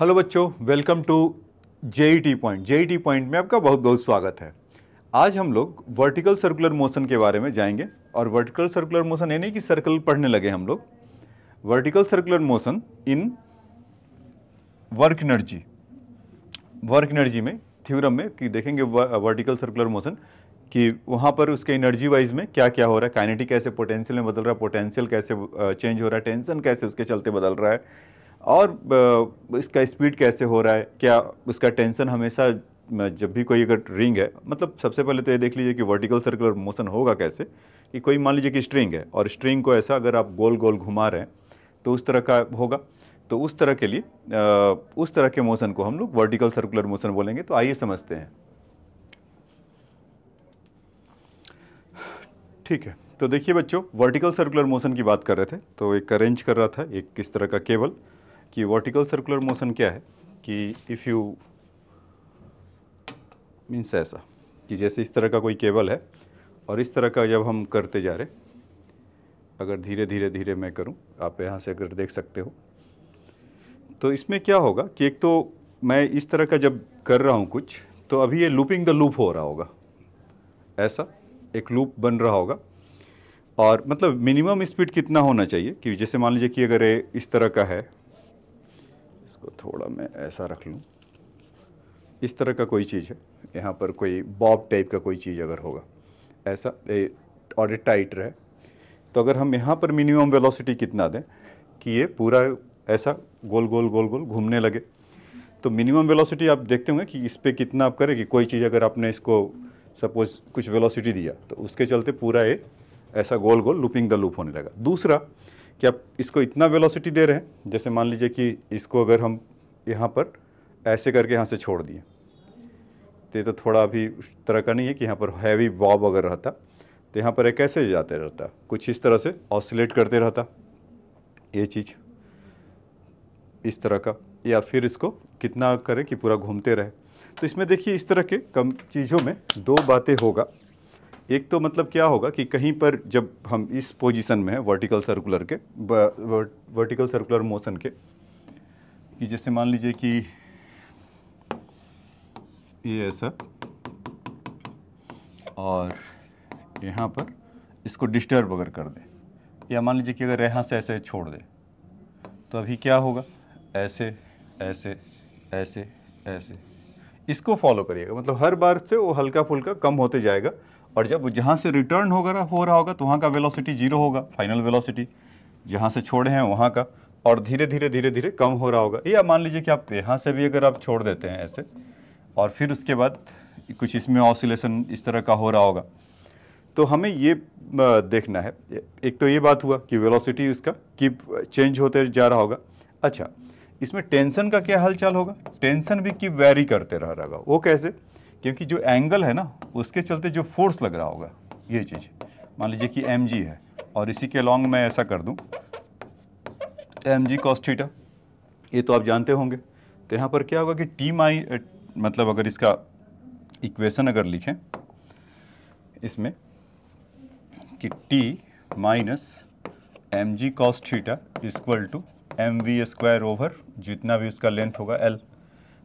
Hello बच्चों welcome to J point J point में आपका बहुत बहुत स्वागत है आज हम लोग वर्टिकल सर्कुलर मोशन के बारे में जाएंगे और वर्टिकल सर्कुलर मोशन यानी कि सर्कल पढ़ने लगे हम लोग vertical circular motion in work energy work energy में थ्योरम में कि देखेंगे वर्टिकल सर्कुलर मोशन कि वहाँ पर उसके एनर्जी वाइज में क्या क्या हो रहा है काइनेटिक कैसे पोटेंशियल में बदल रहा है पोटेंशियल कैसे चेंज हो रहा है टेंशन कैसे उसके चलते बदल रहा है और इसका स्पीड कैसे हो रहा है क्या उसका टेंशन हमेशा जब भी कोई अगर रिंग है मतलब सबसे पहले तो ये देख लीजिए कि वर्टिकल सर्कुलर मोशन होगा कैसे कि कोई मान लीजिए कि स्ट्रिंग है और स्ट्रिंग को ऐसा अगर आप गोल गोल घुमा रहे हैं तो उस तरह का होगा तो उस तरह के लिए उस तरह के मोशन को हम लोग वर्टिकल सर्कुलर मोशन बोलेंगे तो आइए समझते हैं ठीक है तो देखिए बच्चों वर्टिकल सर्कुलर मोशन की बात कर रहे थे तो एक अरेंज कर रहा था एक किस तरह का केबल कि वर्टिकल सर्कुलर मोशन क्या है कि इफ़ यू मीन्स ऐसा कि जैसे इस तरह का कोई केबल है और इस तरह का जब हम करते जा रहे अगर धीरे धीरे धीरे मैं करूं आप यहां से अगर देख सकते हो तो इसमें क्या होगा कि एक तो मैं इस तरह का जब कर रहा हूं कुछ तो अभी ये लूपिंग द लूप हो रहा होगा ऐसा एक लूप बन रहा होगा और मतलब मिनिमम स्पीड कितना होना चाहिए कि जैसे मान लीजिए कि अगर इस तरह का है इसको थोड़ा मैं ऐसा रख लूँ इस तरह का कोई चीज़ है यहाँ पर कोई बॉब टाइप का कोई चीज़ अगर होगा ऐसा और टाइट रहे तो अगर हम यहाँ पर मिनिमम वेलोसिटी कितना दें कि ये पूरा ऐसा गोल गोल गोल गोल घूमने लगे तो मिनिमम वेलोसिटी आप देखते होंगे कि इस पर कितना आप करें कि कोई चीज़ अगर आपने इसको सपोज कुछ वेलोसिटी दिया तो उसके चलते पूरा ये ऐसा गोल गोल लूपिंग द लूप होने लगा दूसरा कि आप इसको इतना वेलोसिटी दे रहे हैं जैसे मान लीजिए कि इसको अगर हम यहाँ पर ऐसे करके यहाँ से छोड़ दिए तो ये तो थोड़ा अभी उस तरह का नहीं है कि यहाँ पर हैवी बॉब अगर रहता तो यहाँ पर एक ऐसे जाते रहता कुछ इस तरह से ऑसिलेट करते रहता ये चीज़ इस तरह का या फिर इसको कितना करें कि पूरा घूमते रहे तो इसमें देखिए इस तरह के कम चीज़ों में दो बातें होगा एक तो मतलब क्या होगा कि कहीं पर जब हम इस पोजीशन में हैं वर्टिकल सर्कुलर के वर्टिकल सर्कुलर मोशन के कि जैसे मान लीजिए कि ये ऐसा और यहाँ पर इसको डिस्टर्ब अगर कर दें या मान लीजिए कि अगर यहाँ से ऐसे छोड़ दें तो अभी क्या होगा ऐसे ऐसे ऐसे ऐसे इसको फॉलो करिएगा मतलब हर बार से वो हल्का फुल्का कम होते जाएगा और जब जहाँ से रिटर्न हो रहा हो रहा होगा तो वहाँ का वेलोसिटी जीरो होगा फाइनल वेलोसिटी जहाँ से छोड़े हैं वहाँ का और धीरे धीरे धीरे धीरे कम हो रहा होगा या मान लीजिए कि आप यहाँ से भी अगर आप छोड़ देते हैं ऐसे और फिर उसके बाद कुछ इसमें ऑसिलेशन इस तरह का हो रहा होगा तो हमें ये देखना है एक तो ये बात हुआ कि वेलोसिटी उसका कि चेंज होते जा रहा होगा अच्छा इसमें टेंशन का क्या हालचाल होगा टेंशन भी कि वैरी करते रह रहा होगा वो कैसे क्योंकि जो एंगल है ना उसके चलते जो फोर्स लग रहा होगा ये चीज़ मान लीजिए कि एम जी है और इसी के लॉन्ग मैं ऐसा कर दूँ एम जी कॉस्टिटा ये तो आप जानते होंगे तो यहाँ पर क्या होगा कि टी माई मतलब अगर इसका इक्वेशन अगर लिखें इसमें कि T minus M G cos theta equal to M we square over जितना भी उसका लेंथ होगा एल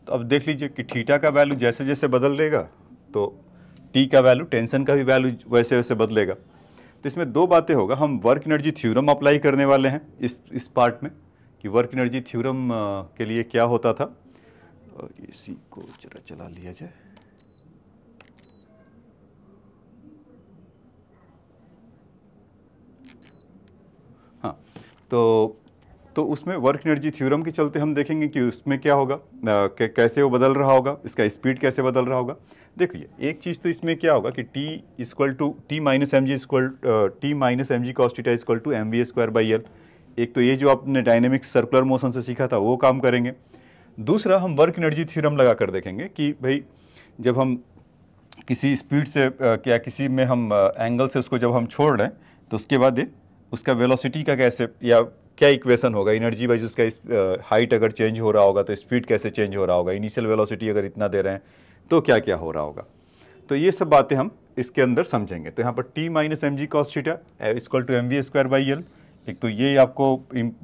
तो अब देख लीजिए कि थीटा का वैल्यू जैसे जैसे बदल रहेगा तो टी का वैल्यू टेंशन का भी वैल्यू वैसे वैसे बदलेगा तो इसमें दो बातें होगा हम वर्क एनर्जी थ्योरम अप्लाई करने वाले हैं इस इस पार्ट में कि वर्क एनर्जी थ्योरम के लिए क्या होता था इसी को जरा चला लिया जाए हाँ तो तो उसमें वर्क एनर्जी थ्योरम के चलते हम देखेंगे कि उसमें क्या होगा कैसे वो बदल रहा होगा इसका स्पीड कैसे बदल रहा होगा देखिए एक चीज़ तो इसमें क्या होगा कि t equal to T minus M G equal T minus M G cos theta equal to M we square by L एक तो ये जो आपने डायनेमिक सर्कुलर मोशन से सीखा था वो काम करेंगे दूसरा हम वर्क एनर्जी थ्योरम लगा कर देखेंगे कि भाई जब हम किसी स्पीड से क्या किसी में हम एंगल से उसको जब हम छोड़ रहे हैं तो उसके बाद ये उसका वेलोसिटी का कैसे या क्या इक्वेशन होगा एनर्जी वाइज उसका इस हाइट अगर चेंज हो रहा होगा तो स्पीड कैसे चेंज हो रहा होगा इनिशियल वेलोसिटी अगर इतना दे रहे हैं तो क्या क्या हो रहा होगा तो ये सब बातें हम इसके अंदर समझेंगे तो यहाँ पर T minus M G cos theta to M we square by L एक तो ये आपको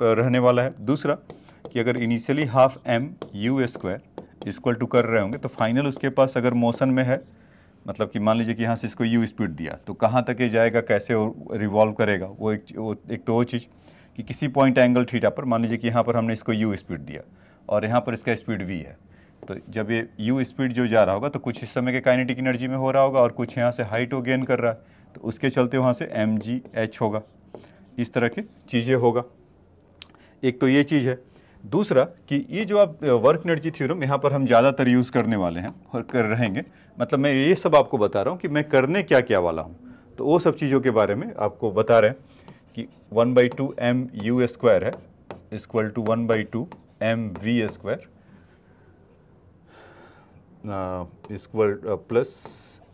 रहने वाला है दूसरा कि अगर initially half M you square is equal to कर रहे होंगे तो फाइनल उसके पास अगर मोशन में है मतलब कि मान लीजिए कि यहाँ से इसको यू स्पीड दिया तो कहाँ तक ये जाएगा कैसे रिवॉल्व करेगा वो एक वो एक तो वो चीज़ कि किसी पॉइंट एंगल थीटा पर मान लीजिए कि यहाँ पर हमने इसको यू स्पीड दिया और यहाँ पर इसका स्पीड वी है तो जब ये यू स्पीड जो जा रहा होगा तो कुछ इस समय के काइनेटिक एनर्जी में हो रहा होगा और कुछ यहाँ से हाइट वो गेन कर रहा है तो उसके चलते वहाँ से एम जी एच होगा इस तरह की चीज़ें होगा एक तो ये चीज़ है दूसरा कि ये जो आप वर्क एनर्जी थ्योरम यहाँ पर हम ज़्यादातर यूज़ करने वाले हैं और कर रहेंगे मतलब मैं ये सब आपको बता रहा हूँ कि मैं करने क्या क्या वाला हूँ तो वो सब चीज़ों के बारे में आपको बता रहे हैं कि one by two M you square है equal to one by two M we square equal plus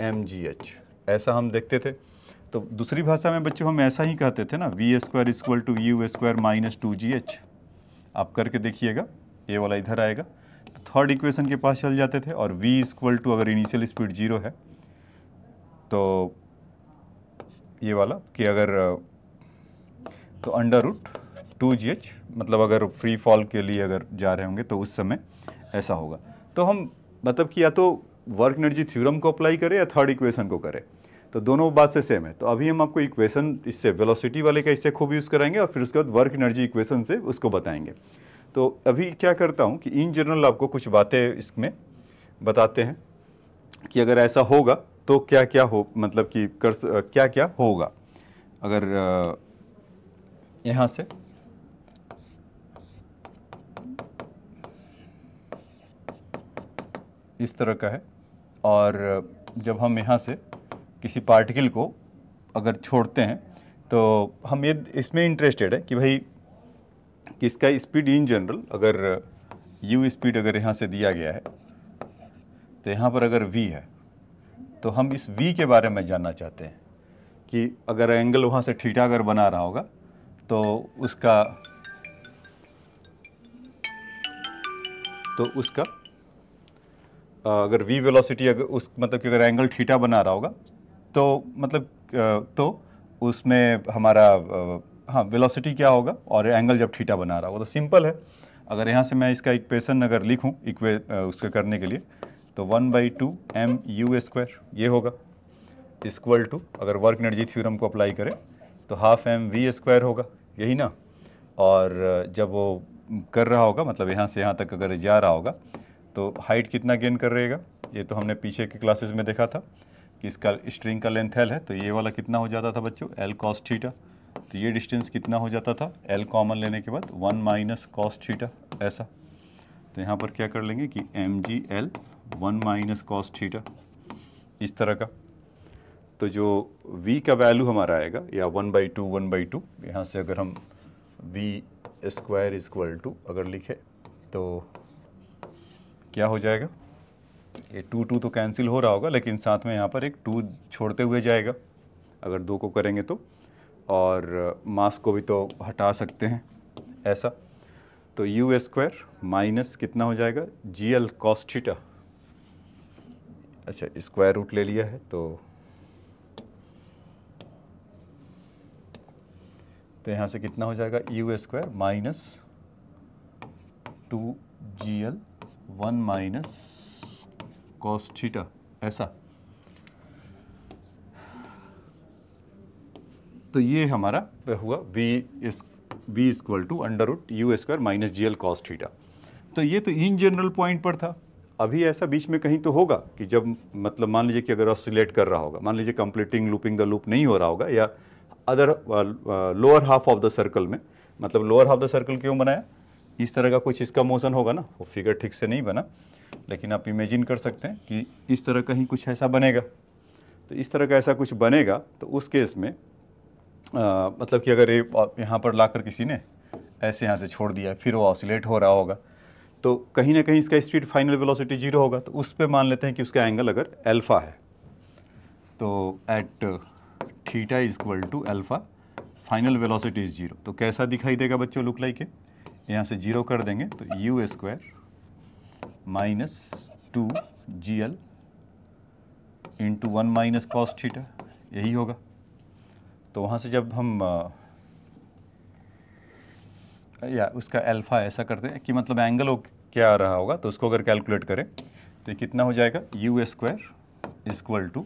M G H ऐसा हम देखते थे तो दूसरी भाषा में बच्चों हम ऐसा ही कहते थे ना V square equal to you square minus two G H आप करके देखिएगा ये वाला इधर आएगा तो थर्ड इक्वेशन के पास चल जाते थे और वी इक्वल टू अगर इनिशियल स्पीड जीरो है तो ये वाला कि अगर तो under root two G H मतलब अगर फ्री फॉल के लिए अगर जा रहे होंगे तो उस समय ऐसा होगा तो हम मतलब कि या तो वर्क एनर्जी थ्योरम को अप्लाई करें या थर्ड इक्वेशन को करें तो दोनों बात से सेम है तो अभी हम आपको इक्वेशन इससे वेलोसिटी वाले का इससे खूब यूज़ कराएंगे और फिर उसके बाद वर्क एनर्जी इक्वेशन से उसको बताएंगे तो अभी क्या करता हूँ कि इन जनरल आपको कुछ बातें इसमें बताते हैं कि अगर ऐसा होगा तो क्या क्या हो मतलब कि कर क्या क्या होगा अगर यहाँ से इस तरह का है और जब हम यहाँ से किसी पार्टिकल को अगर छोड़ते हैं तो हम ये इसमें इंटरेस्टेड है कि भाई किसका स्पीड इन जनरल अगर यू स्पीड अगर यहाँ से दिया गया है तो यहाँ पर अगर वी है तो हम इस वी के बारे में जानना चाहते हैं कि अगर एंगल वहाँ से ठीठा अगर बना रहा होगा तो उसका तो उसका अगर वी वेलोसिटी अगर उस मतलब कि अगर एंगल थीटा बना रहा होगा तो मतलब तो उसमें हमारा हाँ वेलोसिटी क्या होगा और एंगल जब थीटा बना रहा होगा तो सिंपल है अगर यहाँ से मैं इसका इक्वेशन अगर लिखूँ इक्वे उसके करने के लिए तो one by two M you square ये होगा इक्वल टू अगर वर्क एनर्जी थ्योरम को अप्लाई करें तो हाफ एम वी स्क्वायर होगा यही ना और जब वो कर रहा होगा मतलब यहाँ से यहाँ तक अगर जा रहा होगा तो हाइट कितना गेन कर रहेगा ये तो हमने पीछे के क्लासेस में देखा था कि इसका स्ट्रिंग का लेंथ एल है तो ये वाला कितना हो जाता था बच्चों एल कॉस थीटा तो ये डिस्टेंस कितना हो जाता था एल कॉमन लेने के बाद वन माइनस कॉस थीटा ऐसा तो यहाँ पर क्या कर लेंगे कि M G L one minus cos theta इस तरह का तो जो v का वैल्यू हमारा आएगा या one by two one by two यहाँ से अगर हम v स्क्वायर इजक्वल टू अगर लिखे तो क्या हो जाएगा ये टू टू तो कैंसिल हो रहा होगा लेकिन साथ में यहाँ पर एक टू छोड़ते हुए जाएगा अगर दो को करेंगे तो और मास को भी तो हटा सकते हैं ऐसा तो यू स्क्वायर माइनस कितना हो जाएगा जी एल कॉस्टिटा अच्छा स्क्वायर रूट ले लिया है तो तो यहाँ से कितना हो जाएगा U square minus two G L one minus cos theta ऐसा तो ये हमारा हुआ V is V equal to under root you square minus G L cos theta तो ये तो इन जनरल पॉइंट पर था अभी ऐसा बीच में कहीं तो होगा कि जब मतलब मान लीजिए कि अगर ऑसिलेट कर रहा होगा मान लीजिए कंप्लीटिंग लूपिंग द लूप नहीं हो रहा होगा या other lower half of the circle में मतलब लोअर हाफ द सर्कल क्यों बनाया इस तरह का कुछ इसका मोशन होगा ना वो फिगर ठीक से नहीं बना लेकिन आप इमेजिन कर सकते हैं कि इस तरह कहीं कुछ ऐसा बनेगा तो इस तरह का ऐसा कुछ बनेगा तो उस केस में आ, uh, मतलब कि अगर ये uh, यहाँ पर लाकर किसी ने ऐसे यहाँ से छोड़ दिया फिर वो ऑसिलेट हो रहा होगा तो कहीं ना कहीं इसका स्पीड फाइनल वेलोसिटी जीरो होगा तो उस पर मान लेते हैं कि उसका एंगल अगर एल्फ़ा है तो at theta is equal to alpha final velocity is zero तो कैसा दिखाई देगा बच्चों लुक लाइक है यहाँ से जीरो कर देंगे तो you square minus two ji L into one minus cos theta यही होगा तो वहाँ से जब हम या उसका अल्फ़ा ऐसा करते हैं कि मतलब एंगल क्या आ रहा होगा तो उसको अगर कैलकुलेट करें तो कितना हो जाएगा यू स्क्वायर इक्वल टू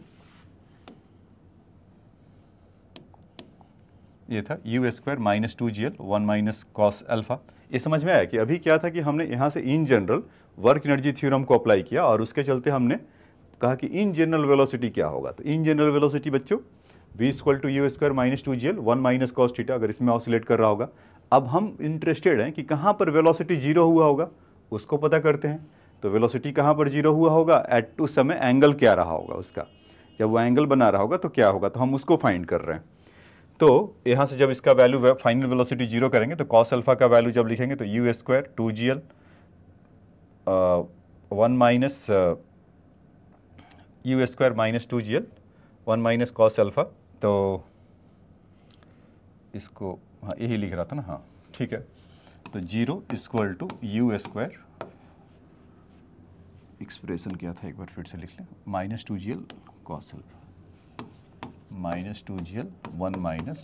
ये था you square minus two G L one minus cos alpha ये समझ में आया कि अभी क्या था कि हमने यहाँ से in general work energy theorem को अप्लाई किया और उसके चलते हमने कहा कि इन जनरल वेलोसिटी क्या होगा तो इन जनरल वेलोसिटी बच्चों B equal to you square minus two G L one minus cos theta अगर इसमें ऑसिलेट कर रहा होगा अब हम इंटरेस्टेड हैं कि कहाँ पर वेलोसिटी जीरो हुआ होगा उसको पता करते हैं तो वेलोसिटी कहाँ पर जीरो हुआ होगा एट उस समय एंगल क्या रहा होगा उसका जब वो एंगल बना रहा होगा तो क्या होगा तो हम उसको फाइंड कर रहे हैं तो यहाँ से जब इसका वैल्यू फाइनल वेलोसिटी जीरो करेंगे तो कॉस अल्फा का वैल्यू जब लिखेंगे तो you square two G L one minus you square minus two G L one minus cos alpha तो इसको हाँ यही लिख रहा था ना हाँ ठीक है तो zero equal to you square expression क्या था एक बार फिर से लिख लें minus two G L cos alpha minus two G L one minus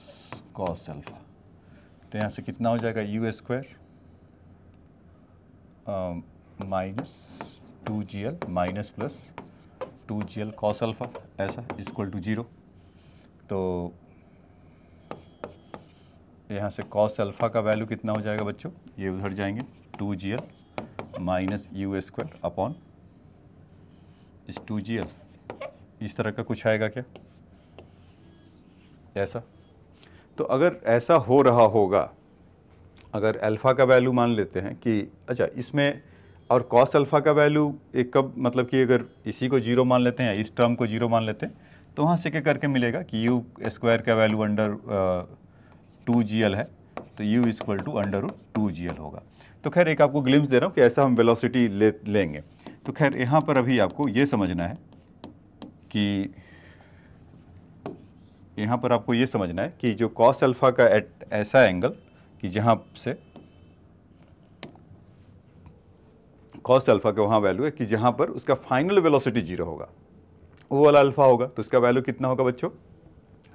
cos alpha तो यहाँ से कितना हो जाएगा U square minus two G L minus plus two G L cos alpha ऐसा इक्वल टू ज़ीरो तो यहाँ से कॉस अल्फ़ा का वैल्यू कितना हो जाएगा बच्चों ये उधर जाएंगे two G L minus you square upon इस टू जी एल इस तरह का कुछ आएगा क्या ऐसा तो अगर ऐसा हो रहा होगा अगर अल्फ़ा का वैल्यू मान लेते हैं कि अच्छा इसमें और कॉस अल्फ़ा का वैल्यू एक कब मतलब कि अगर इसी को जीरो मान लेते हैं इस टर्म को जीरो मान लेते हैं तो वहाँ से क्या करके मिलेगा कि यू स्क्वायर का value under two G L है तो U equal to under two G L होगा तो खैर एक आपको ग्लिम्स दे रहा हूँ कि ऐसा हम वेलोसिटी ले लेंगे तो खैर यहाँ पर अभी आपको ये समझना है कि यहाँ पर आपको ये समझना है कि जो कॉस अल्फ़ा का एट ऐसा एंगल कि जहाँ से कॉस अल्फ़ा का वहाँ वैल्यू है कि जहाँ पर उसका फाइनल वेलोसिटी जीरो होगा वो वाला अल्फ़ा होगा तो उसका वैल्यू कितना होगा बच्चों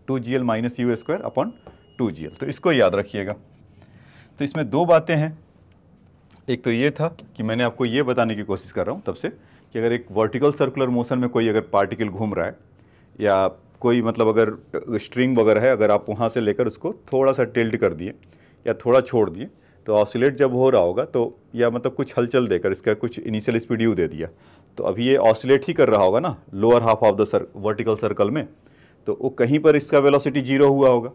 two G L minus you square upon two G L तो इसको याद रखिएगा तो इसमें दो बातें हैं एक तो ये था कि मैंने आपको ये बताने की कोशिश कर रहा हूँ तब से कि अगर एक वर्टिकल सर्कुलर मोशन में कोई अगर पार्टिकल घूम रहा है या कोई मतलब अगर स्ट्रिंग वगैरह है अगर आप वहाँ से लेकर उसको थोड़ा सा टिल्ट कर दिए या थोड़ा छोड़ दिए तो ऑसिलेट जब हो रहा होगा तो या मतलब कुछ हलचल देकर इसका कुछ इनिशियल स्पीड यू दे दिया तो अभी ये ऑसिलेट ही कर रहा होगा ना lower half of the sir vertical circle में तो वो कहीं पर इसका वेलोसिटी जीरो हुआ होगा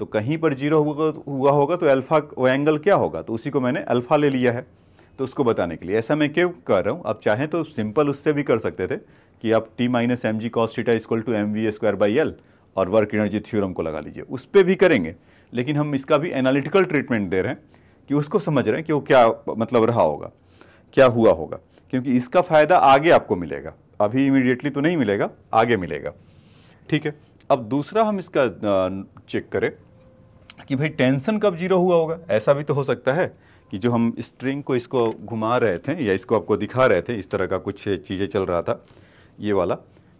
तो कहीं पर जीरो हुआ होगा तो अल्फ़ा वो एंगल क्या होगा तो उसी को मैंने अल्फ़ा ले लिया है तो उसको बताने के लिए ऐसा मैं क्यों कर रहा हूँ आप चाहें तो सिंपल उससे भी कर सकते थे कि आप T minus M G cos theta equal to M we square by L और वर्क एनर्जी थ्योरम को लगा लीजिए उस पर भी करेंगे लेकिन हम इसका भी एनालिटिकल ट्रीटमेंट दे रहे हैं कि उसको समझ रहे हैं कि वो क्या मतलब रहा होगा क्या हुआ होगा क्योंकि इसका फ़ायदा आगे आपको मिलेगा अभी इमीडिएटली तो नहीं मिलेगा आगे मिलेगा ठीक है अब दूसरा हम इसका चेक करें कि भाई टेंशन कब जीरो हुआ होगा ऐसा भी तो हो सकता है कि जो हम स्ट्रिंग को इसको घुमा रहे थे या इसको आपको दिखा रहे थे इस तरह का कुछ चीज़ें चल रहा था ये वाला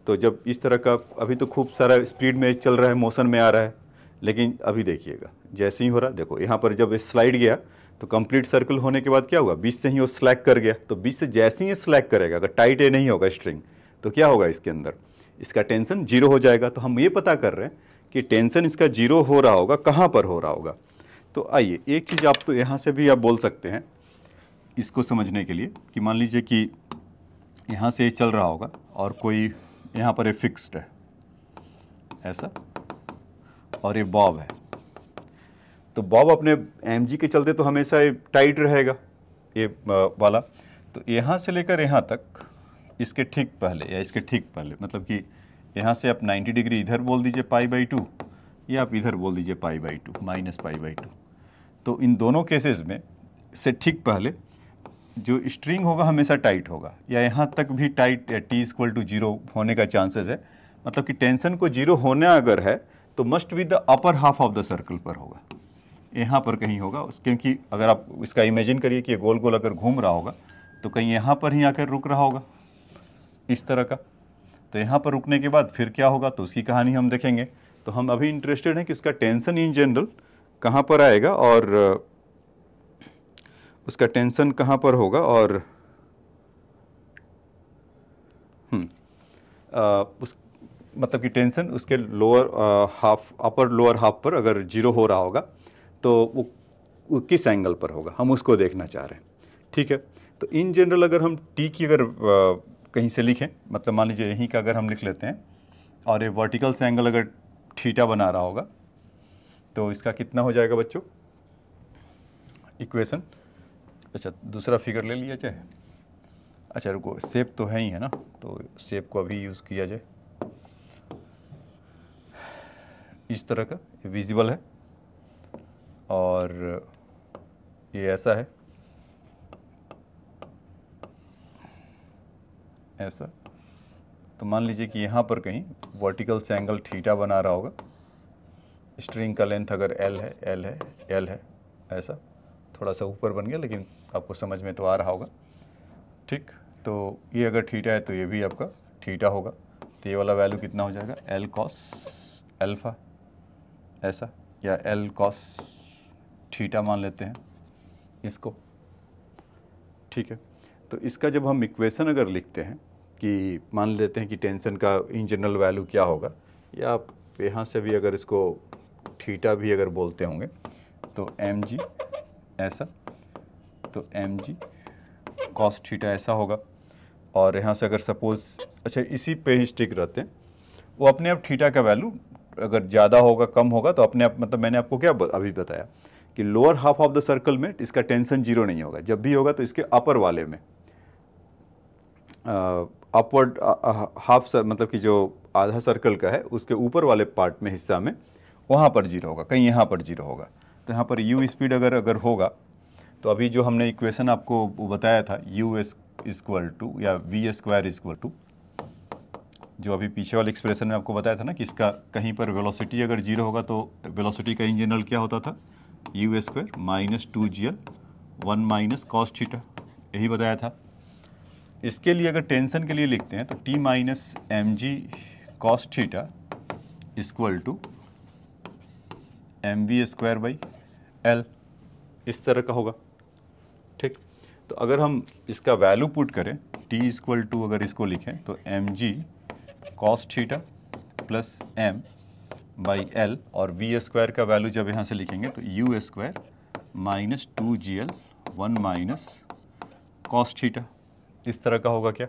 तो जब इस तरह का अभी तो खूब सारा स्पीड में चल रहा है मोशन में आ रहा है लेकिन अभी देखिएगा जैसे ही हो रहा देखो यहाँ पर जब स्लाइड गया तो कंप्लीट सर्कल होने के बाद क्या हुआ बीच से ही वो स्लैक कर गया तो बीच से जैसे ही स्लैक करेगा अगर टाइट ए नहीं होगा स्ट्रिंग तो क्या होगा इसके अंदर इसका टेंशन जीरो हो जाएगा तो हम ये पता कर रहे हैं कि टेंशन इसका जीरो हो रहा होगा कहाँ पर हो रहा होगा तो आइए एक चीज़ आप तो यहाँ से भी आप बोल सकते हैं इसको समझने के लिए कि मान लीजिए कि यहाँ से चल रहा होगा और कोई यहाँ पर ये फिक्स्ड है ऐसा और ये बॉब है तो बॉब अपने एम के चलते तो हमेशा ये टाइट रहेगा ये वाला तो यहाँ से लेकर यहाँ तक इसके ठीक पहले या इसके ठीक पहले मतलब कि यहाँ से आप 90 डिग्री इधर बोल दीजिए पाई बाई टू या आप इधर बोल दीजिए pi by two minus pi by two तो इन दोनों केसेस में से ठीक पहले जो स्ट्रिंग होगा हमेशा टाइट होगा या यहाँ तक भी tight T equal to zero होने का चांसेस है मतलब कि टेंशन को जीरो होना अगर है तो must be the upper half of the circle पर होगा यहाँ पर कहीं होगा क्योंकि अगर आप इसका इमेजिन करिए कि गोल गोल अगर घूम रहा होगा तो कहीं यहाँ पर ही आकर रुक रहा होगा इस तरह का तो यहाँ पर रुकने के बाद फिर क्या होगा तो उसकी कहानी हम देखेंगे तो हम अभी इंटरेस्टेड हैं कि उसका टेंशन इन जनरल कहाँ पर आएगा और उसका टेंसन कहाँ पर होगा और हम्म, आ, उस मतलब कि टेंसन उसके lower half upper lower half पर अगर जीरो हो रहा होगा तो वो, वो किस एंगल पर होगा हम उसको देखना चाह रहे हैं ठीक है तो इन जनरल अगर हम टी की अगर आ, कहीं से लिखें मतलब मान लीजिए यहीं का अगर हम लिख लेते हैं और ये वर्टिकल से एंगल अगर ठीटा बना रहा होगा तो इसका कितना हो जाएगा बच्चों इक्वेशन अच्छा दूसरा फिगर ले लिया जाए अच्छा रुको सेप तो है ही है ना तो सेप को अभी यूज़ किया जाए इस तरह का विजिबल है और ये ऐसा है ऐसा तो मान लीजिए कि यहाँ पर कहीं वर्टिकल से एंगल थीटा बना रहा होगा स्ट्रिंग का लेंथ अगर एल है एल है एल है ऐसा थोड़ा सा ऊपर बन गया लेकिन आपको समझ में तो आ रहा होगा ठीक तो ये अगर ठीठा है तो ये भी आपका ठीठा होगा तो ये वाला वैल्यू कितना हो जाएगा एल कॉस एल्फ़ा ऐसा या एल कॉस ठीठा मान लेते हैं इसको ठीक है तो इसका जब हम इक्वेशन अगर लिखते हैं कि मान लेते हैं कि टेंशन का इन जनरल वैल्यू क्या होगा या आप यहाँ से भी अगर इसको ठीटा भी अगर बोलते होंगे तो एम जी ऐसा तो एम जी कॉस ठीटा ऐसा होगा और यहाँ से अगर सपोज़ अच्छा इसी पे ही स्टिक रहते हैं वो अपने आप ठीटा का वैल्यू अगर ज़्यादा होगा कम होगा तो अपने आप मतलब मैंने आपको क्या अभी बताया कि lower half of the circle में इसका टेंशन जीरो नहीं होगा जब भी होगा तो इसके अपर वाले में अपवर्ड हाफ सर मतलब कि जो आधा सर्कल का है उसके ऊपर वाले पार्ट में हिस्सा में वहाँ पर जीरो होगा कहीं यहाँ पर जीरो होगा तो यहाँ पर यू स्पीड अगर अगर होगा तो अभी जो हमने इक्वेशन आपको बताया था यू एस इक्वल टू या वी स्क्वायर इक्वल टू जो अभी पीछे वाले एक्सप्रेशन में आपको बताया था ना कि इसका कहीं पर वेलोसिटी अगर जीरो होगा तो वेलोसिटी का इन जनरल क्या होता था you square minus two G L one minus cos theta यही बताया था इसके लिए अगर टेंशन के लिए लिखते हैं तो T minus M G cos theta equal to M we square by L इस तरह का होगा ठीक तो अगर हम इसका वैल्यू पुट करें टी इक्वल टू अगर इसको लिखें तो M G cos theta plus M by L और वी स्क्वायर का वैल्यू जब यहाँ से लिखेंगे तो you square minus two G L one minus cos theta इस तरह का होगा क्या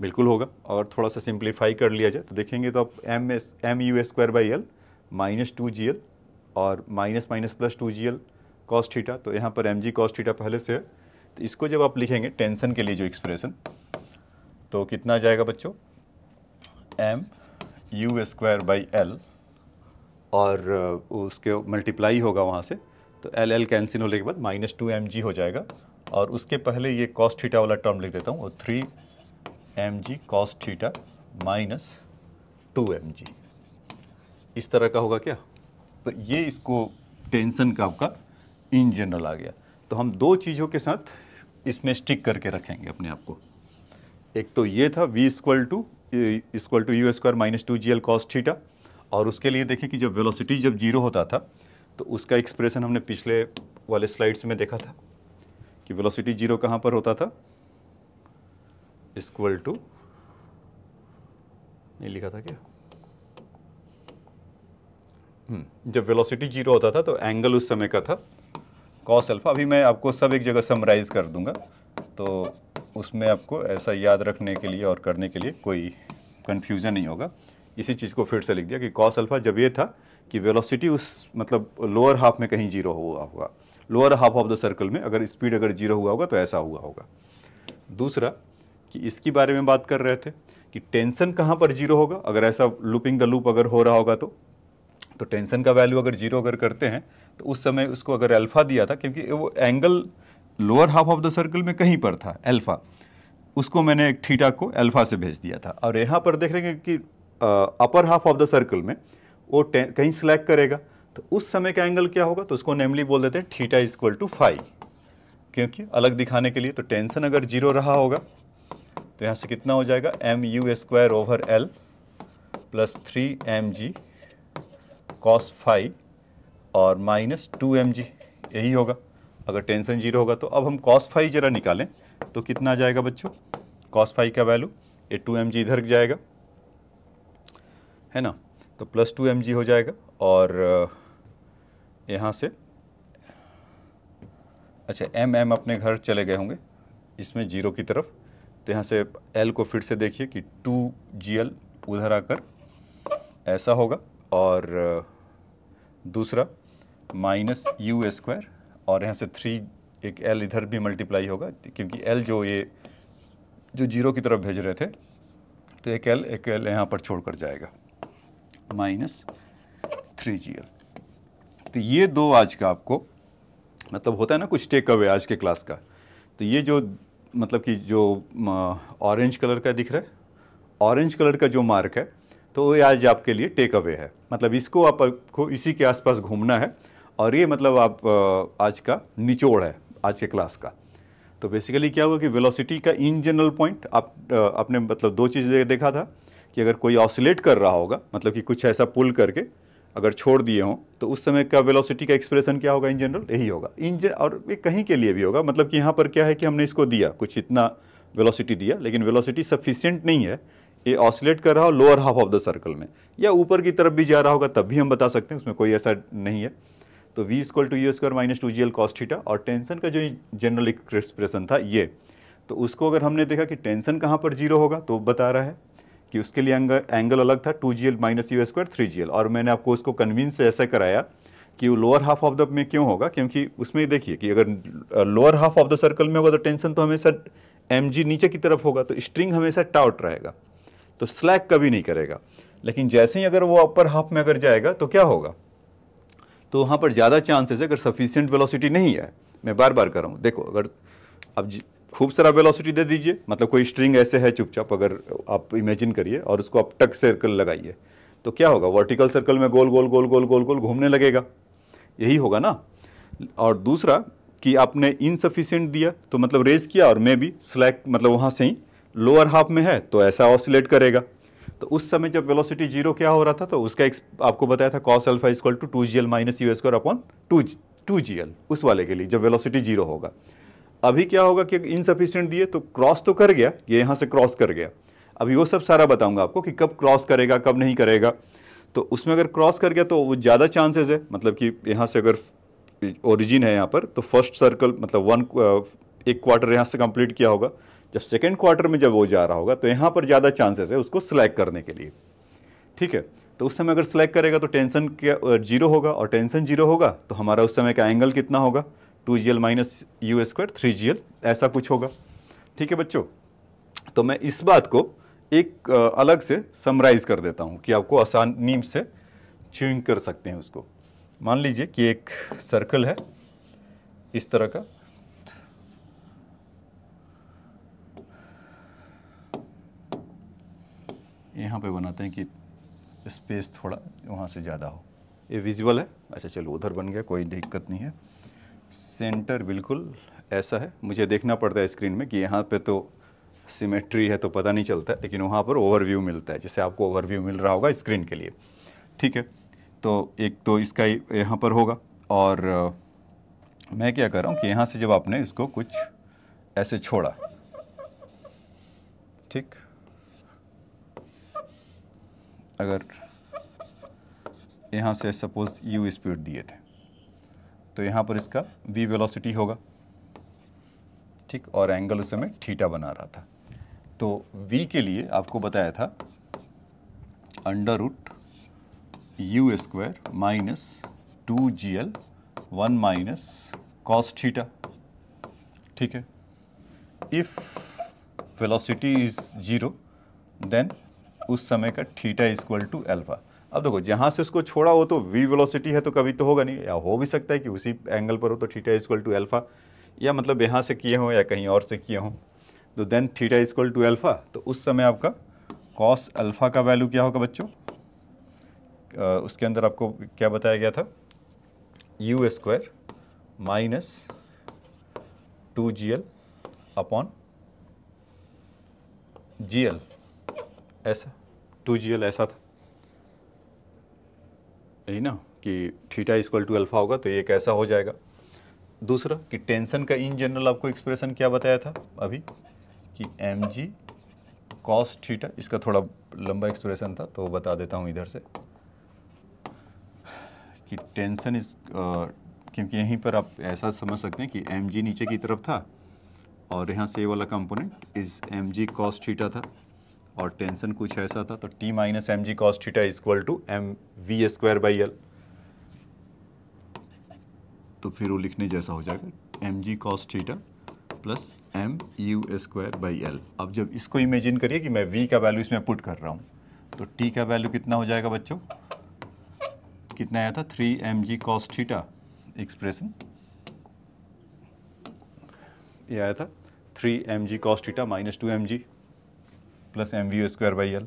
बिल्कुल होगा और थोड़ा सा सिंप्लीफाई कर लिया जाए तो देखेंगे तो आप M S M you square by L minus two G L और minus minus plus two G L cos theta तो यहाँ पर एम जी कॉस थीटा पहले से है तो इसको जब आप लिखेंगे टेंसन के लिए जो एक्सप्रेशन तो कितना आ जाएगा बच्चों M you square by L और उसके मल्टीप्लाई होगा वहाँ से तो एल एल कैंसिल होने के बाद माइनस टू एम जी हो जाएगा और उसके पहले ये कॉस थीटा वाला टर्म लिख देता हूँ और three M G cos theta minus two M G इस तरह का होगा क्या तो ये इसको टेंशन का आपका इन जनरल आ गया तो हम दो चीज़ों के साथ इसमें स्टिक करके रखेंगे अपने आप को एक तो ये था V equal to equal to you square minus two G L cos theta और उसके लिए देखें कि जब वेलोसिटी जब जीरो होता था तो उसका एक्सप्रेशन हमने पिछले वाले स्लाइड्स में देखा था कि वेलोसिटी जीरो कहाँ पर होता था इक्वल टू नहीं लिखा था क्या जब वेलोसिटी जीरो होता था तो एंगल उस समय का था कॉस अल्फा अभी मैं आपको सब एक जगह समराइज कर दूंगा तो उसमें आपको ऐसा याद रखने के लिए और करने के लिए कोई कन्फ्यूज़न नहीं होगा इसी चीज़ को फिर से लिख दिया कि कॉस अल्फा जब ये था कि वेलोसिटी उस मतलब लोअर हाफ में कहीं जीरो हुआ होगा lower half of the circle में अगर स्पीड अगर जीरो हुआ होगा तो ऐसा हुआ होगा दूसरा कि इसके बारे में बात कर रहे थे कि टेंशन कहाँ पर जीरो होगा अगर ऐसा लूपिंग द लूप अगर हो रहा होगा तो तो टेंशन का वैल्यू अगर जीरो अगर करते हैं तो उस समय उसको अगर अल्फ़ा दिया था क्योंकि वो angle lower half of the circle में कहीं पर था अल्फ़ा उसको मैंने एक थीटा को अल्फ़ा से भेज दिया था और यहाँ पर देख रहे हैं कि upper half of the circle में वो कहीं सेलेक्ट करेगा तो उस समय का एंगल क्या होगा तो उसको नेमली बोल देते हैं थीटा इक्वल टू फाइव क्योंकि अलग दिखाने के लिए तो टेंशन अगर जीरो रहा होगा तो यहाँ से कितना हो जाएगा M you square over L plus three M G cos five और माइनस टू एम जी यही होगा अगर टेंशन जीरो होगा तो अब हम कॉस फाइव ज़रा निकालें तो कितना आ जाएगा बच्चों कॉस फाइव का वैल्यू ये टू एम जी इधर जाएगा है ना तो प्लस टू एम जी हो जाएगा और यहाँ से अच्छा एम एम अपने घर चले गए होंगे इसमें जीरो की तरफ तो यहाँ से एल को फिर से देखिए कि टू जी एल उधर आकर ऐसा होगा और दूसरा माइनस यू स्क्वायर और यहाँ से थ्री एक एल इधर भी मल्टीप्लाई होगा क्योंकि एल जो ये जो जीरो की तरफ भेज रहे थे तो एक एल एक एल यहाँ पर छोड़ कर जाएगा माइनस थ्री जी एल तो ये दो आज का आपको मतलब होता है ना कुछ टेक अवे आज के क्लास का तो ये जो मतलब कि जो ऑरेंज कलर का दिख रहा है ऑरेंज कलर का जो मार्क है तो ये आज आपके लिए टेक अवे है मतलब इसको आपको इसी के आसपास घूमना है और ये मतलब आप आज का निचोड़ है आज के क्लास का तो बेसिकली क्या हुआ कि वेलोसिटी का इन जनरल पॉइंट आप आपने मतलब दो चीज़ देखा था कि अगर कोई ऑसिलेट कर रहा होगा मतलब कि कुछ ऐसा पुल करके अगर छोड़ दिए हों तो उस समय का वेलोसिटी का एक्सप्रेशन क्या होगा इन जनरल यही होगा इन और ये कहीं के लिए भी होगा मतलब कि यहाँ पर क्या है कि हमने इसको दिया कुछ इतना वेलोसिटी दिया लेकिन वेलोसिटी सफिशियंट नहीं है ये ऑसिलेट कर रहा हो lower half of the circle में या ऊपर की तरफ भी जा रहा होगा तब भी हम बता सकते हैं उसमें कोई ऐसा नहीं है तो V equal to you square minus two ji L cos theta और टेंशन का जो जनरल एक्सप्रेशन था ये तो उसको अगर हमने देखा कि टेंशन कहाँ पर जीरो होगा तो बता रहा है कि उसके लिए एंगल, एंगल अलग था two G L minus you square three G L और मैंने आपको उसको कन्विंस ऐसा कराया कि वो लोअर हाफ ऑफ द में क्यों होगा क्योंकि उसमें देखिए कि अगर lower half of the circle में होगा तो टेंशन तो हमेशा एम जी नीचे की तरफ होगा तो स्ट्रिंग हमेशा टाउट रहेगा तो स्लैक कभी नहीं करेगा लेकिन जैसे ही अगर वो अपर हाफ में अगर जाएगा तो क्या होगा तो वहाँ पर ज़्यादा चांसेस है अगर सफिशियंट वेलोसिटी नहीं है मैं बार बार कर रहा हूँ देखो अगर अब खूब सारा वेलोसिटी दे दीजिए मतलब कोई स्ट्रिंग ऐसे है चुपचाप अगर आप इमेजिन करिए और उसको आप टक सर्कल लगाइए तो क्या होगा वर्टिकल सर्कल में गोल गोल गोल गोल गोल गोल घूमने लगेगा यही होगा ना और दूसरा कि आपने इनसफिशेंट दिया तो मतलब रेज किया और मे भी स्लैक मतलब वहाँ से ही लोअर हाफ में है तो ऐसा ऑसिलेट करेगा तो उस समय जब वेलोसिटी जीरो क्या हो रहा था तो उसका एक आपको बताया था cos alpha is equal to two G L minus you square upon two two ji L उस वाले के लिए जब वेलोसिटी जीरो होगा अभी क्या होगा कि इनसफिशियंट दिए तो क्रॉस तो कर गया ये यहाँ से क्रॉस कर गया अभी वो सब सारा बताऊंगा आपको कि कब क्रॉस करेगा कब नहीं करेगा तो उसमें अगर क्रॉस कर गया तो वो ज़्यादा चांसेस है मतलब कि यहाँ से अगर ओरिजिन है यहाँ पर तो फर्स्ट सर्कल मतलब वन uh, एक क्वार्टर यहाँ से कंप्लीट किया होगा जब सेकेंड क्वार्टर में जब वो जा रहा होगा तो यहाँ पर ज़्यादा चांसेस है उसको सिलेक्ट करने के लिए ठीक है तो उस समय अगर सिलेक्ट करेगा तो टेंशन क्या जीरो होगा और टेंशन जीरो होगा तो हमारा उस समय का एंगल कितना होगा two G L minus you square three ji l ऐसा कुछ होगा ठीक है बच्चों तो मैं इस बात को एक अलग से समराइज़ कर देता हूँ कि आपको आसानी से चूंग कर सकते हैं उसको मान लीजिए कि एक सर्कल है इस तरह का यहाँ पे बनाते हैं कि स्पेस थोड़ा वहाँ से ज़्यादा हो ये विजिबल है अच्छा चलो उधर बन गया कोई दिक्कत नहीं है सेंटर बिल्कुल ऐसा है मुझे देखना पड़ता है स्क्रीन में कि यहाँ पे तो सिमेट्री है तो पता नहीं चलता लेकिन वहाँ पर ओवरव्यू मिलता है जैसे आपको ओवरव्यू मिल रहा होगा स्क्रीन के लिए ठीक है तो एक तो इसका यहाँ पर होगा और मैं क्या कर रहा हूँ कि यहाँ से जब आपने इसको कुछ ऐसे छोड़ा ठीक अगर यहाँ से सपोज यू स्पीड दिए थे तो यहाँ पर इसका वी वेलोसिटी होगा ठीक और एंगल उस समय ठीटा बना रहा था तो v के लिए आपको बताया था under root you square minus two G L one minus cos theta ठीक है if velocity is zero then उस समय का थीटा इक्वल टू अल्फा अब देखो जहाँ से उसको छोड़ा हो तो वी वेलोसिटी है तो कभी तो होगा नहीं या हो भी सकता है कि उसी एंगल पर हो तो थीटा इक्वल टू अल्फा या मतलब यहाँ से किए हों या कहीं और से किए हों तो then theta equal to alpha तो उस समय आपका कॉस अल्फा का वैल्यू क्या होगा बच्चों उसके अंदर आपको क्या बताया गया था you square minus two ji l upon g l ऐसा टू जी एल ऐसा था यही ना कि थीटा इक्वल टू अल्फा होगा तो ये कैसा हो जाएगा दूसरा कि टेंशन का इन जनरल आपको एक्सप्रेशन क्या बताया था अभी कि एम जी कॉस थीटा इसका थोड़ा लंबा एक्सप्रेशन था तो बता देता हूँ इधर से कि टेंशन इस क्योंकि यहीं पर आप ऐसा समझ सकते हैं कि एम जी नीचे की तरफ था और यहाँ से ये वाला component is m ji cos theta था और टेंशन कुछ ऐसा था तो T minus M G cos theta equal to M we square by l तो फिर वो लिखने जैसा हो जाएगा m ji cos theta plus m you square by l अब जब इसको इमेजिन करिए कि मैं वी का वैल्यू इसमें पुट कर रहा हूँ तो टी का वैल्यू कितना हो जाएगा बच्चों कितना आया था three M G cos theta expression ये आया था three M G cos theta minus two M g plus m v u square by l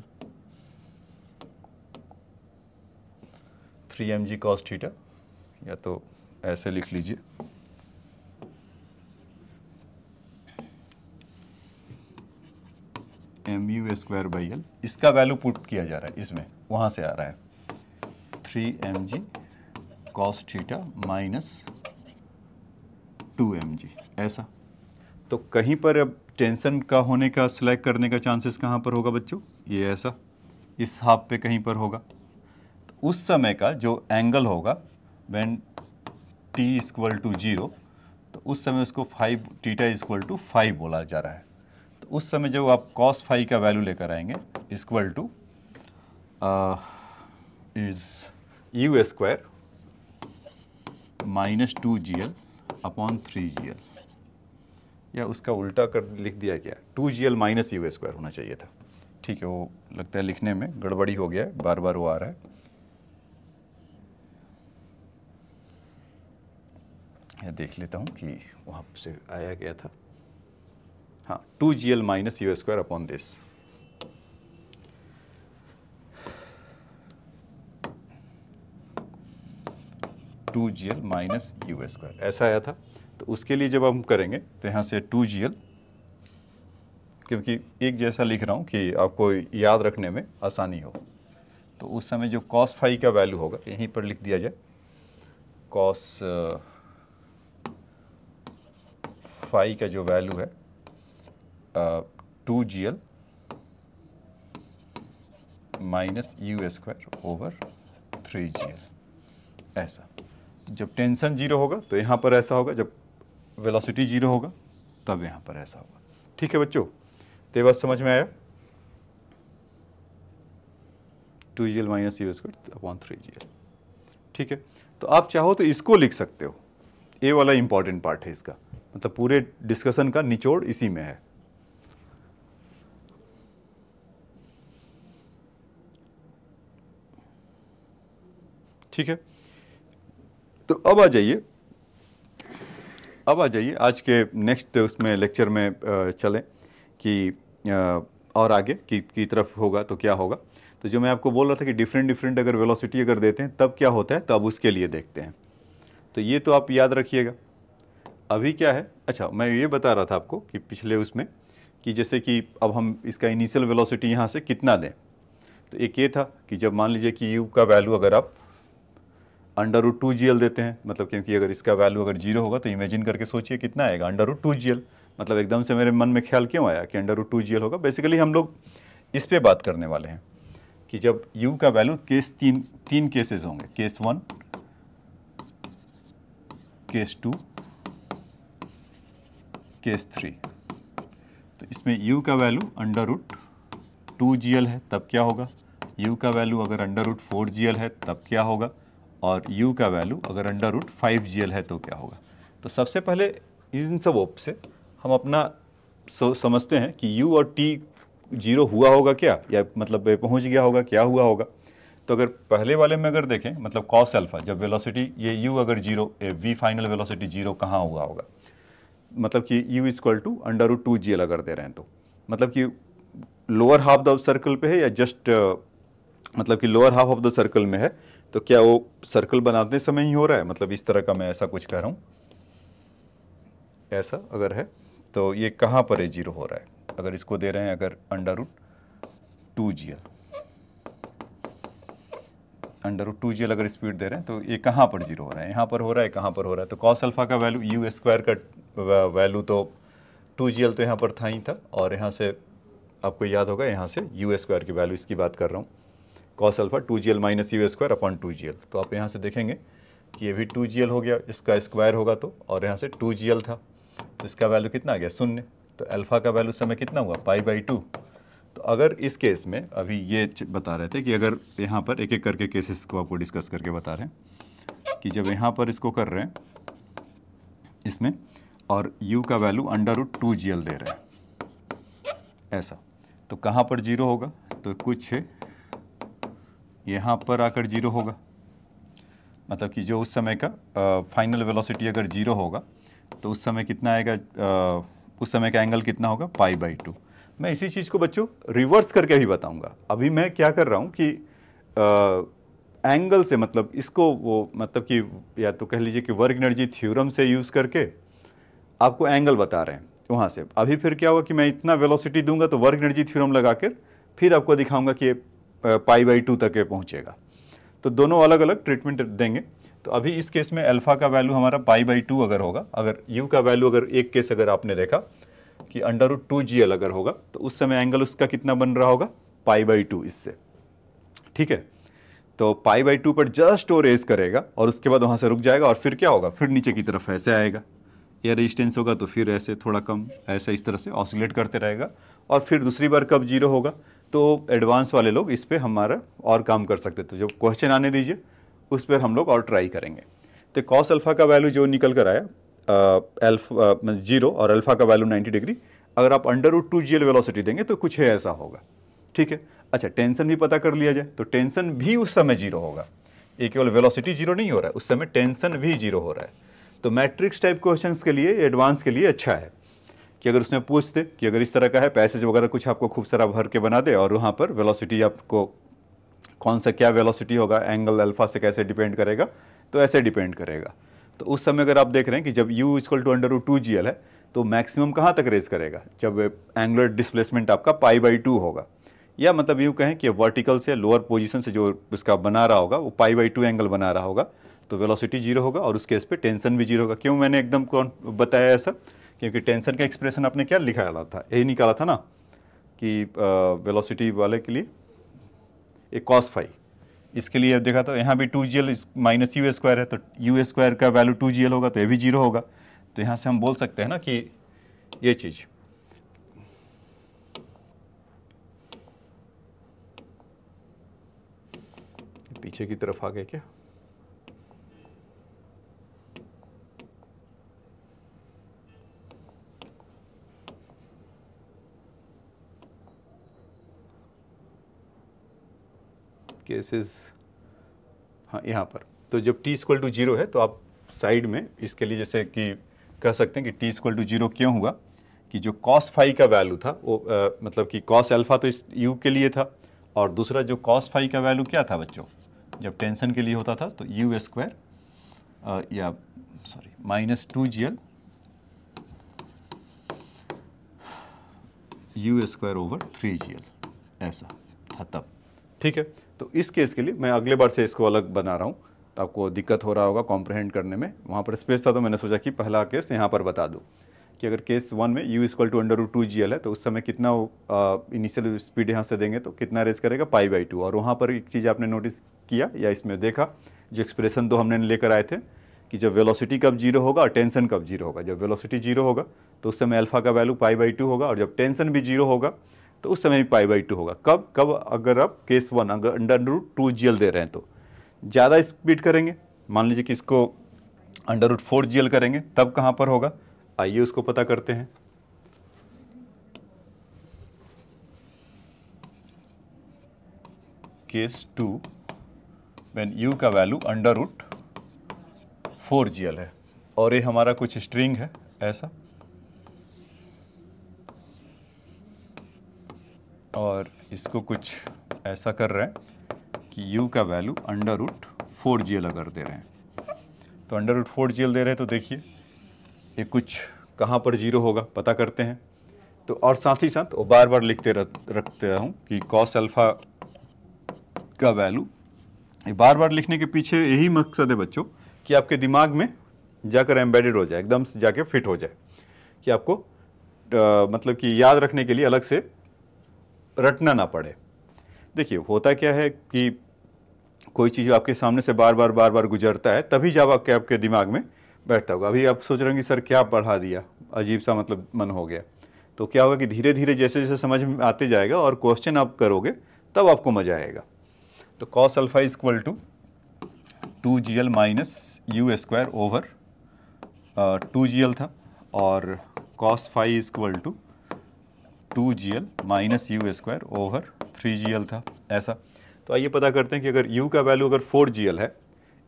three M G cos theta या तो ऐसे लिख लीजिए m you square by l इसका value put किया जा रहा है इसमें वहां से आ रहा है three M G cos theta minus two M g ऐसा तो कहीं पर अब टेंशन का होने का स्लैग करने का चांसेस कहाँ पर होगा बच्चों ये ऐसा इस हाफ पे कहीं पर होगा तो उस समय का जो एंगल होगा when T equal to zero तो उस समय उसको five theta is equal to five बोला जा रहा है तो उस समय जब आप कॉस फाइव का वैल्यू लेकर आएंगे is equal to is u square minus two ji l upon three ji l या उसका उल्टा कर लिख दिया गया two G L minus you square होना चाहिए था ठीक है वो लगता है लिखने में गड़बड़ी हो गया है बार बार वो आ रहा है या देख लेता हूँ कि वहाँ से आया गया था हाँ two G L minus you square upon this two G L minus you square ऐसा आया था तो उसके लिए जब हम करेंगे तो यहाँ से टू जी एल क्योंकि एक जैसा लिख रहा हूँ कि आपको याद रखने में आसानी हो तो उस समय जो कॉस फाई का वैल्यू होगा यहीं पर लिख दिया जाए कॉस फाई का जो वैल्यू है two G L minus you square over three ji l ऐसा जब टेंशन जीरो होगा तो यहाँ पर ऐसा होगा जब वेलोसिटी जीरो होगा तब यहाँ पर ऐसा होगा ठीक है बच्चों तो बात समझ में आया two G L minus you square upon three ji l ठीक है तो आप चाहो तो इसको लिख सकते हो ये वाला इंपॉर्टेंट पार्ट है इसका मतलब पूरे डिस्कशन का निचोड़ इसी में है ठीक है तो अब आ जाइए अब आ जाइए आज के नेक्स्ट उसमें लेक्चर में चलें कि और आगे की, की तरफ होगा तो क्या होगा तो जो मैं आपको बोल रहा था कि डिफरेंट डिफरेंट अगर वेलोसिटी अगर देते हैं तब क्या होता है तब तो उसके लिए देखते हैं तो ये तो आप याद रखिएगा अभी क्या है अच्छा मैं ये बता रहा था आपको कि पिछले उसमें कि जैसे कि अब हम इसका इनिशियल वेलोसिटी यहाँ से कितना दें तो एक ये था कि जब मान लीजिए कि यू का वैल्यू अगर आप अंडर रूट टू जी देते हैं मतलब क्योंकि अगर इसका वैल्यू अगर जीरो होगा तो इमेजिन करके सोचिए कितना आएगा अंडर रूट टू जी मतलब एकदम से मेरे मन में ख्याल क्यों आया कि अंडर रूट टू जी होगा बेसिकली हम लोग इस पर बात करने वाले हैं कि जब यू का वैल्यू केस तीन तीन केसेस होंगे case one case two case three तो इसमें यू का value under root two g है तब क्या होगा यू का वैल्यू अगर अंडर रूट फोर जी है तब क्या होगा और यू का वैल्यू अगर अंडर रूट फाइव जी है तो क्या होगा तो सबसे पहले इन सब ओप से हम अपना समझते हैं कि यू और टी जीरो हुआ होगा क्या या मतलब पहुंच गया होगा क्या हुआ होगा तो अगर पहले वाले में अगर देखें मतलब कॉस अल्फा जब वेलोसिटी ये यू अगर zero v final velocity zero कहाँ हुआ होगा मतलब कि u is is equal to under root two g अगर दे रहे हैं तो मतलब कि लोअर हाफ द सर्कल पे है या जस्ट मतलब कि lower half of the circle में है तो क्या वो सर्कल बनाते समय ही हो रहा है मतलब इस तरह का मैं ऐसा कुछ कह रहा हूँ ऐसा अगर है तो ये कहाँ पर है जीरो हो रहा है अगर इसको दे रहे हैं अगर अंडर रूट टू जी एल अंडर रूट टू जी एल अगर स्पीड दे रहे हैं तो ये कहाँ पर जीरो हो रहा है यहाँ पर हो रहा है कहाँ पर हो रहा है तो कॉस अल्फा का वैल्यू यू स्क्वायर का वैल्यू तो टू जी एल तो यहाँ पर था ही था और यहाँ से आपको याद होगा यहाँ से यू स्क्वायर की वैल्यू इसकी बात कर रहा हूँ cos alpha two G L minus you square upon two G L तो आप यहाँ से देखेंगे कि ये भी टू जी एल हो गया इसका स्क्वायर होगा तो और यहाँ से टू जी एल था तो इसका वैल्यू कितना आ गया शून्य तो अल्फ़ा का वैल्यू समय कितना हुआ पाई बाई टू तो अगर इस केस में अभी ये बता रहे थे कि अगर यहाँ पर एक एक करके केसेस को आपको डिस्कस करके बता रहे हैं कि जब यहाँ पर इसको कर रहे हैं इसमें और u का value under root two g दे रहे हैं ऐसा तो कहाँ पर जीरो होगा तो कुछ यहाँ पर आकर जीरो होगा मतलब कि जो उस समय का आ, फाइनल वेलोसिटी अगर जीरो होगा तो उस समय कितना आएगा आ, उस समय का एंगल कितना होगा पाई बाई टू मैं इसी चीज़ को बच्चों रिवर्स करके भी बताऊंगा अभी मैं क्या कर रहा हूँ कि आ, एंगल से मतलब इसको वो मतलब कि या तो कह लीजिए कि वर्क एनर्जी थ्योरम से यूज़ करके आपको एंगल बता रहे हैं वहाँ से अभी फिर क्या हुआ कि मैं इतना वेलोसिटी दूंगा तो वर्क एनर्जी थ्योरम लगा कर फिर आपको दिखाऊंगा कि पाई बाई टू तक पहुँचेगा तो दोनों अलग अलग ट्रीटमेंट देंगे तो अभी इस केस में अल्फ़ा का वैल्यू हमारा पाई बाई टू अगर होगा अगर यू का वैल्यू अगर एक केस अगर आपने देखा कि अंडर रूट टू जी एल अगर होगा तो उस समय एंगल उसका कितना बन रहा होगा पाई बाई टू इससे ठीक है तो पाई बाई टू पर जस्ट वो रेस करेगा और उसके बाद वहाँ से रुक जाएगा और फिर क्या होगा फिर नीचे की तरफ ऐसे आएगा या रेजिस्टेंस होगा तो फिर ऐसे थोड़ा कम ऐसा इस तरह से ऑसिलेट करते रहेगा और फिर दूसरी बार कब जीरो होगा तो एडवांस वाले लोग इस पर हमारा और काम कर सकते थे जो क्वेश्चन आने दीजिए उस पर हम लोग और ट्राई करेंगे तो कॉस अल्फ़ा का वैल्यू जो निकल कर आया एल्फा मतलब जीरो और अल्फ़ा का वैल्यू 90 डिग्री अगर आप अंडर वो टू जी वेलोसिटी देंगे तो कुछ है ऐसा होगा ठीक है अच्छा टेंशन भी पता कर लिया जाए तो टेंशन भी उस समय जीरो होगा ये केवल वेलोसिटी जीरो नहीं हो रहा है उस समय टेंशन भी जीरो हो रहा है तो मैट्रिक्स टाइप क्वेश्चन के लिए एडवांस के लिए अच्छा है कि अगर उसमें दे कि अगर इस तरह का है पैसेज वगैरह कुछ आपको खूब सारा भर के बना दे और वहाँ पर वेलोसिटी आपको कौन सा क्या वेलोसिटी होगा एंगल अल्फा से कैसे डिपेंड करेगा तो ऐसे डिपेंड करेगा तो उस समय अगर आप देख रहे हैं कि जब u is equal to under two g है तो मैक्सिमम कहाँ तक रेज करेगा जब एंगुलर डिस्प्लेसमेंट आपका पाई बाई टू होगा या मतलब यूँ कहें कि वर्टिकल से लोअर पोजिशन से जो इसका बना रहा होगा वो पाई बाई टू एंगल बना रहा होगा तो वेलोसिटी जीरो होगा और उस केस पे टेंशन भी जीरो होगा क्यों मैंने एकदम बताया ऐसा क्योंकि टेंशन का एक्सप्रेशन आपने क्या निकाला था यही निकाला था ना कि वेलोसिटी वाले के लिए एक कॉस फाइव इसके लिए देखा तो यहाँ भी two G L minus you square है तो यू स्क्वायर का वैल्यू टू जी एल होगा तो ये भी जीरो होगा तो यहाँ से हम बोल सकते हैं ना कि ये चीज़ पीछे की तरफ आ गए क्या केसेस हाँ यहाँ पर तो जब टी इक्वल टू जीरो है तो आप साइड में इसके लिए जैसे कि कह सकते हैं कि टी इक्वल टू जीरो क्यों हुआ कि जो कॉस फाई का वैल्यू था वो आ, मतलब कि कॉस अल्फा तो इस यू के लिए था और दूसरा जो कॉस फाई का वैल्यू क्या था बच्चों जब टेंशन के लिए होता था तो यू स्क्वायर या सॉरी माइनस टू जी l u square over three जी एल ऐसा था तब ठीक है तो इस केस के लिए मैं अगले बार से इसको अलग बना रहा हूँ तो आपको दिक्कत हो रहा होगा कॉम्प्रहेंड करने में वहाँ पर स्पेस था तो मैंने सोचा कि पहला केस यहाँ पर बता दूँ कि अगर केस वन में u equal to under two G L है तो उस समय कितना इनिशियल स्पीड यहाँ से देंगे तो कितना रेस करेगा पाई बाई टू और वहाँ पर एक चीज़ आपने नोटिस किया या इसमें देखा जो एक्सप्रेशन दो हमने लेकर आए थे कि जब वेलोसिटी कब जीरो होगा और टेंशन कब जीरो होगा जब वेलोसिटी जीरो होगा तो उस समय अल्फा का वैल्यू पाई बाई टू होगा और जब टेंशन भी जीरो होगा तो उस समय भी पाई बाई टू होगा कब कब अगर आप केस वन अगर अंडर रूट टू जी दे रहे हैं तो ज़्यादा स्पीड करेंगे मान लीजिए कि इसको अंडर रूट फोर जी करेंगे तब कहाँ पर होगा आइए उसको पता करते हैं केस टू वेन यू का value under root four g है और ये हमारा कुछ स्ट्रिंग है ऐसा और इसको कुछ ऐसा कर रहे हैं कि u का value under root four g अगर दे रहे हैं तो अंडर रूट फोर जी दे रहे हैं तो देखिए ये कुछ कहाँ पर जीरो होगा पता करते हैं तो और साथ ही साथ वो बार बार लिखते रखते हूँ कि कॉस अल्फ़ा का वैल्यू ये बार बार लिखने के पीछे यही मकसद है बच्चों कि आपके दिमाग में जाकर एम्बेडेड हो जाए एकदम से जाके फिट हो जाए कि आपको आ, मतलब कि याद रखने के लिए अलग से रटना ना पड़े देखिए होता क्या है कि कोई चीज़ आपके सामने से बार बार बार बार गुजरता है तभी जब आपके आपके दिमाग में बैठता होगा अभी आप सोच रहे हैं कि सर क्या पढ़ा दिया अजीब सा मतलब मन हो गया तो क्या होगा कि धीरे धीरे जैसे जैसे समझ में आते जाएगा और क्वेश्चन आप करोगे तब आपको मजा आएगा तो cos alpha is equal to two G L minus you square over two ji l था और cos five is equal to two G L minus you square over three ji l था ऐसा तो आइए पता करते हैं कि अगर u का वैल्यू अगर फोर जी एल है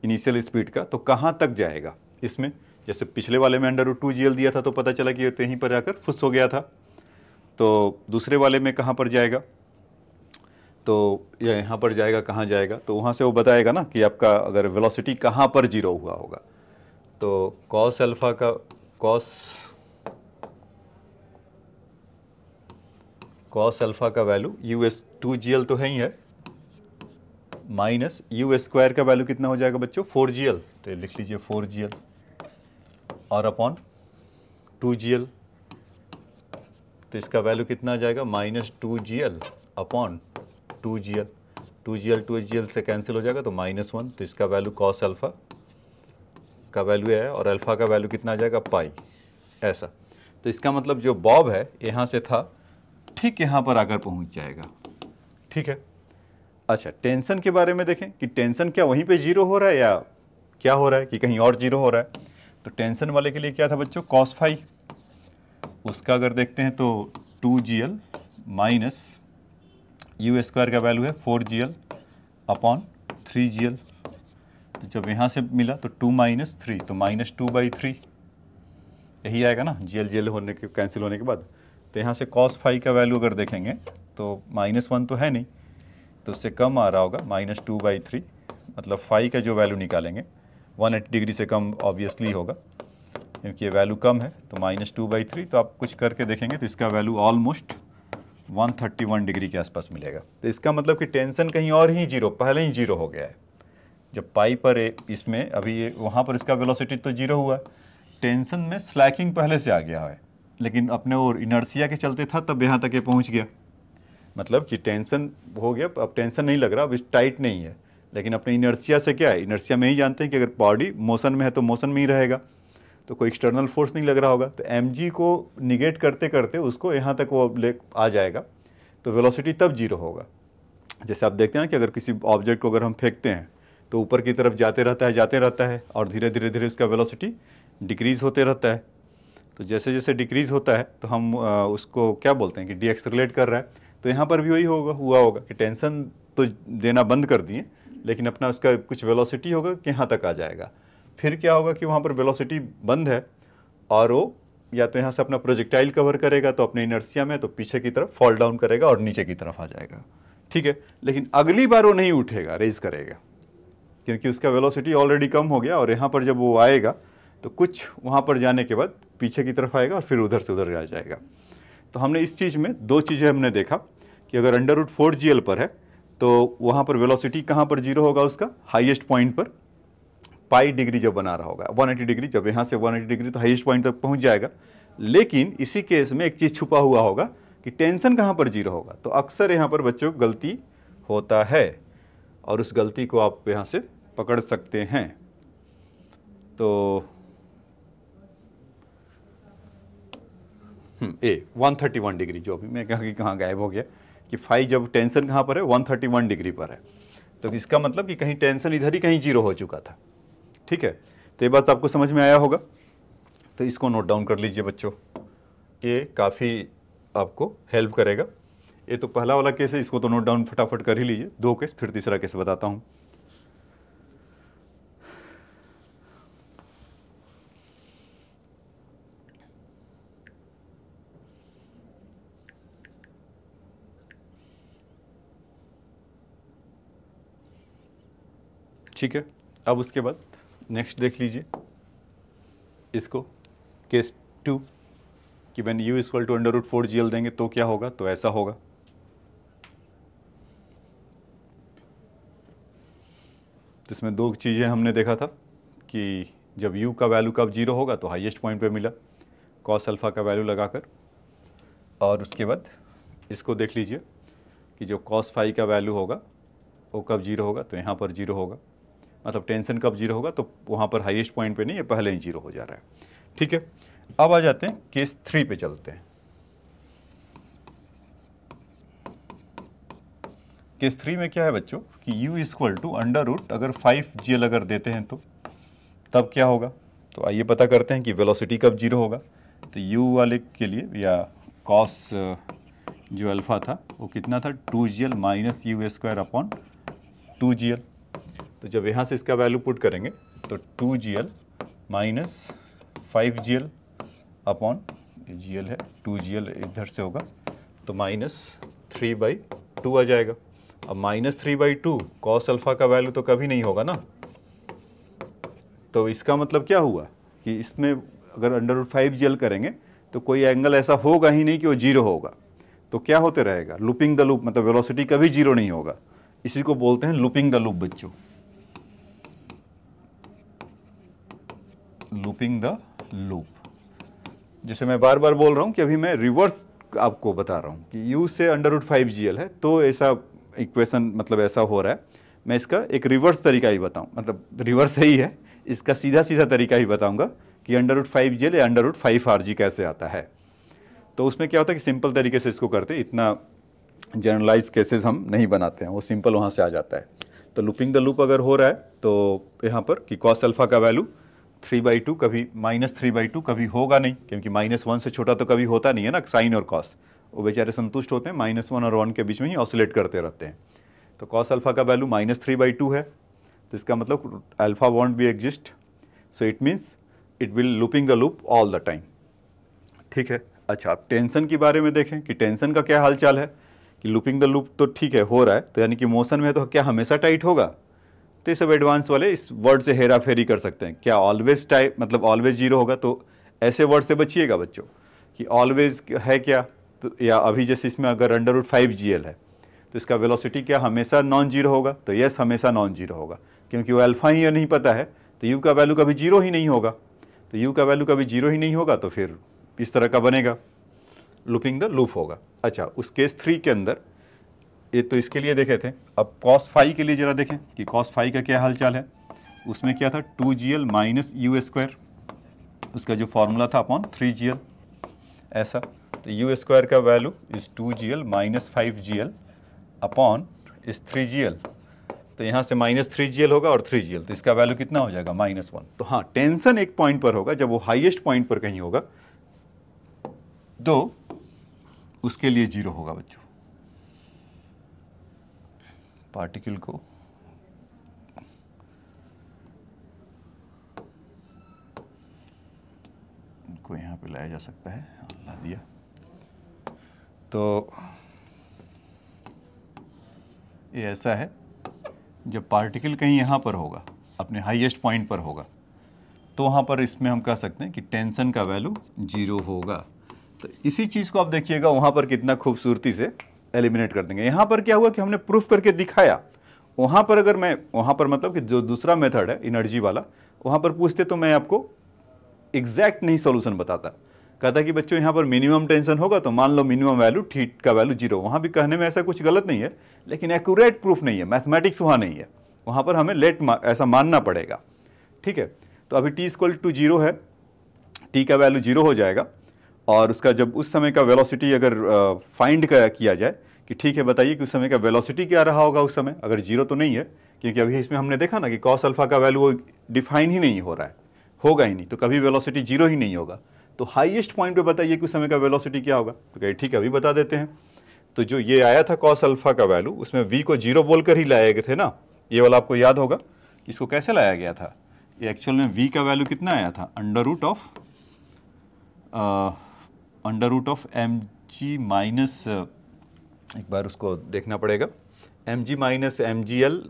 इनिशियल स्पीड का तो कहाँ तक जाएगा इसमें जैसे पिछले वाले में अंडर रूट टू जी एल दिया था तो पता चला कि ये यहीं पर जाकर फुस हो गया था तो दूसरे वाले में कहाँ पर जाएगा तो यह यहाँ पर जाएगा कहाँ जाएगा तो वहाँ से वो बताएगा ना कि आपका अगर वेलोसिटी कहाँ पर जीरो हुआ होगा तो कॉस अल्फ़ा का कॉस कॉस अल्फ़ा का value u s two G L तो है ही है माइनस यू स्क्वायर का वैल्यू कितना हो जाएगा बच्चों फोर जी एल तो लिख लीजिए फोर जी एल और अपॉन टू जी एल तो इसका वैल्यू कितना आ जाएगा माइनस टू जी एल अपॉन टू जी एल टू जी एल टू जी एल से कैंसिल हो जाएगा तो माइनस वन तो इसका वैल्यू कॉस अल्फ़ा का वैल्यू है और अल्फ़ा का वैल्यू कितना आ जाएगा पाई ऐसा तो इसका मतलब जो बॉब है यहाँ से था ठीक यहाँ पर आकर पहुँच जाएगा ठीक है अच्छा टेंशन के बारे में देखें कि टेंशन क्या वहीं पे जीरो हो रहा है या क्या हो रहा है कि कहीं और जीरो हो रहा है तो टेंशन वाले के लिए क्या था बच्चों कॉस फाइव उसका अगर देखते हैं तो two G L minus you square का वैल्यू है four g l upon three G L तो जब यहाँ से मिला तो टू माइनस थ्री तो माइनस टू बाई थ्री यही आएगा ना जी एल जी एल होने के कैंसिल होने के बाद तो यहाँ से कॉस फाइव का वैल्यू अगर देखेंगे तो माइनस वन तो है नहीं तो उससे कम आ रहा होगा माइनस टू बाई थ्री मतलब फाइव का जो वैल्यू निकालेंगे वन एट्टी डिग्री से कम ऑब्वियसली होगा क्योंकि ये वैल्यू कम है तो माइनस टू बाई थ्री तो आप कुछ करके देखेंगे तो इसका वैल्यू ऑलमोस्ट 131 डिग्री के आसपास मिलेगा तो इसका मतलब कि टेंशन कहीं और ही जीरो पहले ही जीरो हो गया है जब पाई पर इसमें अभी ये वहाँ पर इसका वेलोसिटी तो जीरो हुआ है टेंशन में स्लैकिंग पहले से आ गया है लेकिन अपने और इनर्सिया के चलते था तब यहाँ तक ये पहुँच गया मतलब कि टेंशन हो गया अब टेंशन नहीं लग रहा अब टाइट नहीं है लेकिन अपने इनर्सिया से क्या है इनर्सिया में ही जानते हैं कि अगर बॉडी मोशन में है तो मोशन में ही रहेगा तो कोई एक्सटर्नल फोर्स नहीं लग रहा होगा तो एम को निगेट करते करते उसको यहाँ तक वो ले आ जाएगा तो वेलोसिटी तब जीरो होगा जैसे आप देखते हैं ना कि अगर किसी ऑब्जेक्ट को अगर हम फेंकते हैं तो ऊपर की तरफ जाते रहता है जाते रहता है और धीरे धीरे धीरे उसका वेलोसिटी डिक्रीज़ होते रहता है तो जैसे जैसे डिक्रीज़ होता है तो हम उसको क्या बोलते हैं कि डी रिलेट कर रहा है तो यहाँ पर भी वही होगा हुआ होगा कि टेंशन तो देना बंद कर दिए लेकिन अपना उसका कुछ वेलोसिटी होगा कि यहाँ तक आ जाएगा फिर क्या होगा कि वहाँ पर वेलोसिटी बंद है और वो या तो यहाँ से अपना प्रोजेक्टाइल कवर करेगा तो अपने इनर्सिया में तो पीछे की तरफ फॉल डाउन करेगा और नीचे की तरफ आ जाएगा ठीक है लेकिन अगली बार वो नहीं उठेगा रेज करेगा क्योंकि उसका वेलोसिटी ऑलरेडी कम हो गया और यहाँ पर जब वो आएगा तो कुछ वहाँ पर जाने के बाद पीछे की तरफ आएगा और फिर उधर से उधर आ जाएगा तो हमने इस चीज़ में दो चीज़ें हमने देखा कि अगर अंडर रूट फोर जी पर है तो वहाँ पर वेलोसिटी कहाँ पर जीरो होगा उसका हाईएस्ट पॉइंट पर पाई डिग्री जब बना रहा होगा 180 डिग्री जब यहाँ से 180 डिग्री तो हाईएस्ट पॉइंट तक पहुँच जाएगा लेकिन इसी केस में एक चीज़ छुपा हुआ होगा कि टेंशन कहाँ पर जीरो होगा तो अक्सर यहाँ पर बच्चों को गलती होता है और उस गलती को आप यहाँ से पकड़ सकते हैं तो हम्म, ए 131 डिग्री जो अभी मैं कहा कि कहाँ गायब हो गया कि फाई जब टेंशन कहाँ पर है 131 डिग्री पर है तो इसका मतलब कि कहीं टेंशन इधर ही कहीं जीरो हो चुका था ठीक है तो ये बात तो आपको समझ में आया होगा तो इसको नोट डाउन कर लीजिए बच्चों ये काफ़ी आपको हेल्प करेगा ये तो पहला वाला केस है इसको तो नोट डाउन फटाफट कर ही लीजिए दो केस फिर तीसरा केस बताता हूँ ठीक है अब उसके बाद नेक्स्ट देख लीजिए इसको केस टू कि when u equal to under root four g l देंगे तो क्या होगा तो ऐसा होगा जिसमें तो दो चीज़ें हमने देखा था कि जब u का वैल्यू कब जीरो होगा तो हाईएस्ट पॉइंट पे मिला कॉस अल्फ़ा का वैल्यू लगाकर और उसके बाद इसको देख लीजिए कि जो कॉस फाई का वैल्यू होगा वो कब जीरो होगा तो यहाँ पर जीरो होगा मतलब टेंशन कब जीरो होगा तो वहाँ पर हाईएस्ट पॉइंट पे नहीं ये पहले ही जीरो हो जा रहा है ठीक है अब आ जाते हैं केस थ्री पे चलते हैं केस थ्री में क्या है बच्चों कि u equal to under root अगर फाइव जी अगर देते हैं तो तब क्या होगा तो आइए पता करते हैं कि वेलोसिटी कब जीरो होगा तो u वाले के लिए या कॉस जो अल्फ़ा था वो कितना था two G L minus you square upon two G L तो जब यहाँ से इसका वैल्यू पुट करेंगे तो two G L minus five g l upon g L है टू जी एल इधर से होगा तो माइनस थ्री बाई टू आ जाएगा अब minus three by two cos alpha का वैल्यू तो कभी नहीं होगा ना तो इसका मतलब क्या हुआ कि इसमें अगर under root five g l करेंगे तो कोई एंगल ऐसा होगा ही नहीं कि वो जीरो होगा तो क्या होते रहेगा लुपिंग द लूप मतलब वेलोसिटी कभी जीरो नहीं होगा इसी को बोलते हैं लुपिंग द लूप बच्चों लूपिंग द लूप जैसे मैं बार बार बोल रहा हूँ कि अभी मैं रिवर्स आपको बता रहा हूँ कि यू से अंडर रूट फाइव जी है तो ऐसा इक्वेशन मतलब ऐसा हो रहा है मैं इसका एक रिवर्स तरीका ही बताऊँ मतलब रिवर्स ही है इसका सीधा सीधा तरीका ही बताऊँगा कि अंडर रूट फाइव जी या under root five r g कैसे आता है तो उसमें क्या होता है कि सिंपल तरीके से इसको करते इतना जनरलाइज केसेस हम नहीं बनाते हैं वो सिंपल वहाँ से आ जाता है तो लुपिंग द लूप अगर हो रहा है तो यहाँ पर कि कॉस अल्फ़ा का वैल्यू थ्री बाई टू कभी माइनस थ्री बाई टू कभी होगा नहीं क्योंकि माइनस वन से छोटा तो कभी होता नहीं है ना साइन और कॉस वो बेचारे संतुष्ट होते हैं माइनस वन और वन के बीच में ही ऑसिलेट करते रहते हैं तो कॉस अल्फा का value minus three by two है तो इसका मतलब alpha won't be exist so it means it will looping the loop all the time ठीक है अच्छा आप टेंशन के बारे में देखें कि टेंशन का क्या हालचाल है कि लुपिंग द लूप तो ठीक है हो रहा है तो यानी कि मोशन में तो क्या हमेशा टाइट होगा तो ये सब एडवांस वाले इस वर्ड से हेरा फेरी कर सकते हैं क्या ऑलवेज टाइप मतलब ऑलवेज जीरो होगा तो ऐसे वर्ड से बचिएगा बच्चों कि ऑलवेज है क्या तो या अभी जैसे इसमें अगर अंडर रूट फाइव जी है तो इसका वेलोसिटी क्या हमेशा नॉन जीरो होगा तो यस हमेशा नॉन जीरो होगा क्योंकि वो अल्फ़ा ही नहीं पता है तो यू का वैल्यू कभी जीरो ही नहीं होगा तो यू का वैल्यू कभी जीरो ही नहीं होगा तो फिर इस तरह का बनेगा लुपिंग द लूप होगा अच्छा उस केस थ्री के अंदर ये तो इसके लिए देखे थे अब कॉस फाइव के लिए जरा देखें कि कॉस फाइव का क्या हालचाल है उसमें क्या था two G L minus you square उसका जो फॉर्मूला था अपॉन थ्री जी एल ऐसा तो यू स्क्वायर का value is two G L minus five g l upon इस थ्री जी एल तो यहाँ से माइनस थ्री जी एल होगा और थ्री जी एल तो इसका वैल्यू कितना हो जाएगा माइनस वन तो हाँ टेंशन एक पॉइंट पर होगा जब वो हाइएस्ट पॉइंट पर कहीं होगा तो उसके लिए जीरो होगा बच्चों पार्टिकल को इनको यहाँ पे लाया जा सकता है ला दिया तो ये ऐसा है जब पार्टिकल कहीं यहाँ पर होगा अपने हाईएस्ट पॉइंट पर होगा तो वहाँ पर इसमें हम कह सकते हैं कि टेंशन का वैल्यू जीरो होगा तो इसी चीज़ को आप देखिएगा वहाँ पर कितना खूबसूरती से एलिमिनेट कर देंगे यहाँ पर क्या हुआ कि हमने प्रूफ करके दिखाया वहाँ पर अगर मैं वहाँ पर मतलब कि जो दूसरा मेथड है इनर्जी वाला वहाँ पर पूछते तो मैं आपको एग्जैक्ट नहीं सोल्यूशन बताता कहता कि बच्चों यहाँ पर मिनिमम टेंशन होगा तो मान लो मिनिमम वैल्यू ठीक का वैल्यू जीरो वहाँ भी कहने में ऐसा कुछ गलत नहीं है लेकिन एक्यूरेट प्रूफ नहीं है मैथमेटिक्स वहाँ नहीं है वहाँ पर हमें लेट मा, ऐसा मानना पड़ेगा ठीक है तो अभी टी स्क्वल टू जीरो है टी का वैल्यू जीरो हो जाएगा और उसका जब उस समय का वेलोसिटी अगर फाइंड किया जाए कि ठीक है बताइए कि उस समय का वेलोसिटी क्या रहा होगा उस समय अगर जीरो तो नहीं है क्योंकि अभी इसमें हमने देखा ना कि कॉस अल्फा का वैल्यू डिफाइन ही नहीं हो रहा है होगा ही नहीं तो कभी वेलोसिटी जीरो ही नहीं होगा तो हाईएस्ट पॉइंट पे बताइए कि उस समय का वेलोसिटी क्या होगा तो कहिए ठीक है अभी बता देते हैं तो जो ये आया था कॉस अल्फा का वैल्यू उसमें वी को जीरो बोलकर ही लाए गए थे ना ये वाला आपको याद होगा इसको कैसे लाया गया था ये एक्चुअल में वी का वैल्यू कितना आया था under root of under root of m g minus एक बार उसको देखना पड़ेगा m g minus M G l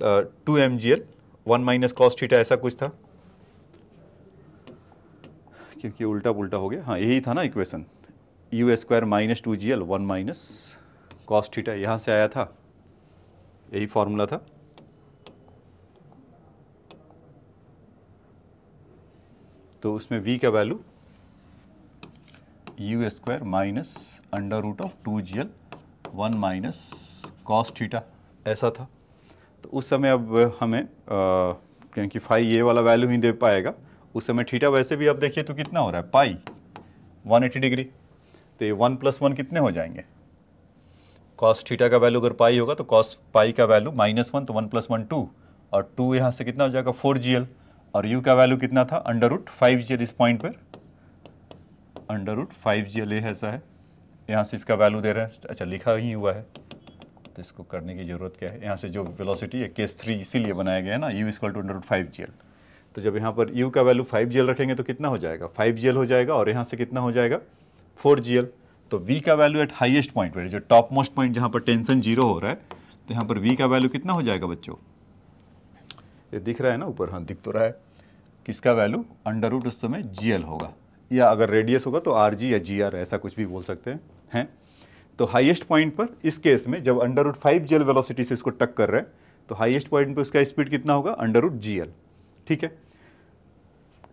two M G L one minus cos theta ऐसा कुछ था क्योंकि उल्टा पुल्टा हो गया हाँ यही था ना equation u square minus two G L one minus cos theta यहाँ से आया था यही फॉर्मूला था तो उसमें v का value u square minus under root of two G L one minus cos theta ऐसा था तो उस समय अब हमें क्योंकि फाइव ये वाला वैल्यू ही दे पाएगा उस समय थीटा वैसे भी अब देखिए तो कितना हो रहा है पाई 180 डिग्री तो ये वन प्लस वन कितने हो जाएंगे कॉस थीटा का वैल्यू अगर पाई होगा तो कॉस पाई का वैल्यू माइनस वन तो वन प्लस वन टू और टू यहाँ से कितना हो जाएगा फोर जी एल और यू का वैल्यू कितना था under root five g L इस पॉइंट पर under root five g l ए ऐसा है यहाँ से इसका वैल्यू दे रहे हैं अच्छा लिखा ही हुआ है तो इसको करने की ज़रूरत क्या है यहाँ से जो वेलोसिटी है केस थ्री इसीलिए बनाया गया है ना u equal to under root five g L तो जब यहाँ पर यू का वैल्यू फाइव जी एल रखेंगे तो कितना हो जाएगा फाइव जी एल हो जाएगा और यहाँ से कितना हो जाएगा फोर जी एल तो वी का वैल्यू एट हाइएस्ट पॉइंट पर जो टॉप मोस्ट पॉइंट जहाँ पर टेंशन जीरो हो रहा है तो यहाँ पर वी का वैल्यू कितना हो जाएगा बच्चों ये दिख रहा है ना ऊपर हाँ दिख तो रहा है किसका वैल्यू अंडर रूट उस समय जी एल होगा या अगर रेडियस होगा तो आर जी या जी आर ऐसा कुछ भी बोल सकते हैं हैं तो हाईएस्ट पॉइंट पर इस केस में जब under root five g velocity से इसको टक कर रहे हैं तो हाईएस्ट पॉइंट पर उसका स्पीड कितना होगा अंडर रूट जी एल ठीक है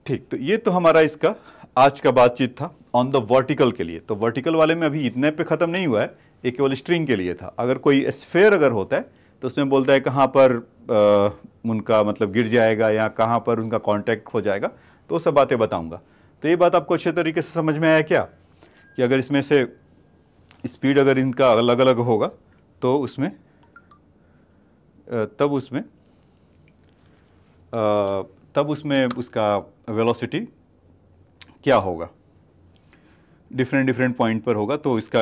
ठीक तो ये तो हमारा इसका आज का बातचीत था ऑन द वर्टिकल के लिए तो वर्टिकल वाले में अभी इतने पे ख़त्म नहीं हुआ है ये केवल स्ट्रिंग के लिए था अगर कोई स्फेयर अगर होता है तो उसमें बोलता है कहाँ पर आ, उनका मतलब गिर जाएगा या कहाँ पर उनका कांटेक्ट हो जाएगा तो सब बातें बताऊंगा तो ये बात आपको अच्छे तरीके से समझ में आया क्या कि अगर इसमें से स्पीड अगर इनका अलग अलग होगा तो उसमें तब उसमें तब उसमें उसका वेलोसिटी क्या होगा डिफरेंट डिफरेंट पॉइंट पर होगा तो इसका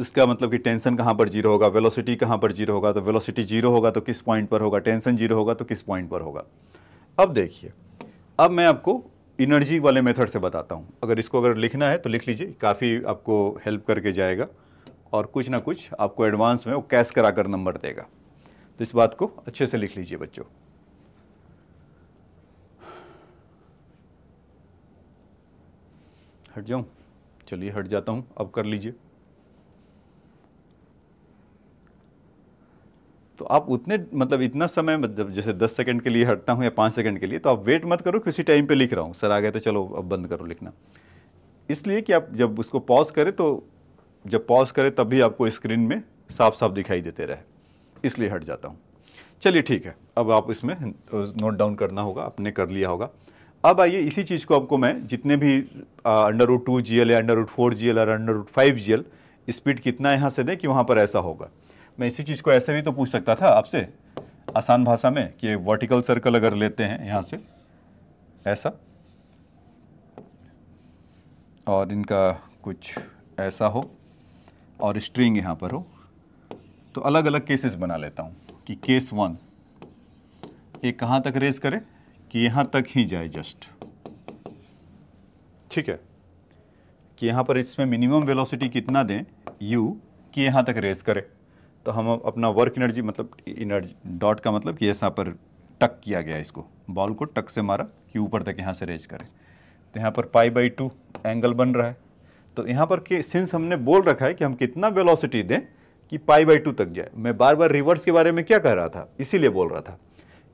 उसका मतलब कि टेंशन कहाँ पर जीरो होगा वेलोसिटी कहाँ पर जीरो होगा तो वेलोसिटी जीरो होगा तो किस पॉइंट पर होगा टेंशन जीरो होगा तो किस पॉइंट पर होगा अब देखिए अब मैं आपको इनर्जी वाले मेथड से बताता हूँ अगर इसको अगर लिखना है तो लिख लीजिए काफ़ी आपको हेल्प करके जाएगा और कुछ ना कुछ आपको एडवांस में वो कैश करा कर नंबर देगा तो इस बात को अच्छे से लिख लीजिए बच्चों हट जाऊँ चलिए हट जाता हूँ अब कर लीजिए तो आप उतने मतलब इतना समय मतलब जैसे दस सेकंड के लिए हटता हूँ या पाँच सेकंड के लिए तो आप वेट मत करो किसी टाइम पे लिख रहा हूँ सर आ गए तो चलो अब बंद करो लिखना इसलिए कि आप जब उसको पॉज करें तो जब पॉज करें तब भी आपको स्क्रीन में साफ साफ दिखाई देते रहे इसलिए हट जाता हूँ चलिए ठीक है अब आप इसमें नोट डाउन करना होगा आपने कर लिया होगा अब आइए इसी चीज़ को आपको मैं जितने भी अंडर रूट टू जी एल या under root four g L और under root five g l speed कितना यहाँ से दें कि वहाँ पर ऐसा होगा मैं इसी चीज़ को ऐसे भी तो पूछ सकता था आपसे आसान भाषा में कि वर्टिकल सर्कल अगर लेते हैं यहाँ से ऐसा और इनका कुछ ऐसा हो और स्ट्रिंग यहाँ पर हो तो अलग अलग केसेस बना लेता हूँ कि केस वन ये कहाँ तक रेज करे कि यहाँ तक ही जाए जस्ट ठीक है कि यहाँ पर इसमें मिनिमम वेलोसिटी कितना दें यू कि यहाँ तक रेस करे तो हम अपना वर्क एनर्जी मतलब इनर्जी डॉट का मतलब कि यहाँ पर टक किया गया इसको बॉल को टक से मारा कि ऊपर तक यहाँ से रेज करें तो यहाँ पर पाई बाई टू एंगल बन रहा है तो यहाँ पर कि सिंस हमने बोल रखा है कि हम कितना वेलोसिटी दें कि पाई बाई टू तक जाए मैं बार बार रिवर्स के बारे में क्या कह रहा था इसीलिए बोल रहा था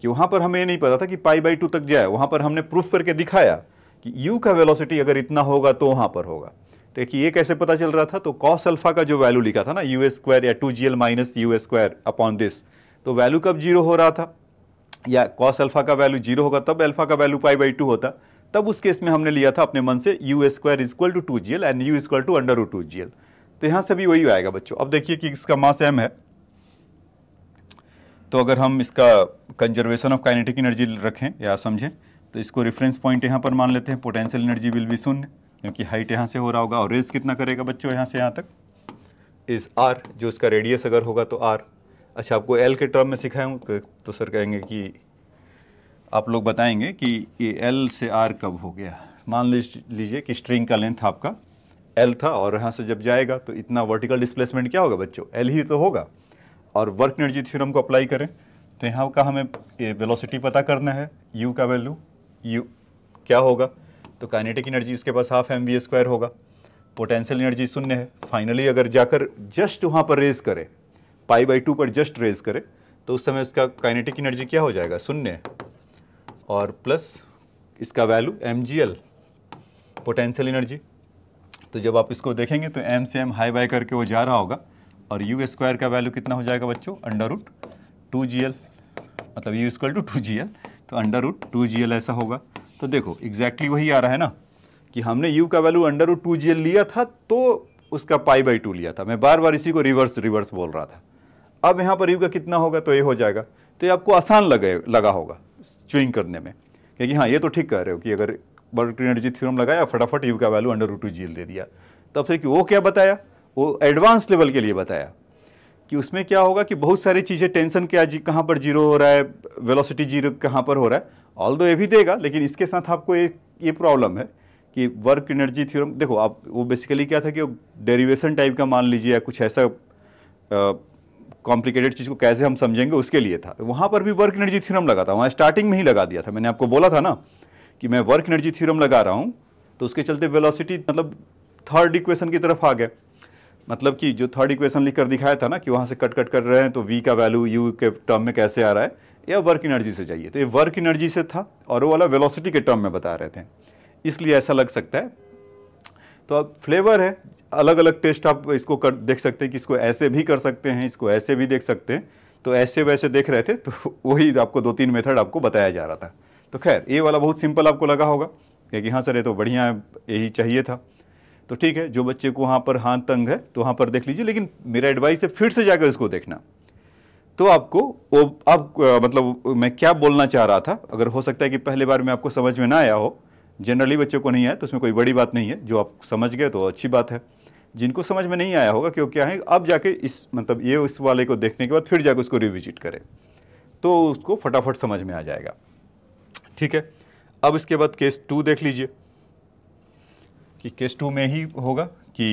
कि वहाँ पर हमें ये नहीं पता था कि पाई बाई टू तक जाए वहाँ पर हमने प्रूफ करके दिखाया कि यू का वेलोसिटी अगर इतना होगा तो वहाँ पर होगा देखिए ये कैसे पता चल रहा था तो कॉस अल्फा का जो वैल्यू लिखा था ना यू स्क्वायर या two G L minus you square upon this तो वैल्यू कब जीरो हो रहा था या कॉस अल्फा का वैल्यू जीरो होगा तब अल्फा का वैल्यू पाई बाई टू होता तब उस केस में हमने लिया था अपने मन से u square equal to two ji l and u equal to under two G L तो यहाँ से भी वही आएगा बच्चों अब देखिए कि इसका मास एम है तो अगर हम इसका कंजर्वेशन ऑफ काइनेटिक एनर्जी रखें या समझें तो इसको रेफरेंस पॉइंट यहाँ पर मान लेते हैं पोटेंशियल एनर्जी विल भी शून्य क्योंकि हाइट यहाँ से हो रहा होगा और रेस कितना करेगा बच्चों यहाँ से यहाँ तक इस आर जो इसका रेडियस अगर होगा तो आर अच्छा आपको एल के टर्म में सिखाया हूँ तो सर तो कहेंगे कि आप लोग बताएंगे कि ये एल से आर कब हो गया मान लीजिए कि स्ट्रिंग का लेंथ आपका एल था और यहाँ से जब जाएगा तो इतना वर्टिकल डिस्प्लेसमेंट क्या होगा बच्चों एल ही तो होगा और वर्क एनर्जी थ्योरम को अप्लाई करें तो यहाँ का हमें वेलोसिटी पता करना है यू का वैल्यू यू क्या होगा तो काइनेटिक एनर्जी उसके पास हाफ एम वी स्क्वायर होगा पोटेंशियल एनर्जी शून्य है फाइनली अगर जाकर जस्ट वहाँ पर रेज करे पाई बाई टू पर जस्ट रेज करे तो उस समय उसका काइनेटिक एनर्जी क्या हो जाएगा शून्य और प्लस इसका वैल्यू एम जी एल पोटेंशियल एनर्जी तो जब आप इसको देखेंगे तो एम से एम हाई बाई करके वो जा रहा होगा और यू स्क्वायर का वैल्यू कितना हो जाएगा बच्चों अंडर रूट टू जी एल मतलब u equal to two G L तो अंडर रूट टू जी एल ऐसा होगा तो देखो एग्जैक्टली exactly वही आ रहा है ना कि हमने यू का value under root two g लिया था तो उसका पाई बाई टू लिया था मैं बार बार इसी को रिवर्स रिवर्स बोल रहा था अब यहाँ पर यू का कितना होगा तो ये हो जाएगा तो ये आपको आसान लगे लगा होगा चुइंग करने में क्योंकि हाँ ये तो ठीक कह रहे हो कि अगर बर्क एनर्जी थ्योरम लगाया फटाफट यू का वैल्यू अंडर टू जी दे दिया तब से कि वो क्या बताया वो एडवांस लेवल के लिए बताया कि उसमें क्या होगा कि बहुत सारी चीज़ें टेंशन क्या जी कहाँ पर जीरो हो रहा है वेलोसिटी जीरो कहाँ पर हो रहा है ऑल दो ये भी देगा लेकिन इसके साथ आपको एक ये प्रॉब्लम है कि वर्क एनर्जी थ्योरम देखो आप वो बेसिकली क्या था कि डेरिवेशन टाइप का मान लीजिए या कुछ ऐसा कॉम्प्लिकेटेड चीज़ को कैसे हम समझेंगे उसके लिए था वहाँ पर भी वर्क एनर्जी थ्योरम लगा था वहाँ स्टार्टिंग में ही लगा दिया था मैंने आपको बोला था ना कि मैं वर्क एनर्जी थ्योरम लगा रहा हूँ तो उसके चलते वेलोसिटी मतलब थर्ड इक्वेशन की तरफ आ गए मतलब कि जो थर्ड इक्वेशन लिखकर दिखाया था ना कि वहाँ से कट कट कर रहे हैं तो वी का वैल्यू यू के टर्म में कैसे आ रहा है या वर्क एनर्जी से चाहिए तो ये वर्क एनर्जी से था और वो वाला वेलोसिटी के टर्म में बता रहे थे इसलिए ऐसा लग सकता है तो अब फ्लेवर है अलग अलग टेस्ट आप इसको कर देख सकते हैं कि इसको ऐसे भी कर सकते हैं इसको ऐसे भी देख सकते हैं तो ऐसे वैसे देख रहे थे तो वही आपको दो तीन मेथड आपको बताया जा रहा था तो खैर ये वाला बहुत सिंपल आपको लगा होगा क्योंकि हाँ सर ये तो बढ़िया यही चाहिए था तो ठीक है जो बच्चे को वहाँ पर हाथ तंग है तो वहाँ पर देख लीजिए लेकिन मेरा एडवाइस है फिर से जाकर इसको देखना तो आपको वो अब मतलब मैं क्या बोलना चाह रहा था अगर हो सकता है कि पहले बार में आपको समझ में ना आया हो जनरली बच्चों को नहीं आया तो उसमें कोई बड़ी बात नहीं है जो आप समझ गए तो अच्छी बात है जिनको समझ में नहीं आया होगा क्यों क्या है अब जाके इस मतलब ये उस वाले को देखने के बाद फिर जाके उसको रिविजिट करें तो उसको फटाफट समझ में आ जाएगा ठीक है अब इसके बाद केस टू देख लीजिए कि केस टू में ही होगा कि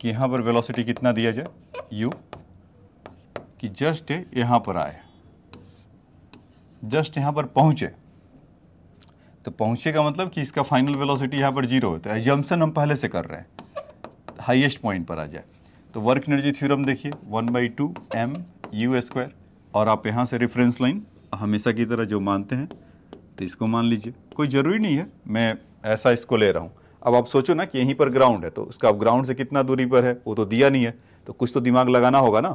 कि यहाँ पर वेलोसिटी कितना दिया जाए यू कि जस्ट यहाँ पर आए जस्ट यहाँ पर पहुँचे तो पहुँचे का मतलब कि इसका फाइनल वेलोसिटी यहाँ पर जीरो है तो एजम्पन हम पहले से कर रहे हैं हाईएस्ट पॉइंट पर आ जाए तो वर्क एनर्जी थ्योरम देखिए one by two M you square और आप यहाँ से रेफरेंस लाइन हमेशा की तरह जो मानते हैं तो इसको मान लीजिए कोई ज़रूरी नहीं है मैं ऐसा इसको ले रहा हूँ अब आप सोचो ना कि यहीं पर ग्राउंड है तो उसका अब ग्राउंड से कितना दूरी पर है वो तो दिया नहीं है तो कुछ तो दिमाग लगाना होगा ना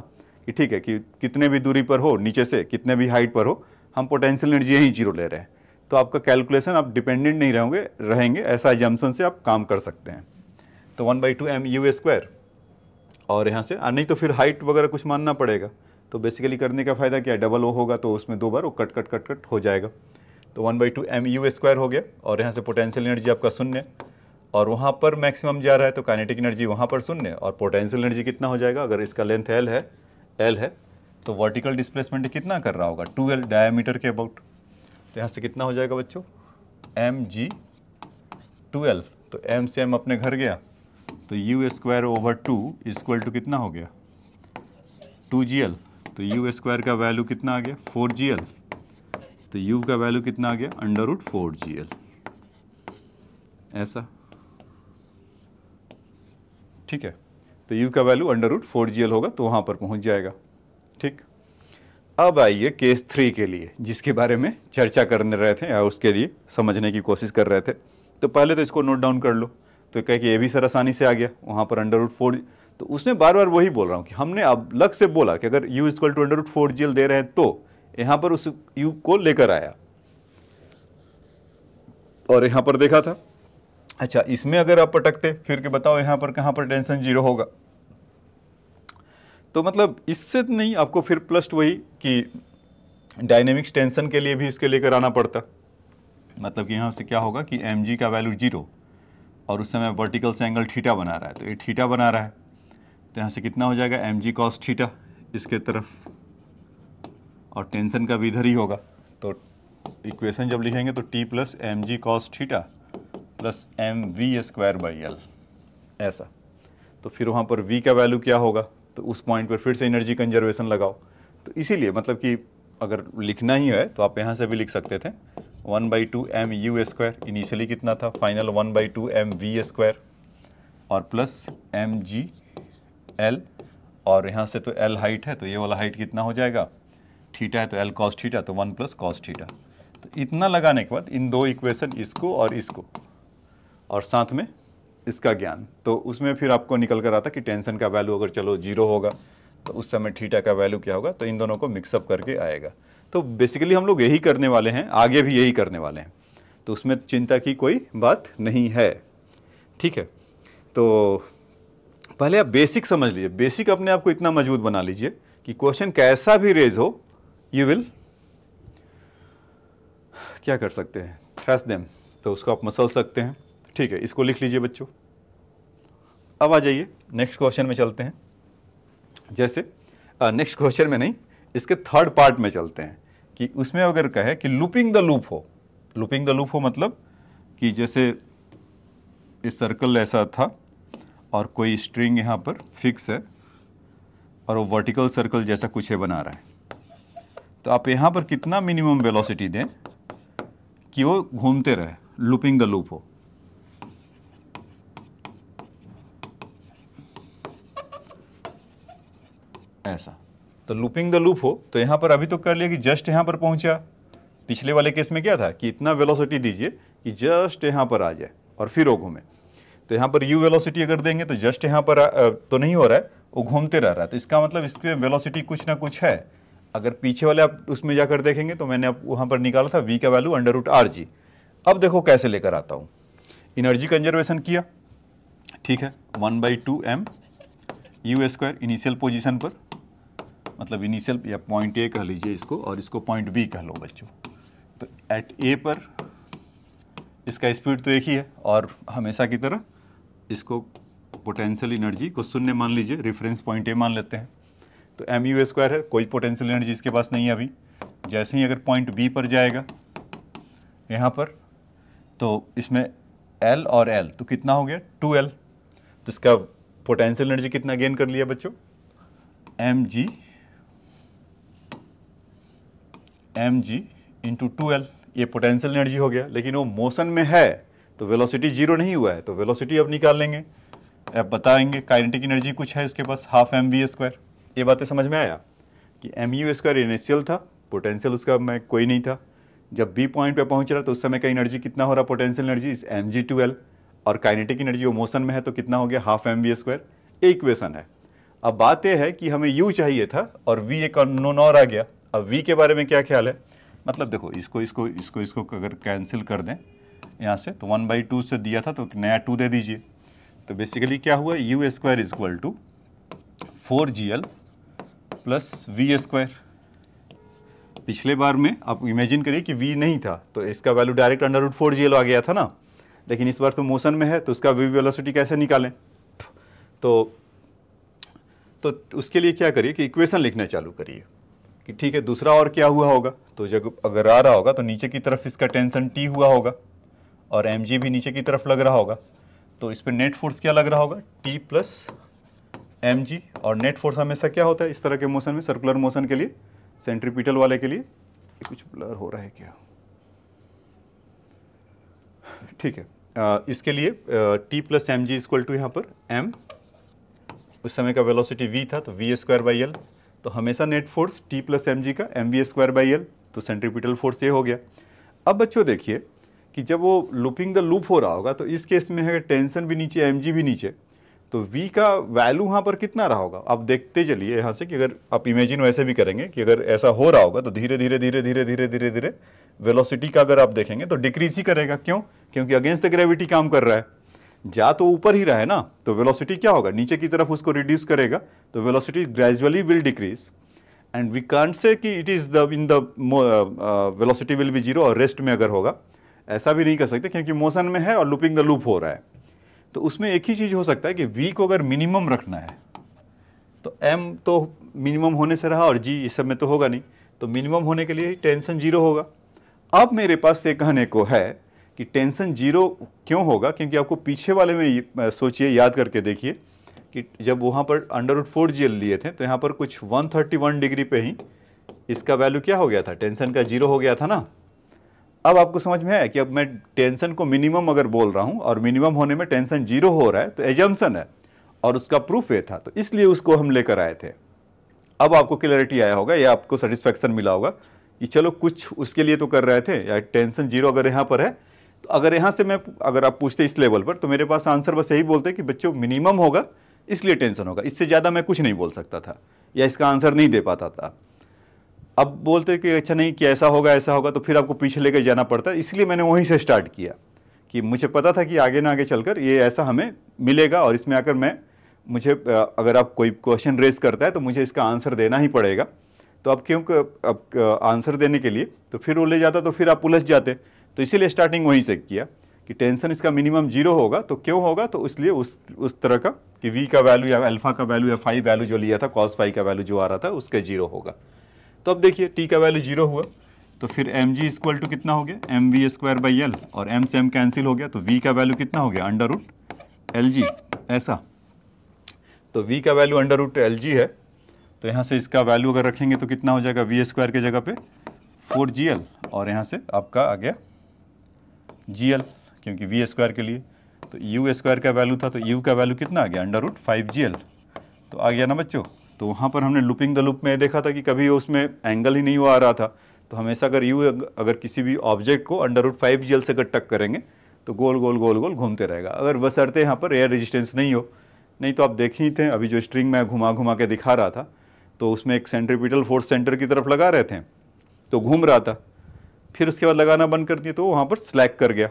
कि ठीक है कि कितने भी दूरी पर हो नीचे से कितने भी हाइट पर हो हम पोटेंशियल एनर्जी यहीं जीरो ले रहे हैं तो आपका कैलकुलेशन आप डिपेंडेंट नहीं रहोगे रहेंगे ऐसा एजम्सन से आप काम कर सकते हैं तो one by two M you square और यहाँ से नहीं तो फिर हाइट वगैरह कुछ मानना पड़ेगा तो बेसिकली करने का फ़ायदा क्या है डबल ओ होगा तो उसमें दो बार वो कट कट कट कट हो जाएगा तो one by two M you square हो गया और यहाँ से पोटेंशियल एनर्जी आपका शून्य और वहाँ पर मैक्सिमम जा रहा है तो काइनेटिक एनर्जी वहाँ पर शून्य और पोटेंशियल एनर्जी कितना हो जाएगा अगर इसका लेंथ एल है एल है तो वर्टिकल डिस्प्लेसमेंट कितना कर रहा होगा टू एल डायमीटर के अबाउट तो यहाँ से कितना हो जाएगा बच्चों एम जी एल तो एम से एम अपने घर गया तो you square over two equal to कितना हो गया टू जी एल तो यू स्क्वायर का वैल्यू कितना आ गया फोर जी एल तो यू का वैल्यू कितना आ गया under root four g l ऐसा ठीक है तो यू का value under root four g होगा तो वहां पर पहुंच जाएगा ठीक अब आइए केस थ्री के लिए जिसके बारे में चर्चा करने रहे थे या उसके लिए समझने की कोशिश कर रहे थे तो पहले तो इसको नोट डाउन कर लो तो कह कि ये भी सर आसानी से आ गया वहाँ पर अंडर रूट फोर तो उसमें बार बार वही बोल रहा हूँ कि हमने अब लग से बोला कि अगर u equal to under root four g दे रहे हैं तो यहाँ पर उस यू को लेकर आया और यहाँ पर देखा था अच्छा इसमें अगर आप पटकते फिर के बताओ यहाँ पर कहाँ पर टेंशन जीरो होगा तो मतलब इससे तो नहीं आपको फिर प्लस वही कि डायनेमिक्स टेंशन के लिए भी इसके लेकर आना पड़ता मतलब कि यहाँ से क्या होगा कि एम का वैल्यू जीरो और उस समय वर्टिकल से एंगल ठीटा बना रहा है तो ये ठीटा बना रहा है तो यहाँ से कितना हो जाएगा एम जी कॉस ठीटा इसके तरफ और टेंशन का भी इधर ही होगा तो इक्वेशन जब लिखेंगे तो T plus M G cos theta plus m we square by l ऐसा तो फिर वहाँ पर वी का वैल्यू क्या होगा तो उस पॉइंट पर फिर से एनर्जी कंजर्वेशन लगाओ तो इसीलिए मतलब कि अगर लिखना ही है तो आप यहाँ से भी लिख सकते थे one by two M you square initially कितना था final one by two M we square और प्लस एम जी एल और यहाँ से तो एल हाइट है तो ये वाला हाइट कितना हो जाएगा थीटा है तो एल कॉस थीटा तो वन प्लस कॉस थीटा तो इतना लगाने के बाद इन दो इक्वेशन इसको और इसको और साथ में इसका ज्ञान तो उसमें फिर आपको निकल कर आता कि टेंशन का वैल्यू अगर चलो जीरो होगा तो उस समय ठीटा का वैल्यू क्या होगा तो इन दोनों को मिक्सअप करके आएगा तो बेसिकली हम लोग यही करने वाले हैं आगे भी यही करने वाले हैं तो उसमें चिंता की कोई बात नहीं है ठीक है तो पहले आप बेसिक समझ लीजिए बेसिक अपने आप को इतना मजबूत बना लीजिए कि क्वेश्चन कैसा भी रेज हो यू विल क्या कर सकते हैं थ्रेस देम तो उसको आप मसल सकते हैं ठीक है इसको लिख लीजिए बच्चों अब आ जाइए नेक्स्ट क्वेश्चन में चलते हैं जैसे नेक्स्ट क्वेश्चन में नहीं इसके थर्ड पार्ट में चलते हैं कि उसमें अगर कहे कि लूपिंग द लूप हो लूपिंग द लूप हो मतलब कि जैसे ये सर्कल ऐसा था और कोई स्ट्रिंग यहाँ पर फिक्स है और वो वर्टिकल सर्कल जैसा कुछ है बना रहा है तो आप यहाँ पर कितना मिनिमम वेलोसिटी दें कि वो घूमते रहे लूपिंग द लूप हो तो लूपिंग द लूप हो तो यहाँ पर अभी तो कर लिया कि जस्ट यहाँ पर पहुँचा पिछले वाले केस में क्या था कि इतना वेलोसिटी दीजिए कि जस्ट यहाँ पर आ जाए और फिर वो घूमे तो यहाँ पर यू वेलोसिटी अगर देंगे तो जस्ट यहाँ पर आ, तो नहीं हो रहा है वो घूमते रह रहा है तो इसका मतलब पर वेलोसिटी कुछ ना कुछ है अगर पीछे वाले आप उसमें जाकर देखेंगे तो मैंने आप वहाँ पर निकाला था वी का value under root r g अब देखो कैसे लेकर आता हूँ इनर्जी कंजर्वेशन किया ठीक है one by two M you square initial position पर मतलब इनिशियल या पॉइंट ए कह लीजिए इसको और इसको पॉइंट बी कह लो बच्चों तो एट ए पर इसका स्पीड तो एक ही है और हमेशा की तरह इसको पोटेंशियल एनर्जी को शून्य मान लीजिए रेफरेंस पॉइंट ए मान लेते हैं तो एम यू स्क्वायर है कोई पोटेंशियल एनर्जी इसके पास नहीं है अभी जैसे ही अगर पॉइंट बी पर जाएगा यहाँ पर तो इसमें एल और एल तो कितना हो गया टू एल तो इसका पोटेंशियल एनर्जी कितना गेन कर लिया बच्चों m g m g into two l ये पोटेंशियल एनर्जी हो गया लेकिन वो मोशन में है तो वेलोसिटी जीरो नहीं हुआ है तो वेलोसिटी अब निकाल लेंगे अब बताएंगे काइनेटिक एनर्जी कुछ है इसके पास हाफ एम वी स्क्वायर ये बातें समझ में आया कि एम यू स्क्वायर इनिशियल था पोटेंशियल उसका मैं कोई नहीं था जब बी पॉइंट पे पहुंच रहा तो उस समय का एनर्जी कितना हो रहा पोटेंशियल एनर्जी इस एम जी टू एल और काइनेटिक एनर्जी वो मोशन में है तो कितना हो गया हाफ एम वी स्क्वायर ये इक्वेशन है अब बात यह है कि हमें यू चाहिए था और वी एक नोन और आ गया अब वी के बारे में क्या ख्याल है मतलब देखो इसको इसको इसको इसको अगर कैंसिल कर दें यहाँ से तो वन बाई टू से दिया था तो नया टू दे दीजिए तो बेसिकली क्या हुआ u square is equal to four g l plus v square पिछले बार में आप इमेजिन करिए कि वी नहीं था तो इसका value direct under root four g l आ गया था ना लेकिन इस बार तो मोशन में है तो उसका वी वेलोसिटी कैसे निकालें तो तो उसके लिए क्या करिए कि इक्वेशन लिखना चालू करिए कि ठीक है दूसरा और क्या हुआ होगा तो जब अगर आ रहा होगा तो नीचे की तरफ इसका टेंशन टी हुआ होगा और एम जी भी नीचे की तरफ लग रहा होगा तो इस पर नेट फोर्स क्या लग रहा होगा टी प्लस एम जी और नेट फोर्स हमेशा क्या होता है इस तरह के मोशन में सर्कुलर मोशन के लिए सेंट्रीपिटल वाले के लिए कुछ ब्लर हो रहा है क्या ठीक है आ, इसके लिए T plus M G equal to यहाँ पर एम उस समय का वेलोसिटी वी था तो वी स्क्वायर बाई एल तो हमेशा net force T plus M g का m we square by l तो सेंट्रीपिटल फोर्स ये हो गया अब बच्चों देखिए कि जब वो लूपिंग द लूप हो रहा होगा तो इस केस में है टेंशन भी नीचे एम भी नीचे तो V का वैल्यू वहाँ पर कितना रहा होगा आप देखते चलिए यहाँ से कि अगर आप इमेजिन वैसे भी करेंगे कि अगर ऐसा हो रहा होगा तो धीरे धीरे धीरे धीरे धीरे धीरे धीरे वेलोसिटी का अगर आप देखेंगे तो डिक्रीज ही करेगा क्यों क्योंकि अगेंस्ट द ग्रेविटी काम कर रहा है जा तो ऊपर ही रहा है ना तो वेलोसिटी क्या होगा नीचे की तरफ उसको रिड्यूस करेगा तो velocity gradually will decrease and we can't say कि it is the in the velocity will be zero और रेस्ट में अगर होगा ऐसा भी नहीं कर सकते क्योंकि मोशन में है और लूपिंग द लूप हो रहा है तो उसमें एक ही चीज़ हो सकता है कि वी को अगर मिनिमम रखना है तो एम तो मिनिमम होने से रहा और जी इस सब में तो होगा नहीं तो मिनिमम होने के लिए टेंशन जीरो होगा अब मेरे पास ये कहने को है कि टेंशन जीरो क्यों होगा क्योंकि आपको पीछे वाले में सोचिए याद करके देखिए कि जब वहाँ पर अंडर रूट फोर जी लिए थे तो यहाँ पर कुछ 131 डिग्री पे ही इसका वैल्यू क्या हो गया था टेंशन का जीरो हो गया था ना अब आपको समझ में आया कि अब मैं टेंशन को मिनिमम अगर बोल रहा हूँ और मिनिमम होने में टेंशन जीरो हो रहा है तो एजम्सन है और उसका प्रूफ ये था तो इसलिए उसको हम लेकर आए थे अब आपको क्लैरिटी आया होगा या आपको सेटिस्फैक्शन मिला होगा कि चलो कुछ उसके लिए तो कर रहे थे या टेंशन जीरो अगर यहाँ पर है तो अगर यहाँ से मैं अगर आप पूछते इस लेवल पर तो मेरे पास आंसर बस यही बोलते कि बच्चों मिनिमम होगा इसलिए टेंशन होगा इससे ज़्यादा मैं कुछ नहीं बोल सकता था या इसका आंसर नहीं दे पाता था अब बोलते कि अच्छा नहीं कि ऐसा होगा ऐसा होगा तो फिर आपको पीछे लेके जाना पड़ता है इसलिए मैंने वहीं से स्टार्ट किया कि मुझे पता था कि आगे ना आगे चलकर ये ऐसा हमें मिलेगा और इसमें आकर मैं मुझे अगर आप कोई क्वेश्चन रेस करता है तो मुझे इसका आंसर देना ही पड़ेगा तो अब क्योंकि अब आंसर देने के लिए तो फिर वो ले जाता तो फिर आप उलझ जाते तो इसीलिए स्टार्टिंग वहीं से किया कि टेंशन इसका मिनिमम जीरो होगा तो क्यों होगा तो इसलिए उस उस तरह का कि वी का वैल्यू या अल्फा का वैल्यू या फाइव वैल्यू जो लिया था कॉस फाइव का वैल्यू जो आ रहा था उसका जीरो होगा तो अब देखिए टी का वैल्यू जीरो हुआ तो फिर एम जी इक्वल टू कितना हो गया m we square by L और एम से एम कैंसिल हो गया तो वी का वैल्यू कितना हो गया अंडर रूट एल जी ऐसा तो वी का value under root l g है तो यहाँ से इसका वैल्यू अगर रखेंगे तो कितना हो जाएगा वी स्क्वायर की जगह पे फोर जी एल और यहाँ से आपका आ गया जी एल क्योंकि वी स्क्वायर के लिए तो यू स्क्वायर का वैल्यू था तो यू का वैल्यू कितना आ गया under root five g L तो आ गया ना बच्चों तो वहाँ पर हमने लुपिंग द लुप में देखा था कि कभी उसमें एंगल ही नहीं हुआ आ रहा था तो हमेशा अगर यू अगर किसी भी ऑब्जेक्ट को under root five g l से अगर टक करेंगे तो गोल गोल गोल गोल घूमते रहेगा अगर बसरते यहाँ पर एयर रेजिस्टेंस नहीं हो नहीं तो आप देख ही थे अभी जो स्ट्रिंग मैं घुमा घुमा के दिखा रहा था तो उसमें एक सेंट्रीपिटल फोर्स सेंटर की तरफ लगा रहे थे तो घूम रहा था फिर उसके बाद लगाना बंद कर दिया तो वहाँ पर स्लैक कर गया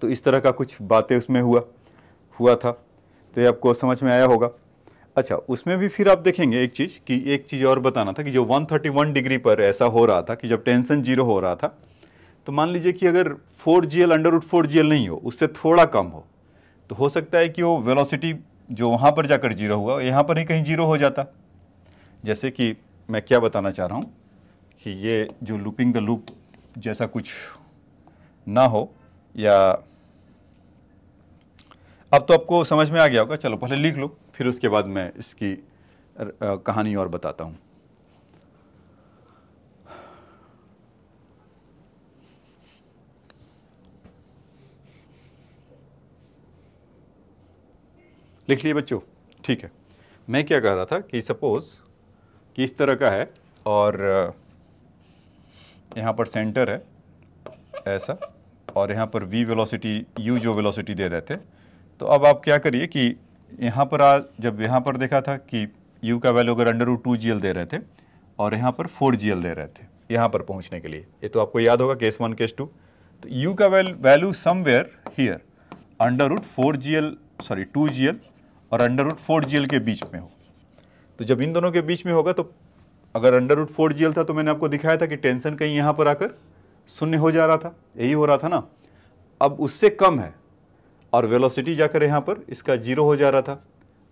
तो इस तरह का कुछ बातें उसमें हुआ हुआ था तो ये आपको समझ में आया होगा अच्छा उसमें भी फिर आप देखेंगे एक चीज़ कि एक चीज़ और बताना था कि जो 131 डिग्री पर ऐसा हो रहा था कि जब टेंशन जीरो हो रहा था तो मान लीजिए कि अगर four g l under root four g l नहीं हो उससे थोड़ा कम हो तो हो सकता है कि वो वेलोसिटी जो वहाँ पर जाकर जीरो हुआ यहाँ पर ही कहीं जीरो हो जाता जैसे कि मैं क्या बताना चाह रहा हूँ कि ये जो लूपिंग द लूप जैसा कुछ ना हो या अब तो आपको समझ में आ गया होगा चलो पहले लिख लो फिर उसके बाद मैं इसकी कहानी और बताता हूँ लिख लिए बच्चों ठीक है मैं क्या कह रहा था कि सपोज़ कि इस तरह का है और यहाँ पर सेंटर है ऐसा और यहाँ पर वी वेलोसिटी यू जो वेलोसिटी दे रहे थे तो अब आप क्या करिए कि यहाँ पर आ जब यहाँ पर देखा था कि यू का वैल्यू अगर अंडर टू जी दे रहे थे और यहाँ पर फोर जी दे रहे थे यहाँ पर पहुँचने के लिए ये तो आपको याद होगा केस वन केस टू तो यू का value somewhere here under root four g sorry two g और अंडर उड फोर जी के बीच में हो तो जब इन दोनों के बीच में होगा तो अगर अंडर रूट फोर जी था तो मैंने आपको दिखाया था कि टेंशन कहीं यहाँ पर आकर शून्य हो जा रहा था यही हो रहा था ना अब उससे कम है और वेलोसिटी जाकर यहाँ पर इसका जीरो हो जा रहा था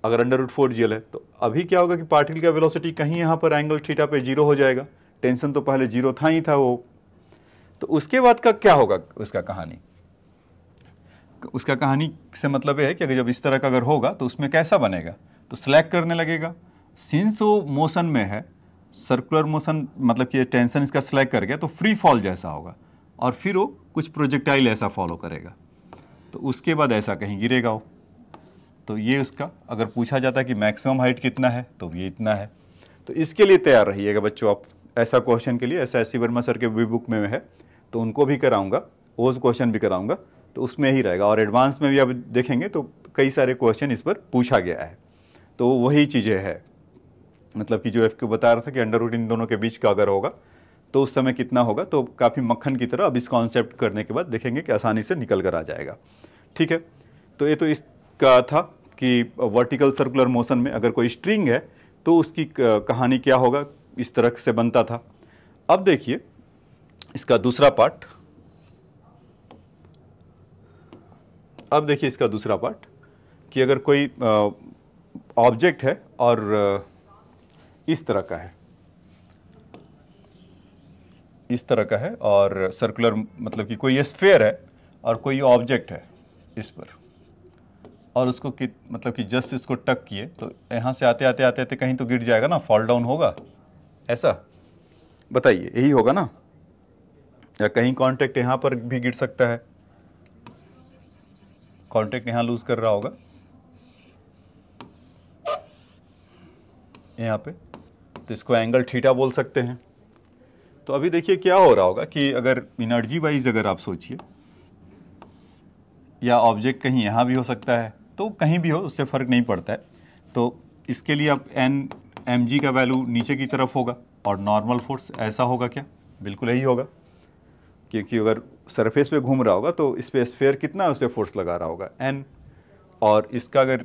अगर अंडर रूट फोर जीएल है तो अभी क्या होगा कि पार्टिकल का वेलोसिटी कहीं यहाँ पर एंगल थीटा पे जीरो हो जाएगा टेंशन तो पहले जीरो था ही था वो तो उसके बाद का क्या होगा उसका कहानी उसका कहानी से मतलब ये है कि अगर जब इस तरह का अगर होगा तो उसमें कैसा बनेगा तो स्लैक करने लगेगा सिंस वो मोशन में है सर्कुलर मोशन मतलब कि टेंशन इसका स्लैक कर गया तो फ्री फॉल जैसा होगा और फिर वो कुछ प्रोजेक्टाइल ऐसा फॉलो करेगा तो उसके बाद ऐसा कहीं गिरेगा वो तो ये उसका अगर पूछा जाता है कि मैक्सिमम हाइट कितना है तो ये इतना है तो इसके लिए तैयार रहिएगा बच्चों आप ऐसा क्वेश्चन के लिए ऐसा एस सी वर्मा सर के वी बुक में है तो उनको भी कराऊंगा वो क्वेश्चन भी कराऊंगा तो उसमें ही रहेगा और एडवांस में भी अब देखेंगे तो कई सारे क्वेश्चन इस पर पूछा गया है तो वही चीज़ें है मतलब कि जो एफ क्यू बता रहा था कि अंडर रूट इन दोनों के बीच का अगर होगा तो उस समय कितना होगा तो काफ़ी मक्खन की तरह अब इस कॉन्सेप्ट करने के बाद देखेंगे कि आसानी से निकल कर आ जाएगा ठीक है तो ये तो इसका था कि वर्टिकल सर्कुलर मोशन में अगर कोई स्ट्रिंग है तो उसकी कहानी क्या होगा इस तरह से बनता था अब देखिए इसका दूसरा पार्ट अब देखिए इसका दूसरा पार्ट कि अगर कोई ऑब्जेक्ट है और इस तरह का है इस तरह का है और सर्कुलर मतलब कि कोई ये स्फेयर है और कोई ऑब्जेक्ट है इस पर और उसको कि मतलब कि जस्ट इसको टक किए तो यहाँ से आते आते आते आते कहीं तो गिर जाएगा ना फॉल डाउन होगा ऐसा बताइए यही होगा ना या कहीं कांटेक्ट यहाँ पर भी गिर सकता है कांटेक्ट यहाँ लूज कर रहा होगा यहाँ पे तो इसको एंगल थीटा बोल सकते हैं तो अभी देखिए क्या हो रहा होगा कि अगर इनर्जी वाइज अगर आप सोचिए या ऑब्जेक्ट कहीं यहाँ भी हो सकता है तो कहीं भी हो उससे फ़र्क नहीं पड़ता है तो इसके लिए आप एन एम जी का वैल्यू नीचे की तरफ होगा और नॉर्मल फोर्स ऐसा होगा क्या बिल्कुल यही होगा क्योंकि अगर सरफेस पे घूम रहा होगा तो इस पर स्फेयर कितना उसे फोर्स लगा रहा होगा एन और इसका अगर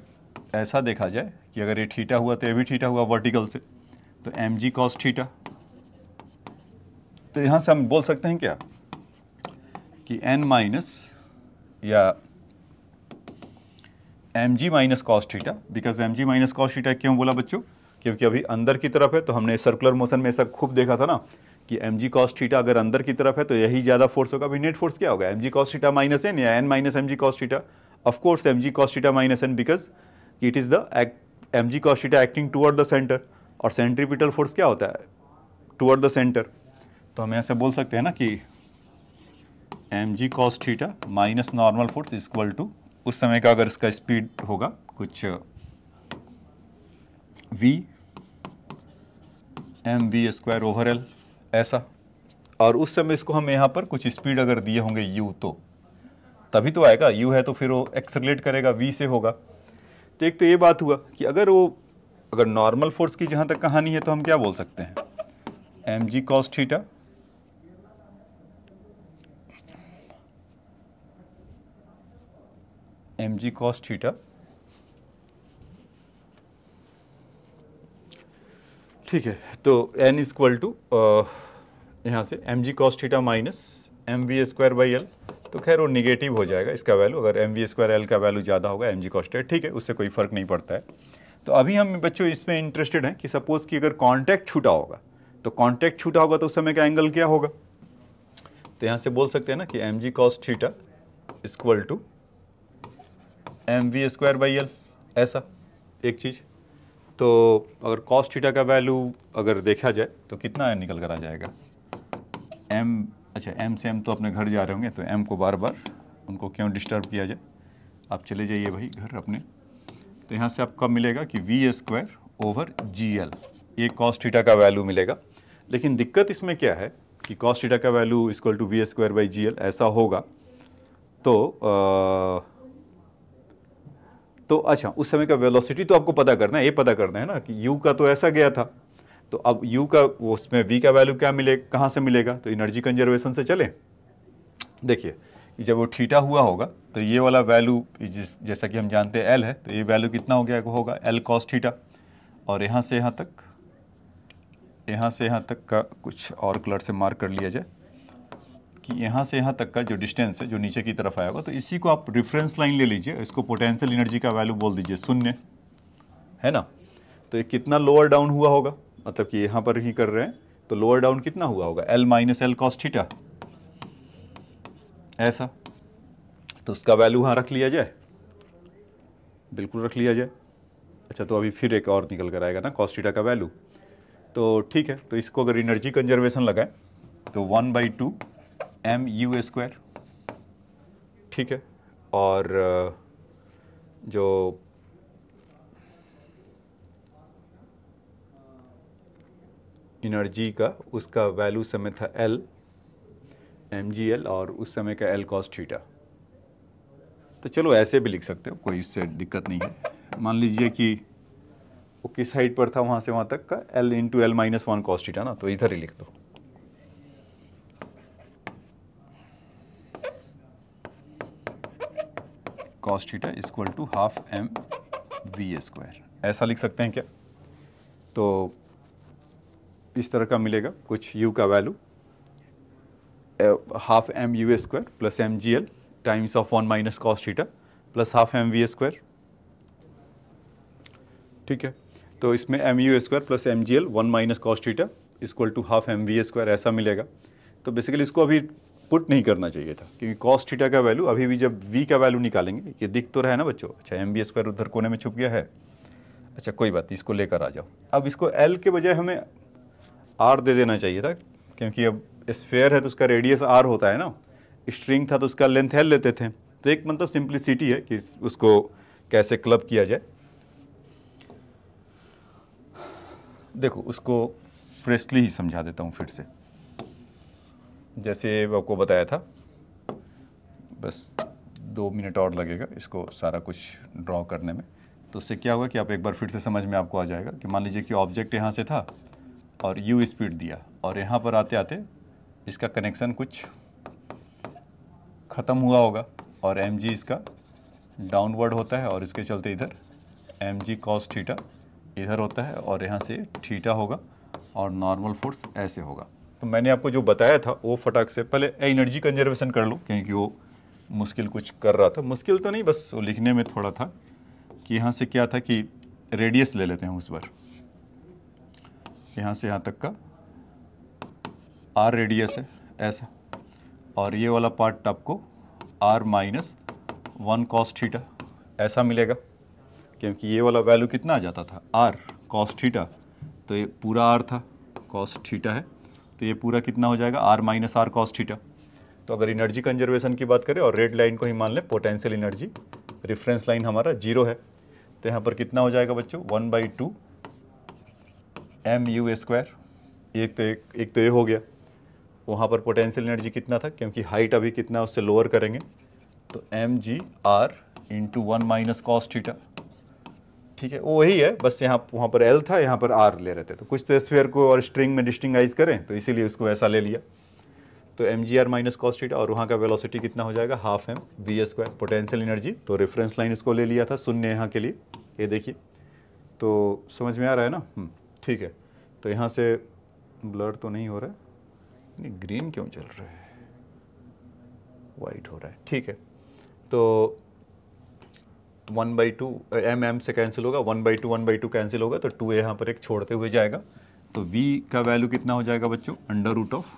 ऐसा देखा जाए कि अगर ये ठीठा हुआ तो ये भी ठीठा हुआ वर्टिकल से तो एम जी कॉस थीटा तो यहाँ से हम बोल सकते हैं क्या कि एन माइनस या m g minus cos theta because m g minus cos theta क्यों बोला बच्चों क्योंकि अभी अंदर की तरफ है तो हमने सर्कुलर मोशन में ऐसा खूब देखा था ना कि एम जी कॉस थीटा अगर अंदर की तरफ है तो यही ज़्यादा फोर्स होगा अभी नेट फोर्स क्या होगा एम जी कॉस थीटा माइनस एन या N minus M G cos theta of course m ji cos theta minus N because it is the m ji cos theta acting toward the center और centripetal force क्या होता है toward the centre तो हम ऐसे बोल सकते हैं ना कि M G cos theta minus normal force equal to उस समय का अगर इसका स्पीड होगा कुछ v m we square over l ऐसा और उस समय इसको हम यहाँ पर कुछ स्पीड अगर दिए होंगे यू तो तभी तो आएगा यू है तो फिर वो एक्सलेट करेगा वी से होगा तो एक तो ये बात हुआ कि अगर वो अगर नॉर्मल फोर्स की जहां तक कहानी है तो हम क्या बोल सकते हैं एम जी कॉस थीटा एम जी कॉस थीटा ठीक है तो एन इज इक्वल टू यहां से m ji cos theta minus m we square by l तो खैर वो निगेटिव हो जाएगा इसका वैल्यू अगर एम वी स्क्वायर एल का वैल्यू ज़्यादा होगा एम जी कॉस ठीक है उससे कोई फ़र्क नहीं पड़ता है तो अभी हम बच्चों इसमें इंटरेस्टेड हैं कि सपोज कि अगर कॉन्टैक्ट छूटा होगा तो कॉन्टैक्ट छूटा होगा तो उस समय का एंगल क्या होगा तो यहाँ से बोल सकते हैं ना कि M G cos theta equal to M we square by l ऐसा एक चीज़ तो अगर कॉस थीटा का वैल्यू अगर देखा जाए तो कितना निकल कर आ जाएगा एम अच्छा एम से एम तो अपने घर जा रहे होंगे तो एम को बार बार उनको क्यों डिस्टर्ब किया जाए आप चले जाइए भाई घर अपने तो यहाँ से आपका मिलेगा कि v square over g l ये कॉस थीटा का वैल्यू मिलेगा लेकिन दिक्कत इसमें क्या है कि कॉस थीटा का value equal to v square by g l ऐसा होगा तो आ, तो अच्छा उस समय का वेलोसिटी तो आपको पता करना है ये पता करना है ना कि यू का तो ऐसा गया था तो अब यू का उसमें वी का वैल्यू क्या मिले कहाँ से मिलेगा तो एनर्जी कंजर्वेशन से चले देखिए जब वो ठीटा हुआ होगा तो ये वाला वैल्यू जैसा कि हम जानते हैं एल है तो ये वैल्यू कितना हो गया होगा एल कॉस ठीटा और यहाँ से यहाँ तक यहाँ से यहाँ तक का कुछ और कलर से मार्क कर लिया जाए कि यहाँ से यहाँ तक का जो डिस्टेंस है जो नीचे की तरफ आएगा तो इसी को आप रिफरेंस लाइन ले लीजिए इसको पोटेंशियल एनर्जी का वैल्यू बोल दीजिए शून्य है ना तो ये कितना लोअर डाउन हुआ होगा मतलब कि यहाँ पर ही कर रहे हैं तो लोअर डाउन कितना हुआ होगा एल माइनस एल कॉस्टिटा ऐसा तो उसका वैल्यू हाँ रख लिया जाए बिल्कुल रख लिया जाए अच्छा तो अभी फिर एक और निकल कर आएगा ना कॉस्टिटा का वैल्यू तो ठीक है तो इसको अगर इनर्जी कंजर्वेशन लगाए तो one by two M you square ठीक है और जो इनर्जी का उसका वैल्यू समय था एल एम और उस समय का एल कॉस थीटा तो चलो ऐसे भी लिख सकते हो कोई इससे दिक्कत नहीं है मान लीजिए कि वो किस हाइट पर था वहाँ से वहाँ तक का l into l minus one cos theta ना तो इधर ही लिख दो cos theta equal to half m we square ऐसा लिख सकते हैं क्या तो इस तरह का मिलेगा कुछ u का value Uh, half m u a square plus m g l times of 1 minus cos theta plus half m v a square ठीक है तो इसमें m you square plus M G L one minus cos theta equal to half m we square ऐसा मिलेगा तो basically इसको अभी put नहीं करना चाहिए था क्योंकि कॉस का वैल्यू अभी भी जब वी का वैल्यू निकालेंगे ये दिख तो रहा है ना बच्चों अच्छा एम बी स्क्वायर उधर कोने में छुप गया है अच्छा कोई बात नहीं इसको लेकर आ जाओ अब इसको एल के बजाय हमें आर दे देना चाहिए था क्योंकि अब स्फेयर है तो उसका रेडियस आर होता है ना स्ट्रिंग था तो उसका लेंथ एल लेते थे तो एक मतलब सिंप्लिसिटी है कि उसको कैसे क्लब किया जाए देखो उसको फ्रेशली ही समझा देता हूँ फिर से जैसे आपको बताया था बस दो मिनट और लगेगा इसको सारा कुछ ड्रॉ करने में तो उससे क्या होगा कि आप एक बार फिर से समझ में आपको आ जाएगा कि मान लीजिए कि ऑब्जेक्ट यहाँ से था और यू स्पीड दिया और यहाँ पर आते आते इसका कनेक्शन कुछ ख़त्म हुआ होगा और एम जी इसका डाउनवर्ड होता है और इसके चलते इधर एम जी कॉस ठीटा इधर होता है और यहाँ से ठीटा होगा और नॉर्मल फोर्स ऐसे होगा तो मैंने आपको जो बताया था वो फटाक से पहले एनर्जी कंजर्वेशन कर लो क्योंकि वो मुश्किल कुछ कर रहा था मुश्किल तो नहीं बस वो लिखने में थोड़ा था कि यहाँ से क्या था कि रेडियस ले लेते हैं उस पर यहाँ से यहाँ तक का आर रेडियस है ऐसा और ये वाला पार्ट आपको r minus one cos theta ऐसा मिलेगा क्योंकि ये वाला वैल्यू कितना आ जाता था आर कॉस थीटा तो ये पूरा आर था कॉस थीटा है तो ये पूरा कितना हो जाएगा r minus r cos theta तो अगर एनर्जी कंजर्वेशन की बात करें और रेड लाइन को ही मान लें पोटेंशियल एनर्जी रिफरेंस लाइन हमारा जीरो है तो यहाँ पर कितना हो जाएगा बच्चों one by two M you square एक तो एक एक तो ये हो गया वहाँ पर पोटेंशियल एनर्जी कितना था क्योंकि हाइट अभी कितना उससे लोअर करेंगे तो M g r into one minus cos theta ठीक है वो वही है बस यहाँ वहाँ पर एल था यहाँ पर आर ले रहे थे तो कुछ तो स्फेयर को और स्ट्रिंग में डिस्टिंगाइज करें तो इसीलिए उसको ऐसा ले लिया तो M g r minus cos theta और वहाँ का वेलोसिटी कितना हो जाएगा half m we square potential energy तो रेफरेंस लाइन इसको ले लिया था शून्य यहाँ के लिए ये देखिए तो समझ में आ रहा है ना हम्म, ठीक है तो यहाँ से ब्लड तो नहीं हो रहा है नहीं ग्रीन क्यों चल रहा है वाइट हो रहा है ठीक है तो one by two m m से कैंसिल होगा one by two one by two cancel होगा तो टू यहाँ पर एक छोड़ते हुए जाएगा तो v का वैल्यू कितना हो जाएगा बच्चों under root of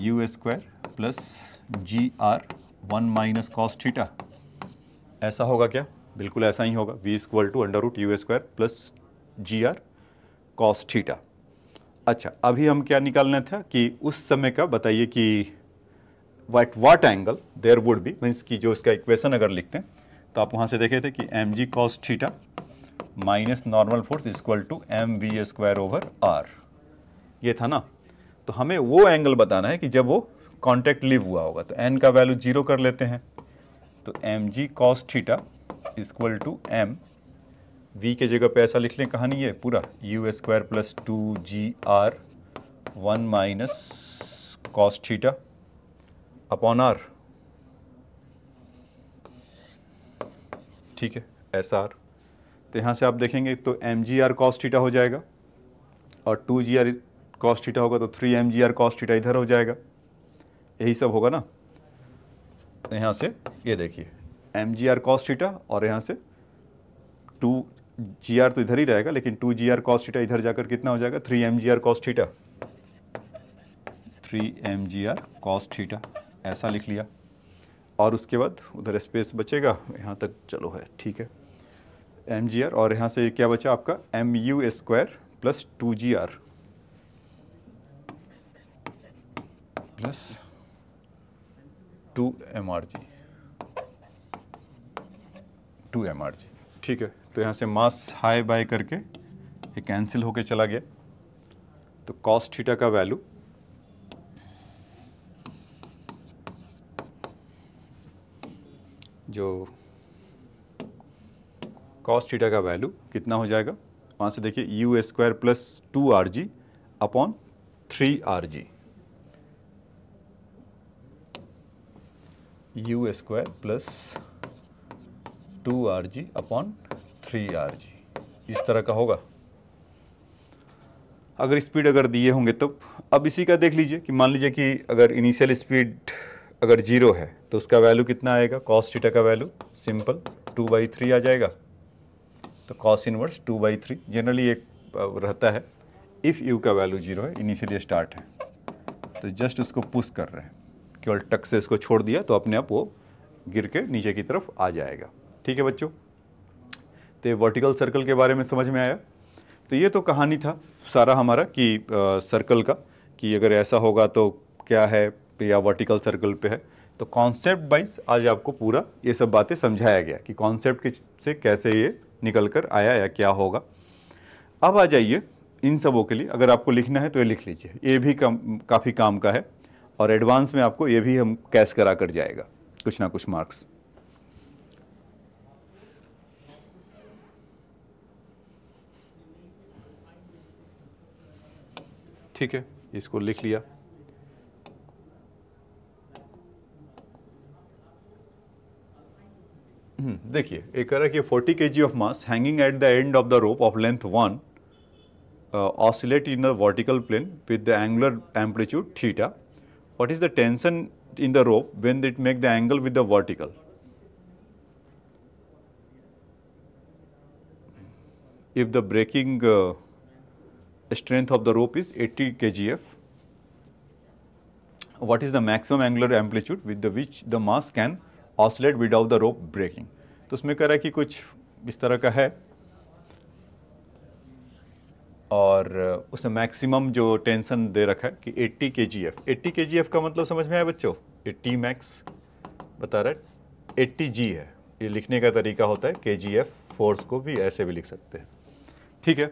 u square plus g r one minus cos theta ऐसा होगा क्या बिल्कुल ऐसा ही होगा v equal to under root you square plus g r cos theta अच्छा अभी हम क्या निकालना था कि उस समय का बताइए कि white what angle there would be means की जो उसका इक्वेशन अगर लिखते हैं तो आप वहाँ से देखे थे कि M G cos theta minus normal force equal to M we square over r ये था ना तो हमें वो एंगल बताना है कि जब वो कॉन्टैक्ट लिव हुआ होगा तो एन का वैल्यू जीरो कर लेते हैं तो M G cos theta equal to M v के जगह पे ऐसा लिख लें कहानी है पूरा u square plus two g r one minus cos theta upon r ठीक है एस आर तो यहाँ से आप देखेंगे तो M g r cos theta हो जाएगा और two g r cos theta होगा तो three M g r cos theta इधर हो जाएगा यही सब होगा ना तो यहाँ से ये देखिए m g r cos theta और यहाँ से टू जी आर तो इधर ही रहेगा लेकिन two g r cos theta इधर जाकर कितना हो जाएगा three M g r cos theta three M g r cos theta ऐसा लिख लिया और उसके बाद उधर स्पेस बचेगा यहाँ तक चलो है ठीक है एम जी आर और यहाँ से क्या बचा आपका m you square plus two g r plus two m r g two m r g ठीक है तो यहाँ से मास हाई बाय करके ये कैंसिल होके चला गया तो कॉस्ट थीटा का वैल्यू जो कॉस्ट थीटा का वैल्यू कितना हो जाएगा वहाँ से देखिए u square plus two r g upon three r g u square plus two r g upon three r g इस तरह का होगा अगर स्पीड अगर दिए होंगे तो अब इसी का देख लीजिए कि मान लीजिए कि अगर इनिशियल स्पीड अगर जीरो है तो उसका वैल्यू कितना आएगा कॉस थीटा का value simple two by three आ जाएगा तो cos inverse two by three generally एक रहता है इफ़ यू का वैल्यू जीरो है इनिशियली स्टार्ट है तो जस्ट उसको पुश कर रहे हैं केवल टक से इसको छोड़ दिया तो अपने आप वो गिर के नीचे की तरफ आ जाएगा ठीक है बच्चों तो वर्टिकल सर्कल के बारे में समझ में आया तो ये तो कहानी था सारा हमारा कि सर्कल का कि अगर ऐसा होगा तो क्या है या वर्टिकल सर्कल पे है तो कॉन्सेप्ट वाइज आज आपको पूरा ये सब बातें समझाया गया कि कॉन्सेप्ट से कैसे ये निकल कर आया या क्या होगा अब आ जाइए इन सबों के लिए अगर आपको लिखना है तो ये लिख लीजिए ये भी कम काफ़ी काम का है और एडवांस में आपको ये भी हम कैश करा कर जाएगा कुछ ना कुछ मार्क्स ठीक है इसको लिख लिया हम्म, देखिए एक कह रहा है कि k g of mass hanging at the end of the rope of length one oscillate in the vertical plane with the angular amplitude theta what is the tension in the rope when it make the angle with the vertical if the breaking uh, strength of the rope is 80 kgf. What is the maximum angular amplitude with the which the mass can oscillate without the rope breaking? तो उसमें कह रहा है कि कुछ इस तरह का है और उसने मैक्सिमम जो टेंशन दे रखा है कि 80 kgf. 80 kgf का मतलब समझ में आया बच्चों 80 मैक्स बता रहा है 80 g है ये लिखने का तरीका होता है kgf फोर्स को भी ऐसे भी लिख सकते हैं ठीक है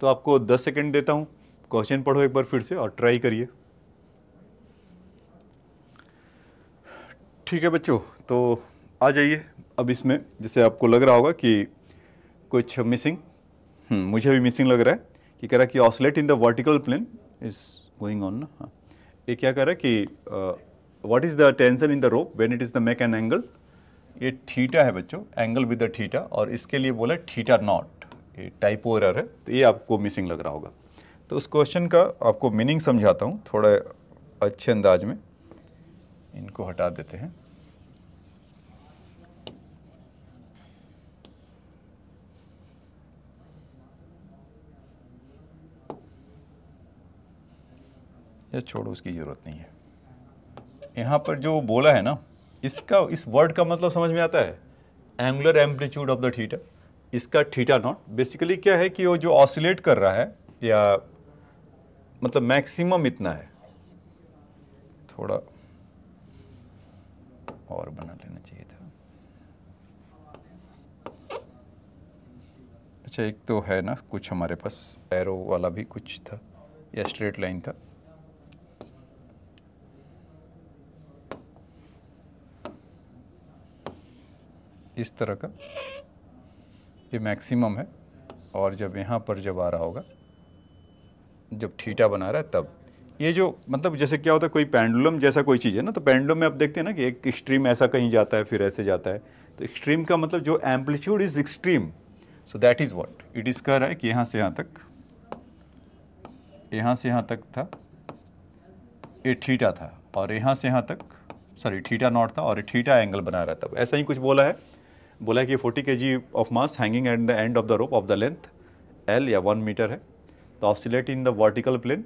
तो आपको 10 सेकंड देता हूँ क्वेश्चन पढ़ो एक बार फिर से और ट्राई करिए ठीक है बच्चों तो आ जाइए अब इसमें जैसे आपको लग रहा होगा कि कुछ मिसिंग हम्म, मुझे भी मिसिंग लग रहा है कि कह रहा है कि oscillate in the vertical plane is going on ना हाँ ये क्या कह रहा है कि what is the tension in the rope when it is the make an angle ये ठीटा है बच्चों एंगल विद द थीटा और इसके लिए बोला ठीटा नॉट कि टाइपो एरर है तो ये आपको मिसिंग लग रहा होगा तो उस क्वेश्चन का आपको मीनिंग समझाता हूँ थोड़ा अच्छे अंदाज में इनको हटा देते हैं ये छोड़ो उसकी ज़रूरत नहीं है यहाँ पर जो बोला है ना इसका इस वर्ड का मतलब समझ में आता है angular amplitude of the theta इसका थीटा नॉट बेसिकली क्या है कि वो जो ऑसिलेट कर रहा है या मतलब मैक्सिमम इतना है थोड़ा और बना लेना चाहिए था अच्छा एक तो है ना कुछ हमारे पास एरो वाला भी कुछ था या स्ट्रेट लाइन था इस तरह का ये मैक्सिमम है और जब यहाँ पर जब आ रहा होगा जब ठीटा बना रहा है तब ये जो मतलब जैसे क्या होता है कोई पेंडुलम जैसा कोई चीज़ है ना तो पेंडुलम में आप देखते हैं ना कि एक स्ट्रीम ऐसा कहीं जाता है फिर ऐसे जाता है तो एक्सट्रीम का मतलब जो amplitude is extreme so that is what it is कह रहा है कि यहाँ से यहाँ तक यहाँ से यहाँ तक था ये ठीटा था और यहाँ से यहाँ तक सॉरी ठीटा नॉट था और ठीटा एंगल बना रहा था ऐसा ही कुछ बोला है बोला कि forty k g of mass hanging at the end of the rope of the length l या वन मीटर है तो oscillate in the vertical plane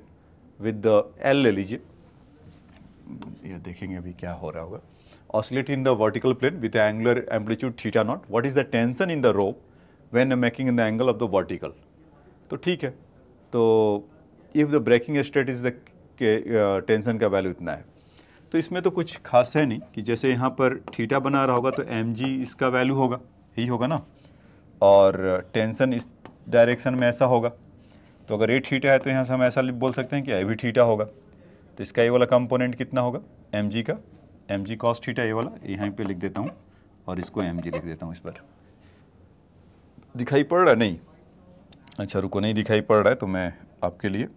with the l ले लीजिए ये देखेंगे अभी क्या हो रहा होगा oscillate in the vertical plane with angular amplitude theta naught what is the tension in the rope when making in the angle of the vertical तो ठीक है तो if the breaking state is the tension का value इतना है तो इसमें तो कुछ खास है नहीं कि जैसे यहाँ पर थीटा बना रहा होगा तो एम इसका वैल्यू होगा यही होगा ना और टेंसन इस डायरेक्शन में ऐसा होगा तो अगर ये थीटा है तो यहाँ से हम ऐसा बोल सकते हैं कि आई भी ठीठा होगा तो इसका ये वाला कंपोनेंट कितना होगा एम का एम जी कॉस ठीटा ये वाला यहाँ पे लिख देता हूँ और इसको एम लिख देता हूँ इस पर दिखाई पड़ रहा है नहीं अच्छा रुको नहीं दिखाई पड़ रहा है तो मैं आपके लिए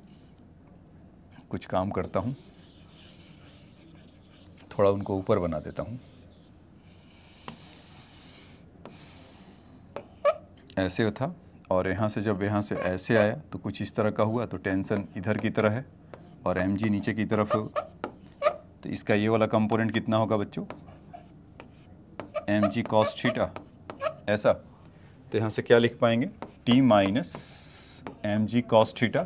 कुछ काम करता हूँ थोड़ा उनको ऊपर बना देता हूँ ऐसे था और यहाँ से जब यहाँ से ऐसे आया तो कुछ इस तरह का हुआ तो टेंशन इधर की तरह है और एम जी नीचे की तरफ तो इसका ये वाला कंपोनेंट कितना होगा बच्चों एम जी कॉस थीटा ऐसा तो यहाँ से क्या लिख पाएंगे t minus M G cos theta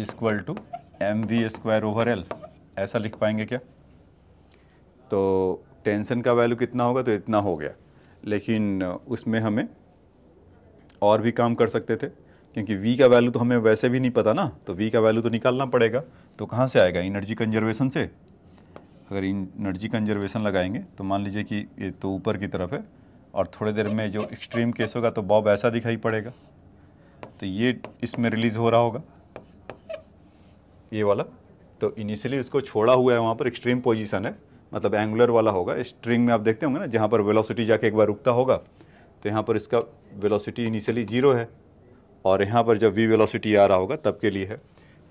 equal to M we square over l ऐसा लिख पाएंगे क्या तो टेंशन का वैल्यू कितना होगा तो इतना हो गया लेकिन उसमें हमें और भी काम कर सकते थे क्योंकि वी का वैल्यू तो हमें वैसे भी नहीं पता ना तो वी का वैल्यू तो निकालना पड़ेगा तो कहाँ से आएगा इनर्जी कंजर्वेशन से अगर इनर्जी कंजर्वेशन लगाएंगे तो मान लीजिए कि ये तो ऊपर की तरफ है और थोड़ी देर में जो एक्सट्रीम केस होगा तो बॉब ऐसा दिखाई पड़ेगा तो ये इसमें रिलीज़ हो रहा होगा ये वाला तो इनिशियली इसको छोड़ा हुआ है वहाँ पर एक्सट्रीम पोजिशन है मतलब एंगुलर वाला होगा स्ट्रिंग में आप देखते होंगे ना जहाँ पर वेलोसिटी जाके एक बार रुकता होगा तो यहाँ पर इसका वेलोसिटी इनिशियली जीरो है और यहाँ पर जब वी वेलोसिटी आ रहा होगा तब के लिए है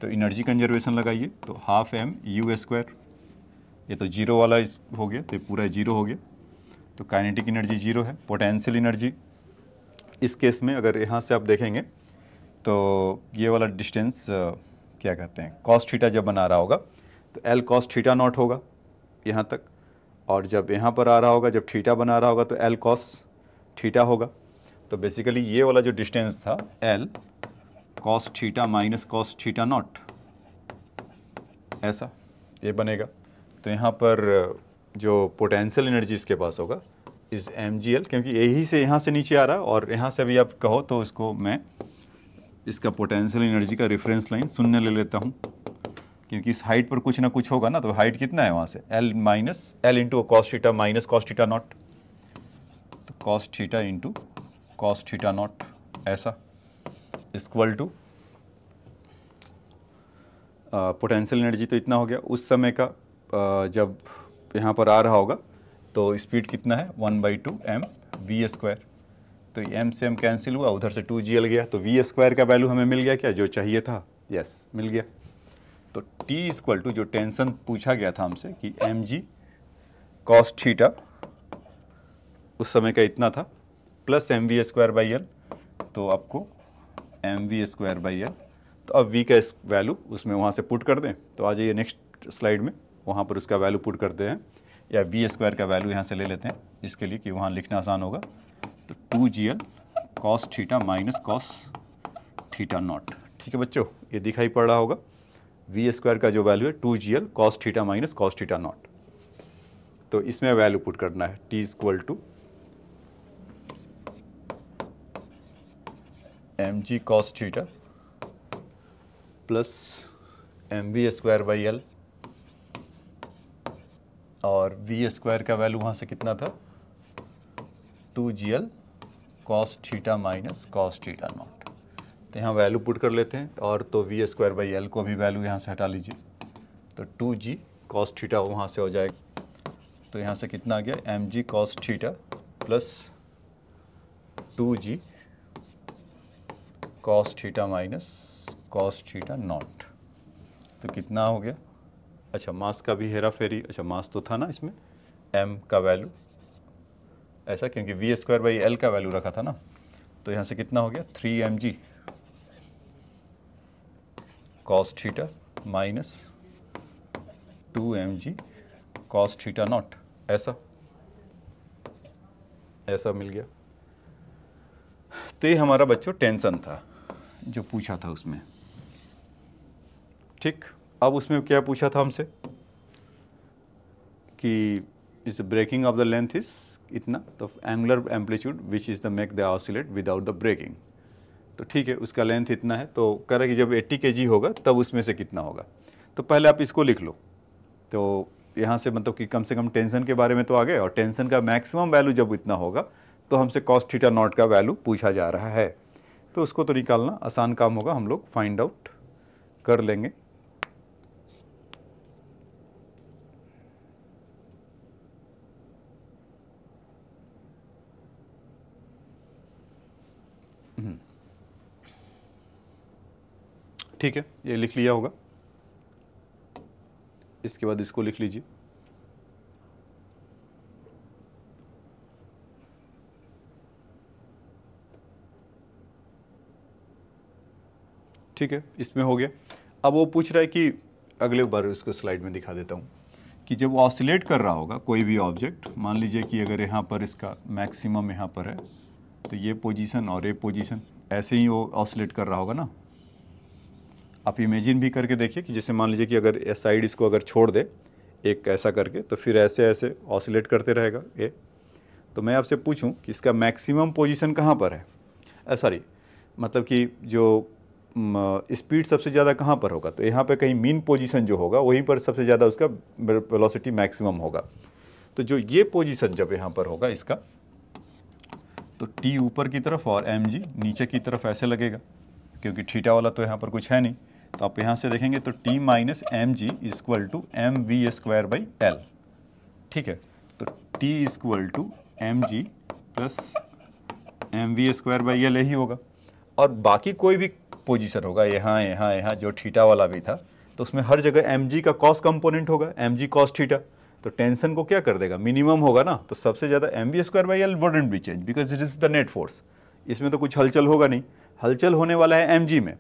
तो इनर्जी कंजर्वेशन लगाइए तो हाफ एम यू स्क्वायर ये तो जीरो वाला इस हो गया तो पूरा जीरो हो गया तो काइनेटिक एनर्जी जीरो है पोटेंशियल एनर्जी इस केस में अगर यहाँ से आप देखेंगे तो ये वाला डिस्टेंस क्या कहते हैं कॉस्ट थीटा जब बना रहा होगा तो एल कॉस्ट थीटा नॉट होगा यहाँ तक और जब यहाँ पर आ रहा होगा जब ठीटा बना रहा होगा तो एल कॉस ठीटा होगा तो बेसिकली ये वाला जो डिस्टेंस था l cos theta minus cos theta naught ऐसा ये बनेगा तो यहाँ पर जो पोटेंशियल एनर्जी इसके पास होगा इस एम जी एल क्योंकि यही से यहाँ से नीचे आ रहा है और यहाँ से अभी आप कहो तो इसको मैं इसका पोटेंशियल एनर्जी का रेफरेंस लाइन शून्य ले लेता हूँ क्योंकि इस हाइट पर कुछ ना कुछ होगा ना तो हाइट कितना है वहां से l minus l into cos theta minus cos theta naught तो cos theta into cos theta naught ऐसा इक्वल टू पोटेंशियल एनर्जी तो इतना हो गया उस समय का uh, जब यहाँ पर आ रहा होगा तो स्पीड कितना है one by two M we square तो एम से एम कैंसिल हुआ उधर से टू जी एल गया तो वी स्क्वायर का वैल्यू हमें मिल गया क्या जो चाहिए था यस yes, मिल गया तो T इक्वल टू जो टेंशन पूछा गया था हमसे कि एम जी कॉस थीटा उस समय का इतना था plus m we square by l तो आपको m we square by l तो अब v का वैल्यू उसमें वहाँ से पुट कर दें तो आ जाइए नेक्स्ट स्लाइड में वहाँ पर उसका वैल्यू पुट करते हैं या वी स्क्वायर का वैल्यू यहाँ से ले लेते हैं इसके लिए कि वहाँ लिखना आसान होगा तो two G L cos theta minus cos theta naught ठीक है बच्चों ये दिखाई पड़ रहा होगा वी स्क्वायर का जो वैल्यू है two G L cos theta minus cos theta naught तो इसमें वैल्यू पुट करना है t equal to M G cos theta plus m we square by L और वी स्क्वायर का वैल्यू वहां से कितना था two G L cos theta minus cos theta naught तो यहाँ वैल्यू पुट कर लेते हैं और तो वी स्क्वायर बाई एल को भी वैल्यू यहाँ से हटा लीजिए तो टू जी कॉस थीटा वहाँ से हो जाएगा तो यहाँ से कितना आ गया एम जी cos theta plus two g cos theta minus cos theta naught तो कितना हो गया अच्छा मास का भी हेरा फेरी अच्छा मास तो था ना इसमें एम का वैल्यू ऐसा क्योंकि वी स्क्वायर बाई एल का वैल्यू रखा था ना तो यहाँ से कितना हो गया three M g cos theta minus 2 m g theta naught naught ऐसा ऐसा मिल गया तो ये हमारा बच्चों टेंशन था जो पूछा था उसमें ठीक अब उसमें क्या पूछा था हमसे कि इस breaking of the length is इतना तो angular amplitude which is the make the oscillate without the breaking तो ठीक है उसका लेंथ इतना है तो कह रहा कि जब एट्टी के होगा तब उसमें से कितना होगा तो पहले आप इसको लिख लो तो यहाँ से मतलब कि कम से कम टेंशन के बारे में तो आ गए और टेंशन का मैक्सिमम वैल्यू जब इतना होगा तो हमसे कॉस्ट थीटा नॉट का वैल्यू पूछा जा रहा है तो उसको तो निकालना आसान काम होगा हम लोग फाइंड आउट कर लेंगे ठीक है ये लिख लिया होगा इसके बाद इसको लिख लीजिए ठीक है इसमें हो गया अब वो पूछ रहा है कि अगले बार इसको स्लाइड में दिखा देता हूँ कि जब ऑसिलेट कर रहा होगा कोई भी ऑब्जेक्ट मान लीजिए कि अगर यहाँ पर इसका मैक्सिमम यहाँ पर है तो ये पोजीशन और ये पोजीशन ऐसे ही वो ऑसिलेट कर रहा होगा ना आप इमेजिन भी करके देखिए कि जैसे मान लीजिए कि अगर साइड इसको अगर छोड़ दे एक ऐसा करके तो फिर ऐसे ऐसे ऑसिलेट करते रहेगा ये तो मैं आपसे पूछूं कि इसका मैक्सिमम पोजीशन कहाँ पर है सॉरी मतलब कि जो स्पीड सबसे ज़्यादा कहाँ पर होगा तो यहाँ पे कहीं मीन पोजीशन जो होगा वहीं पर सबसे ज़्यादा उसका वेलोसिटी मैक्सिमम होगा तो जो ये पोजीशन जब यहाँ पर होगा इसका तो टी ऊपर की तरफ और एम नीचे की तरफ ऐसे लगेगा क्योंकि ठीटा वाला तो यहाँ पर कुछ है नहीं तो आप यहाँ से देखेंगे तो T minus M g equal to M we square by l ठीक है तो t equal to M g plus m we square by l यही होगा और बाकी कोई भी पोजीशन होगा यहाँ यहाँ यहाँ जो ठीटा वाला भी था तो उसमें हर जगह एम जी का कॉस कंपोनेंट होगा एम जी कॉस ठीटा तो टेंशन को क्या कर देगा मिनिमम होगा ना तो सबसे ज़्यादा m B square by l wouldn't be change because it is the net force इसमें तो कुछ हलचल होगा नहीं हलचल होने वाला है एम जी में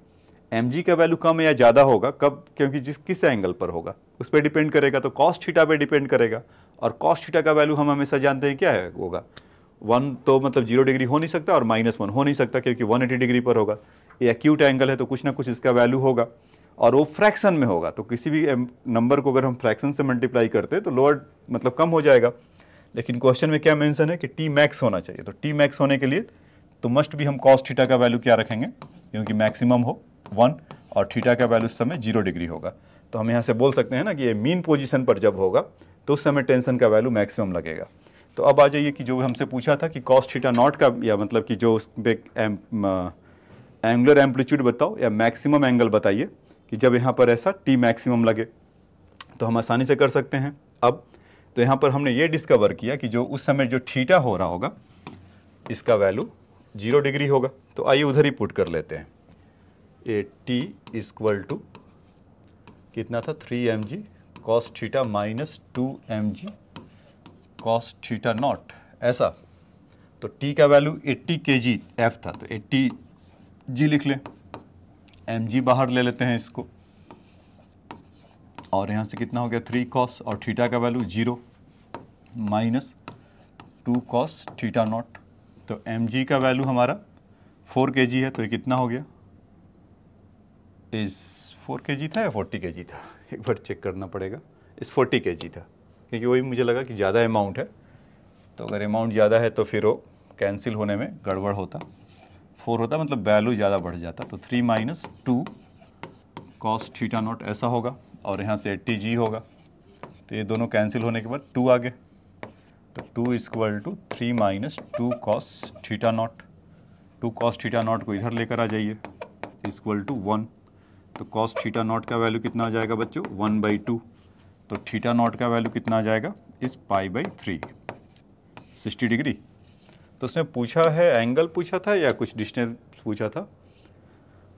एम का वैल्यू कम या ज़्यादा होगा कब क्योंकि जिस किस एंगल पर होगा उस पर डिपेंड करेगा तो कॉस्ट थीटा पे डिपेंड करेगा और कॉस्ट थीटा का वैल्यू हम हमेशा जानते हैं क्या है होगा वन तो मतलब जीरो डिग्री हो नहीं सकता और माइनस वन हो नहीं सकता क्योंकि वन एटी डिग्री पर होगा ये एक्यूट एंगल है तो कुछ ना कुछ इसका वैल्यू होगा और वो फ्रैक्शन में होगा तो किसी भी नंबर को अगर हम फ्रैक्शन से मल्टीप्लाई करते हैं तो लोअर मतलब कम हो जाएगा लेकिन क्वेश्चन में क्या मेंशन है कि टी मैक्स होना चाहिए तो टी मैक्स होने के लिए तो मस्ट भी हम कॉस्ट थीटा का वैल्यू क्या रखेंगे क्योंकि मैक्सिमम हो वन और थीटा का वैल्यू उस समय जीरो डिग्री होगा तो हम यहाँ से बोल सकते हैं ना कि ये मीन पोजीशन पर जब होगा तो उस समय टेंशन का वैल्यू मैक्सिमम लगेगा तो अब आ जाइए कि जो हमसे पूछा था कि कॉस्ट थीटा नॉट का या मतलब कि जो उस पर एंगुलर एम्पलीट्यूड बताओ या मैक्सिमम एंगल बताइए कि जब यहाँ पर ऐसा टी मैक्सिमम लगे तो हम आसानी से कर सकते हैं अब तो यहाँ पर हमने ये डिस्कवर किया कि जो उस समय जो थीटा हो रहा होगा इसका वैल्यू जीरो डिग्री होगा तो आइए उधर ही पुट कर लेते हैं ए टी इजक्वल टू कितना था three M G cos theta minus two M G cos theta naught ऐसा तो टी का वैल्यू 80 के जी एफ था तो 80 जी लिख लें एम जी बाहर ले लेते हैं इसको और यहाँ से कितना हो गया थ्री कॉस और थीटा का value zero minus two cos theta naught तो एम जी का वैल्यू हमारा फोर के जी है तो ये कितना हो गया इज़ फोर के जी था या फोर्टी के जी था एक बार चेक करना पड़ेगा इस फोर्टी के जी था क्योंकि वही मुझे लगा कि ज़्यादा अमाउंट है तो अगर अमाउंट ज़्यादा है तो फिर वो कैंसिल होने में गड़बड़ होता फोर होता मतलब वैल्यू ज़्यादा बढ़ जाता तो three minus two cos theta naught ऐसा होगा और यहाँ से एट्टी जी होगा तो ये दोनों कैंसिल होने के बाद टू आ गए तो two equal to three minus two cos theta naught two cos theta naught को इधर लेकर आ जाइए इजक्वल टू वन तो कॉस थीटा नॉट का वैल्यू कितना आ जाएगा बच्चों वन बाई टू तो थीटा नॉट का वैल्यू कितना आ जाएगा is pi by three sixty degree तो उसने पूछा है एंगल पूछा था या कुछ डिस्टेंस पूछा था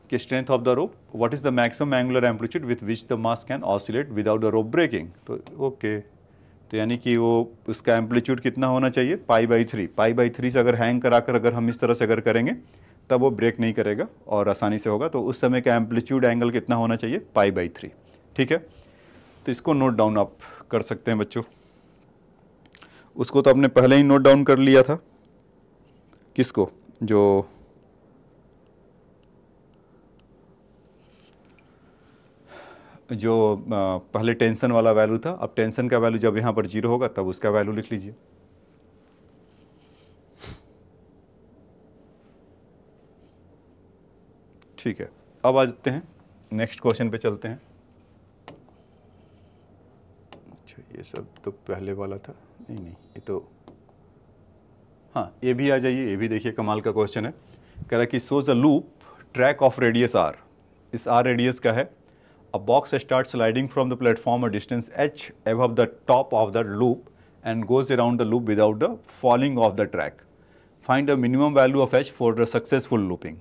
कि strength of the rope what is the maximum angular amplitude with which the mass can oscillate without the rope breaking तो ओके तो यानी कि वो उसका एम्पलीट्यूड कितना होना चाहिए pi by three pi by three से अगर हैंग कराकर अगर हम इस तरह से अगर करेंगे तब वो ब्रेक नहीं करेगा और आसानी से होगा तो उस समय का एम्पलीट्यूड एंगल कितना होना चाहिए पाई बाई थ्री ठीक है तो इसको नोट डाउन आप कर सकते हैं बच्चों उसको तो आपने पहले ही नोट डाउन कर लिया था किसको जो जो पहले टेंशन वाला वैल्यू था अब टेंशन का वैल्यू जब यहाँ पर जीरो होगा तब उसका वैल्यू लिख लीजिए ठीक है अब आ जाते हैं नेक्स्ट क्वेश्चन पे चलते हैं अच्छा ये सब तो पहले वाला था नहीं नहीं ये तो हाँ ये भी आ जाइए ये भी देखिए कमाल का क्वेश्चन है कह रहा कि shows a loop track of radius r is r radius का है a box start sliding from the platform a distance h above the top of the loop and goes around the loop without the falling off the track find the minimum value of h for the successful looping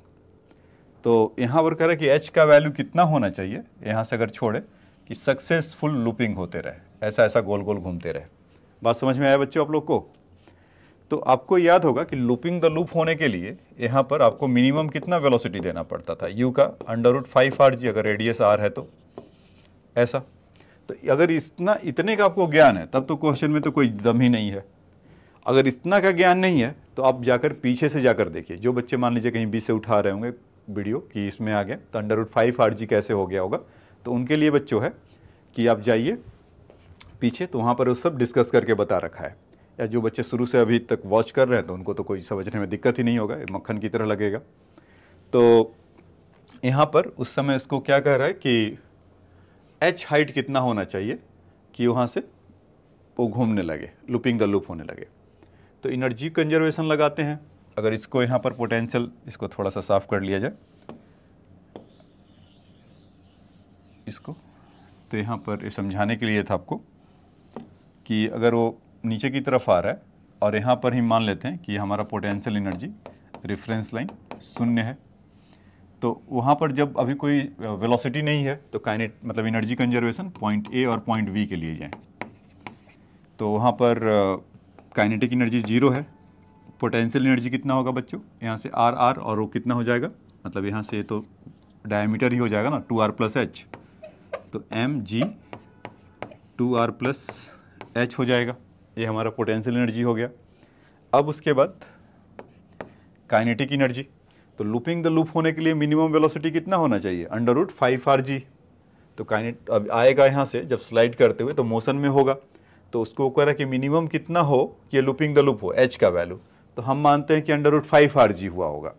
तो यहाँ पर कह रहे कि H का value कितना होना चाहिए यहाँ से अगर छोड़े कि सक्सेसफुल लूपिंग होते रहे ऐसा ऐसा गोल गोल घूमते रहे बात समझ में आया बच्चों आप लोग को तो आपको याद होगा कि लूपिंग द लूप होने के लिए यहाँ पर आपको मिनिमम कितना वेलोसिटी देना पड़ता था यू का under root five r g अगर रेडियस आर है तो ऐसा तो अगर इतना इतने का आपको ज्ञान है तब तो क्वेश्चन में तो कोई दम ही नहीं है अगर इतना का ज्ञान नहीं है तो आप जाकर पीछे से जाकर देखिए जो बच्चे मान लीजिए कहीं बीस से उठा रहे होंगे वीडियो कि इसमें आ गए तो under root five r g कैसे हो गया होगा तो उनके लिए बच्चों है कि आप जाइए पीछे तो वहाँ पर वो सब डिस्कस करके बता रखा है या जो बच्चे शुरू से अभी तक वॉच कर रहे हैं तो उनको तो कोई समझने में दिक्कत ही नहीं होगा मक्खन की तरह लगेगा तो यहाँ पर उस समय इसको क्या कह रहा है कि एच हाइट कितना होना चाहिए कि वहाँ से वो घूमने लगे लुपिंग द लुप होने लगे तो इनर्जी कंजर्वेशन लगाते हैं अगर इसको यहाँ पर पोटेंशियल इसको थोड़ा सा साफ कर लिया जाए इसको तो यहाँ पर समझाने के लिए था आपको कि अगर वो नीचे की तरफ आ रहा है और यहाँ पर ही मान लेते हैं कि हमारा पोटेंशियल एनर्जी रेफरेंस लाइन शून्य है तो वहाँ पर जब अभी कोई वेलोसिटी नहीं है तो काइनेट मतलब एनर्जी कंजर्वेशन पॉइंट ए और पॉइंट बी के लिए जाएँ तो वहाँ पर काइनेटिक एनर्जी जीरो है पोटेंशियल एनर्जी कितना होगा बच्चों यहाँ से आर आर और वो कितना हो जाएगा मतलब यहाँ से तो डायमीटर ही हो जाएगा ना टू आर प्लस एच तो M g two r plus h हो जाएगा ये हमारा पोटेंशियल एनर्जी हो गया अब उसके बाद काइनेटिक एनर्जी तो लूपिंग द लूप होने के लिए मिनिमम वेलोसिटी कितना होना चाहिए under root five r g तो काइनेट अब आएगा यहाँ से जब स्लाइड करते हुए तो मोशन में होगा तो उसको कह रहा है कि मिनिमम कितना हो कि लूपिंग द लूप हो एच का वैल्यू तो हम मानते हैं कि under root five r g हुआ होगा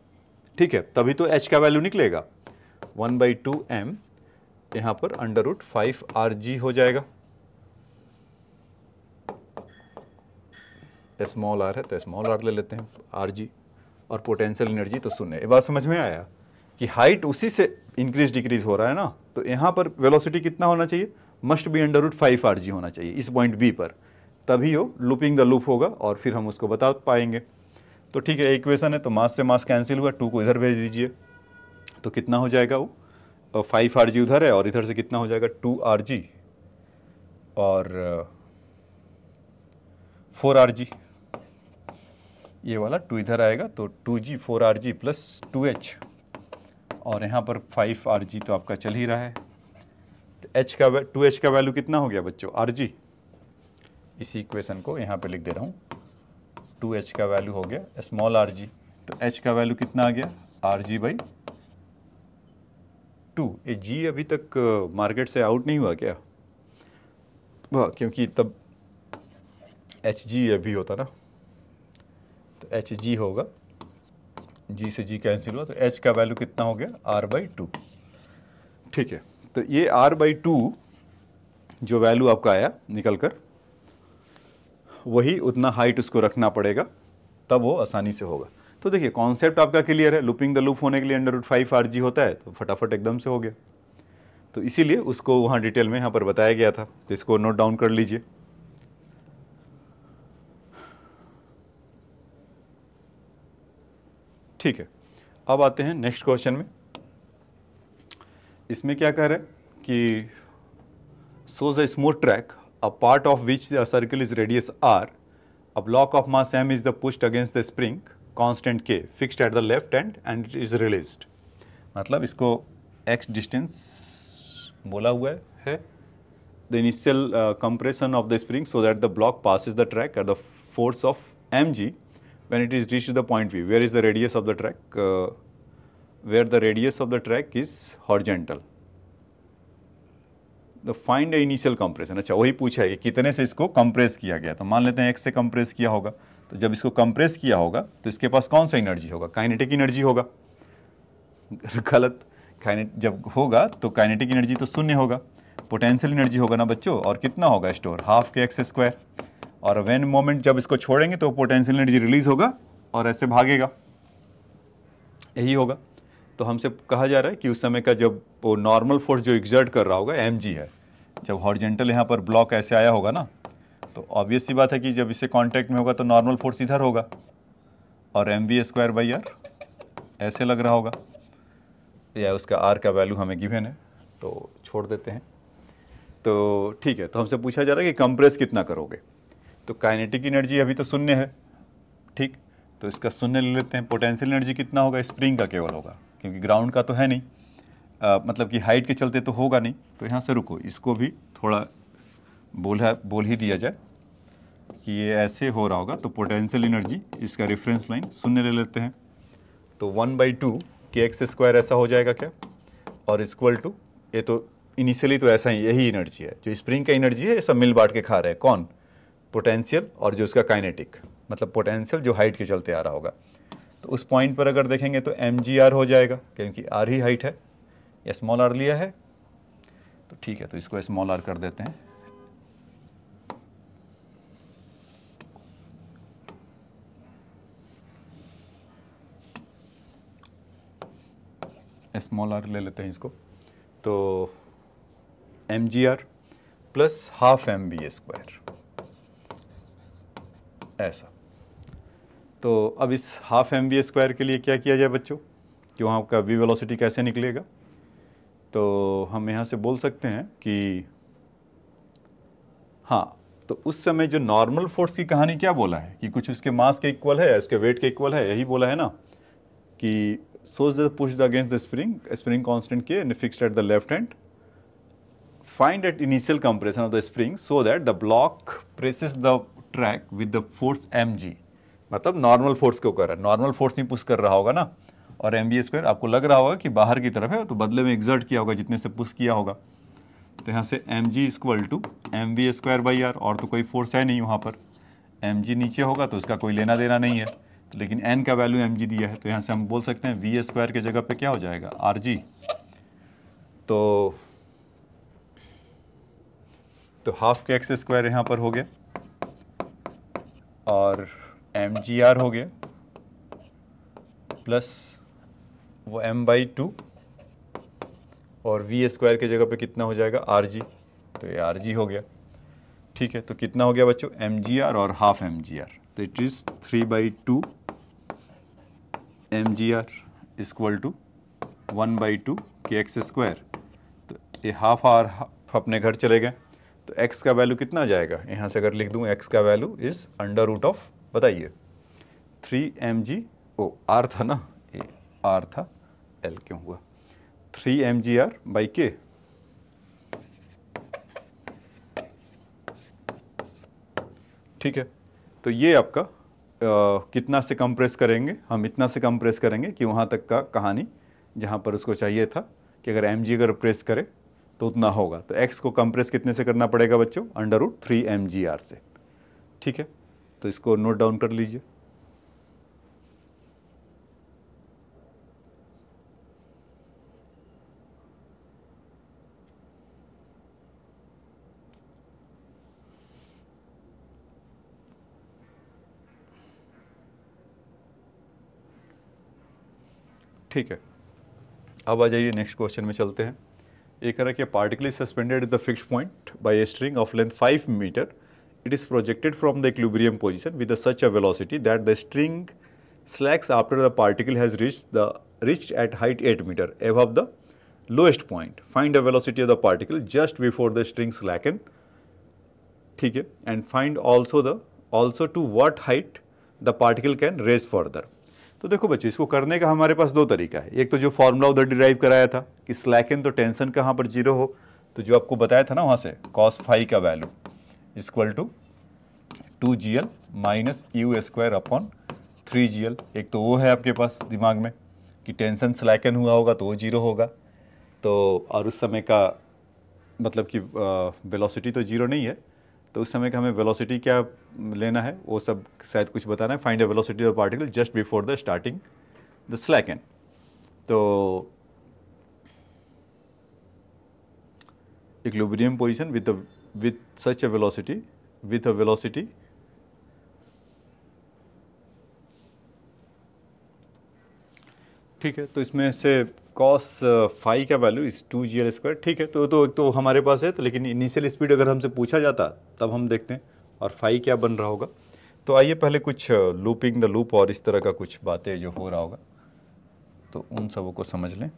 ठीक है तभी तो एच का वैल्यू निकलेगा वन बाई टू एम यहाँ पर under root five r g हो जाएगा स्मॉल आर है तो स्मॉल आर ले लेते हैं आर जी और पोटेंशियल एनर्जी तो सुनने ये बात समझ में आया कि हाइट उसी से इंक्रीज डिक्रीज हो रहा है ना तो यहां पर वेलोसिटी कितना होना चाहिए must be under root five r g होना चाहिए इस पॉइंट बी पर तभी वो लूपिंग द लूप होगा और फिर हम उसको बता पाएंगे तो ठीक है इक्वेशन है तो मास से मास कैंसिल हुआ टू को इधर भेज दीजिए तो कितना हो जाएगा वो फाइव आर जी उधर है और इधर से कितना हो जाएगा टू आर जी और फोर आर जी ये वाला टू इधर आएगा तो two g four r g plus two h और यहाँ पर फाइव आर जी तो आपका चल ही रहा है तो एच का टू एच का वैल्यू कितना हो गया बच्चों आर जी इसी इक्वेशन को यहाँ पे लिख दे रहा हूँ टू एच का वैल्यू हो गया स्मॉल आर जी तो एच का वैल्यू कितना आ गया आर जी बाई टू ये जी अभी तक मार्केट से आउट नहीं हुआ क्या वह क्योंकि तब एच जी अभी होता ना तो एच जी होगा जी से जी कैंसिल हुआ तो एच का वैल्यू कितना हो गया आर बाई टू ठीक है तो ये आर बाई टू जो वैल्यू आपका आया निकल कर वही उतना हाइट उसको रखना पड़ेगा तब वो आसानी से होगा तो देखिए कॉन्सेप्ट आपका क्लियर है लुपिंग द लूप होने के लिए under root five r g होता है तो फटाफट एकदम से हो गया तो इसीलिए उसको वहाँ डिटेल में यहाँ पर बताया गया था तो इसको नोट डाउन कर लीजिए ठीक है अब आते हैं नेक्स्ट क्वेश्चन में इसमें क्या कह रहे हैं कि shows a smooth track a part of which the circle is radius r, a block of mass m is the pushed against the spring constant k fixed at the left end and it is released. मतलब इसको x distance बोला हुआ है the initial uh, compression of the spring so that the block passes the track at the force of mg when it is reached the point V where is the radius of the track uh, where the radius of the track is horizontal. Find initial compression अच्छा वही पूछा है कि कितने से इसको compress किया गया तो मान लेते हैं एक्स से कंप्रेस किया होगा तो जब इसको कंप्रेस किया होगा तो इसके पास कौन सा एनर्जी होगा काइनेटिक एनर्जी होगा गलत काइनेट जब होगा तो काइनेटिक एनर्जी तो शून्य होगा पोटेंशियल एनर्जी होगा ना बच्चों और कितना होगा store half k x square और वेन मोमेंट जब इसको छोड़ेंगे तो पोटेंशियल एनर्जी रिलीज होगा और ऐसे भागेगा यही होगा तो हमसे कहा जा रहा है कि उस समय का जब वो नॉर्मल फोर्स जो एग्जर्ट कर रहा होगा एम है जब हॉर्जेंटल यहाँ पर ब्लॉक ऐसे आया होगा ना तो ऑब्वियस सी बात है कि जब इसे कांटेक्ट में होगा तो नॉर्मल फोर्स इधर होगा और m we square by r ऐसे लग रहा होगा या उसका आर का वैल्यू हमें गिवेन है तो छोड़ देते हैं तो ठीक है तो हमसे पूछा जा रहा है कि कंप्रेस कितना करोगे तो काइनेटिक एनर्जी अभी तो शून्य है ठीक तो इसका शून्य ले लेते हैं पोटेंशियल एनर्जी कितना होगा स्प्रिंग का केवल होगा क्योंकि ग्राउंड का तो है नहीं आ, मतलब कि हाइट के चलते तो होगा नहीं तो यहाँ से रुको इसको भी थोड़ा बोला बोल ही दिया जाए कि ये ऐसे हो रहा होगा तो पोटेंशियल एनर्जी इसका रेफरेंस लाइन शून्य ले लेते हैं तो one by two k x square ऐसा हो जाएगा क्या और इक्वल टू ये तो इनिशियली तो ऐसा ही यही एनर्जी है जो स्प्रिंग का एनर्जी है ये सब मिल बांट के खा रहे हैं कौन पोटेंशियल और जो उसका काइनेटिक मतलब पोटेंशियल जो हाइट के चलते आ रहा होगा तो उस पॉइंट पर अगर देखेंगे तो एम हो जाएगा क्योंकि आर ही हाइट है स्मॉल आर लिया है तो ठीक है तो इसको स्मॉल आर कर देते हैं स्मॉल आर ले लेते हैं इसको तो M g r plus half m B square ऐसा तो अब इस हाफ एम बी स्क्वायर के लिए क्या किया जाए बच्चों कि वहाँ का वी वेलोसिटी कैसे निकलेगा तो हम यहाँ से बोल सकते हैं कि हाँ तो उस समय जो नॉर्मल फोर्स की कहानी क्या बोला है कि कुछ उसके मास के इक्वल है उसके वेट के इक्वल है यही बोला है ना कि सोच the push the against the spring spring constant k fix at the left hand find at initial compression of the spring so that the block presses the track with the force m मतलब normal force कर रहा है normal force नहीं push कर रहा होगा ना और एम बी स्क्वायर आपको लग रहा होगा कि बाहर की तरफ है तो बदले में एग्जर्ट किया होगा जितने से पुश किया होगा तो यहाँ से m ji equal to M we square by r और तो कोई फोर्स है नहीं वहाँ पर एम जी नीचे होगा तो उसका कोई लेना देना नहीं है तो लेकिन एन का वैल्यू एम जी दिया है तो यहाँ से हम बोल सकते हैं वी स्क्वायर के जगह पे क्या हो जाएगा आर जी तो तो हाफ के एक्स स्क्वायर यहाँ पर हो गया और एम जी आर हो गया प्लस वो m बाई टू और वी स्क्वायर की जगह पे कितना हो जाएगा आर जी तो ये आर जी हो गया ठीक है तो कितना हो गया बच्चों एम जी आर और हाफ एम जी आर तो it is three by two M g r equal to one by two k x square तो ये हाफ आर अपने घर चले गए तो x का वैल्यू कितना जाएगा यहाँ से अगर लिख दूँ x का value is under root of बताइए थ्री एम जी ओ आर था ना आर था एल क्यों हुआ three M g r by k ठीक है तो ये आपका आ, कितना से कंप्रेस करेंगे हम इतना से कंप्रेस करेंगे कि वहाँ तक का कहानी जहाँ पर उसको चाहिए था कि अगर एम जी अगर प्रेस करे तो उतना होगा तो एक्स को कंप्रेस कितने से करना पड़ेगा बच्चों under root three M g r से ठीक है तो इसको नोट डाउन कर लीजिए ठीक है अब आ जाइए नेक्स्ट क्वेश्चन में चलते हैं ये कह रहा कि particle is suspended it the fix point by a string of length five metre it is projected from the equilibrium position with such a velocity that the string slacks after the particle has reach the reach at height eight metre above the lowest point find the velocity of the particle just before the string slack and ठीक है and find also the also to what height the particle can raise further तो देखो बच्चों इसको करने का हमारे पास दो तरीका है एक तो जो फॉर्मूला उधर डिराइव कराया था कि स्लैकन तो टेंशन कहाँ पर जीरो हो तो जो आपको बताया था ना वहाँ से कॉस फाइव का value equal to two G L minus you square upon three ji l एक तो वो है आपके पास दिमाग में कि टेंशन स्लैकन हुआ होगा तो वो जीरो होगा तो और उस समय का मतलब कि वेलोसिटी तो जीरो नहीं है तो उस समय का हमें वेलोसिटी क्या लेना है वो सब शायद कुछ बताना है find the velocity of particle just before the starting the slack and तो equilibrium position with a such a velocity velocity a velocity ठीक है तो इसमें से कॉस फाइव uh, का value is two ji l square ठीक है तो तो एक तो हमारे पास है तो लेकिन इनिशियल स्पीड अगर हमसे पूछा जाता तब हम देखते हैं और फाई क्या बन रहा होगा तो आइए पहले कुछ लूपिंग द लूप और इस तरह का कुछ बातें जो हो रहा होगा तो उन सबों को समझ लें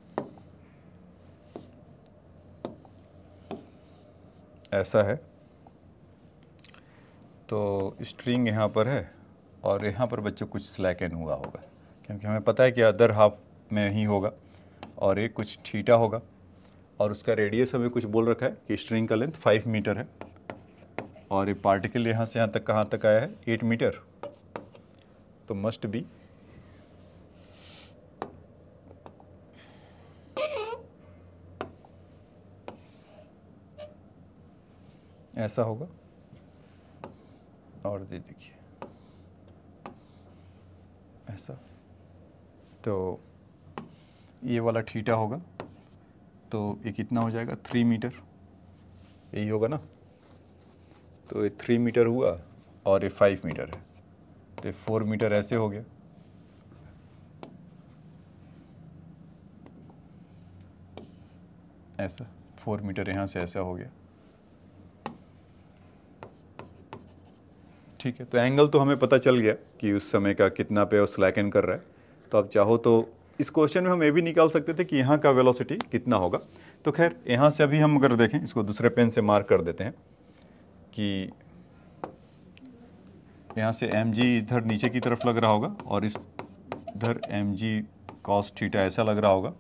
ऐसा है तो स्ट्रिंग यहाँ पर है और यहाँ पर बच्चों कुछ स्लैक एन हुआ होगा क्योंकि हमें पता है कि अदर हाफ में ही होगा और एक कुछ ठीटा होगा और उसका रेडियस हमें कुछ बोल रखा है कि स्ट्रिंग का लेंथ फाइव मीटर है और ये पार्टिकल यहाँ से यहाँ तक कहाँ तक आया है एट मीटर तो मस्ट बी ऐसा होगा और दे देखिए ऐसा तो ये वाला ठीटा होगा तो ये कितना हो जाएगा थ्री मीटर यही होगा ना तो ये थ्री मीटर हुआ और ये फाइव मीटर है तो फोर मीटर ऐसे हो गया ऐसा फोर मीटर यहाँ से ऐसा हो गया ठीक है तो एंगल तो हमें पता चल गया कि उस समय का कितना पे वो स्लैकन कर रहा है तो आप चाहो तो इस क्वेश्चन में हम ये भी निकाल सकते थे कि यहाँ का वेलोसिटी कितना होगा तो खैर यहाँ से अभी हम अगर देखें इसको दूसरे पेन से मार्क कर देते हैं कि यहाँ से एम जी इधर नीचे की तरफ लग रहा होगा और इस इधर एम जी कॉस थीटा ऐसा लग रहा होगा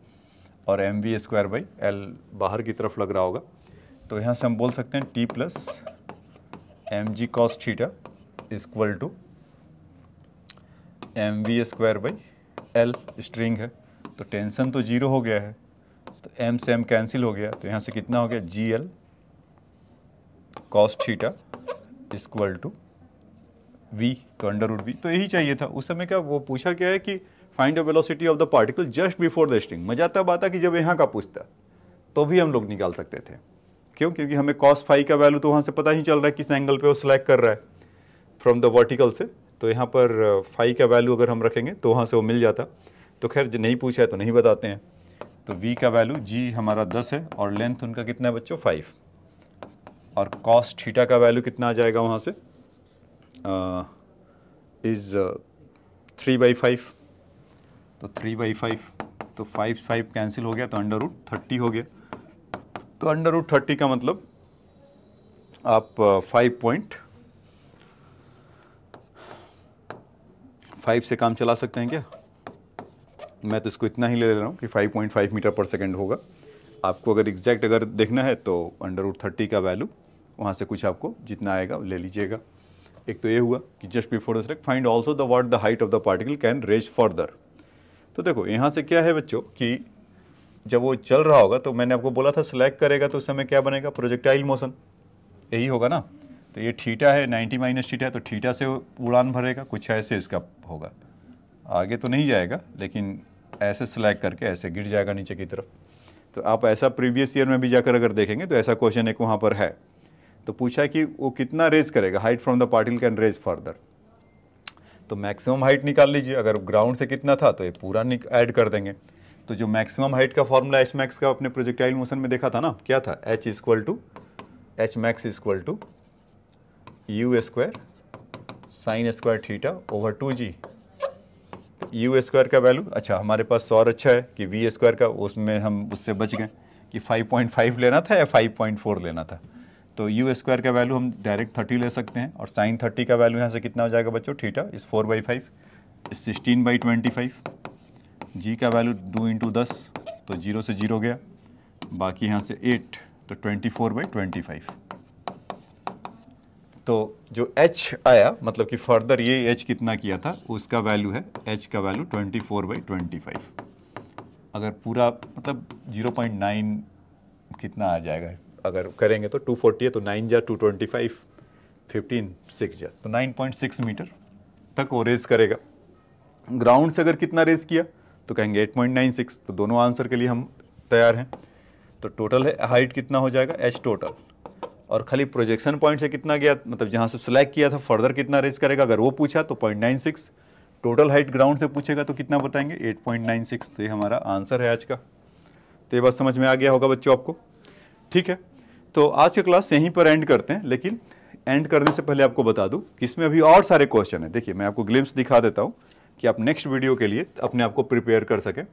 और m we square by l बाहर की तरफ लग रहा होगा तो यहाँ से हम बोल सकते हैं t plus M G cos theta equal to M we square by l string है तो टेंशन तो जीरो हो गया है तो एम से एम कैंसिल हो गया तो यहाँ से कितना हो गया g L cos theta equal to v तो अंडर रूट वी तो यही चाहिए था उस समय क्या वो पूछा क्या है कि find the velocity of the particle just before the string मजा तब आता कि जब यहाँ का पूछता तो भी हम लोग निकाल सकते थे क्यों क्योंकि हमें कॉस फाइव का वैल्यू तो वहाँ से पता ही चल रहा है किस एंगल पे वो स्लैक कर रहा है फ्रॉम द वर्टिकल से तो यहाँ पर फाइव uh, का वैल्यू अगर हम रखेंगे तो वहाँ से वो मिल जाता तो खैर नहीं पूछा है तो नहीं बताते हैं तो वी का वैल्यू जी हमारा दस है और लेंथ उनका कितना है बच्चों फाइव और कॉस थीटा का वैल्यू कितना आ जाएगा वहाँ से इज़ थ्री बाई फाइव तो थ्री बाई फाइव तो फाइव फाइव कैंसिल हो गया तो अंडर रूट थर्टी हो गया तो अंडर रूट थर्टी का मतलब आप फाइव पॉइंट फाइव से काम चला सकते हैं क्या मैं तो इसको इतना ही ले ले रहा हूँ कि five point five metre per second होगा आपको अगर एग्जैक्ट अगर देखना है तो अंडर रूट थर्टी का वैल्यू वहाँ से कुछ आपको जितना आएगा ले लीजिएगा एक तो ये हुआ कि just before the select find also the word the height of the particle can raise further तो देखो यहाँ से क्या है बच्चों कि जब वो चल रहा होगा तो मैंने आपको बोला था सिलेक्ट करेगा तो उस समय क्या बनेगा प्रोजेक्टाइल मोशन यही होगा ना तो ये ठीटा है 90 माइनस ठीटा है तो ठीटा से उड़ान भरेगा कुछ ऐसे इसका होगा आगे तो नहीं जाएगा लेकिन ऐसे सिलेक्ट करके ऐसे गिर जाएगा नीचे की तरफ तो आप ऐसा प्रीवियस ईयर में भी जाकर अगर देखेंगे तो ऐसा क्वेश्चन एक वहाँ पर है तो पूछा कि वो कितना रेज करेगा height from the particle can raise further तो मैक्सिमम हाइट निकाल लीजिए अगर ग्राउंड से कितना था तो ये पूरा ऐड कर देंगे तो जो मैक्सिमम हाइट का फॉर्मूला एच मैक्स का अपने प्रोजेक्टाइल मोशन में देखा था ना क्या था h equal to h max equal to you square sine square theta over two g u square का वैल्यू अच्छा हमारे पास तो और अच्छा है कि वी स्क्वायर का उसमें हम उससे बच गए कि 5.5 लेना था या 5.4 लेना था तो यू स्क्वायर का वैल्यू हम डायरेक्ट थर्टी ले सकते हैं और साइन थर्टी का वैल्यू यहाँ से कितना हो जाएगा बच्चों theta is four by five is sixteen by twenty five g का वैल्यू टू इंटू दस तो जीरो से जीरो गया बाकी यहाँ से एट तो twenty four by twenty five तो जो एच आया मतलब कि फर्दर ये एच कितना किया था उसका वैल्यू है एच का value twenty four by twenty five अगर पूरा मतलब जीरो पॉइंट नाइन कितना आ जाएगा अगर करेंगे तो 240 है तो नाइन जा 225, 15, सिक्स जा तो 9.6 मीटर तक वो रेज करेगा ग्राउंड से अगर कितना रेज किया तो कहेंगे 8.96 तो दोनों आंसर के लिए हम तैयार हैं तो टोटल है हाइट कितना हो जाएगा एच टोटल और खाली प्रोजेक्शन पॉइंट से कितना गया मतलब जहाँ से सिलेक्ट किया था फर्दर कितना रेज करेगा अगर वो पूछा तो पॉइंट टोटल हाइट ग्राउंड से पूछेगा तो कितना बताएंगे 8.96 तो ये हमारा आंसर है आज का तो ये बात समझ में आ गया होगा बच्चों आपको ठीक है तो आज के क्लास यहीं पर एंड करते हैं लेकिन एंड करने से पहले आपको बता दूं कि इसमें अभी और सारे क्वेश्चन हैं देखिए मैं आपको ग्लिम्स दिखा देता हूं कि आप नेक्स्ट वीडियो के लिए अपने आप को प्रिपेयर कर सकें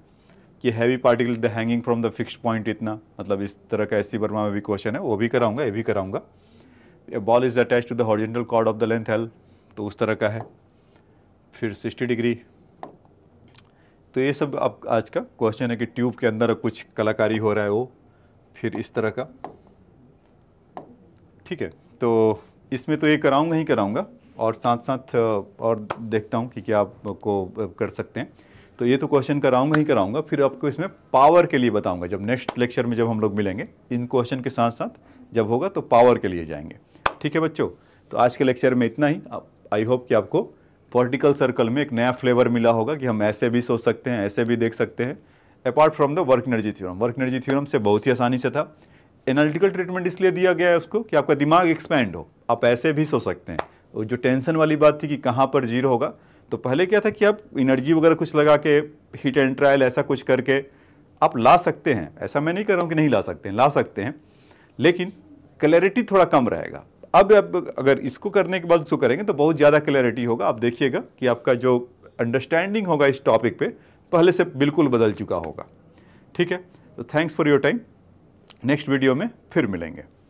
कि heavy particle the hanging from the fix point इतना मतलब इस तरह का ऐसी सी वर्मा में भी क्वेश्चन है वो भी कराऊंगा ये भी कराऊंगा ball is attach to the horizontal cord of the length l तो उस तरह का है फिर सिक्सटी डिग्री तो ये सब अब आज का क्वेश्चन है कि ट्यूब के अंदर कुछ कलाकारी हो रहा है वो फिर इस तरह का ठीक है तो इसमें तो ये कराऊंगा ही कराऊंगा और साथ साथ और देखता हूँ कि क्या आपको कर सकते हैं तो ये तो क्वेश्चन कराऊंगा ही कराऊंगा फिर आपको इसमें पावर के लिए बताऊंगा जब नेक्स्ट लेक्चर में जब हम लोग मिलेंगे इन क्वेश्चन के साथ साथ जब होगा तो पावर के लिए जाएंगे ठीक है बच्चों तो आज के लेक्चर में इतना ही आई होप कि आपको पॉलिटिकल सर्कल में एक नया फ्लेवर मिला होगा कि हम ऐसे भी सोच सकते हैं ऐसे भी देख सकते हैं apart from the work energy theorem work energy theorem से बहुत ही आसानी से था एनालिटिकल ट्रीटमेंट इसलिए दिया गया है उसको कि आपका दिमाग एक्सपैंड हो आप ऐसे भी सो सकते हैं और जो टेंशन वाली बात थी कि कहाँ पर जीरो होगा तो पहले क्या था कि आप एनर्जी वगैरह कुछ लगा के हीट एंड ट्रायल ऐसा कुछ करके आप ला सकते हैं ऐसा मैं नहीं कर रहा हूँ कि नहीं ला सकते हैं ला सकते हैं लेकिन क्लैरिटी थोड़ा कम रहेगा अब अब अगर इसको करने के बाद उसको करेंगे तो बहुत ज़्यादा क्लैरिटी होगा आप देखिएगा कि आपका जो अंडरस्टैंडिंग होगा इस टॉपिक पे पहले से बिल्कुल बदल चुका होगा ठीक है तो thanks for your time next video में फिर मिलेंगे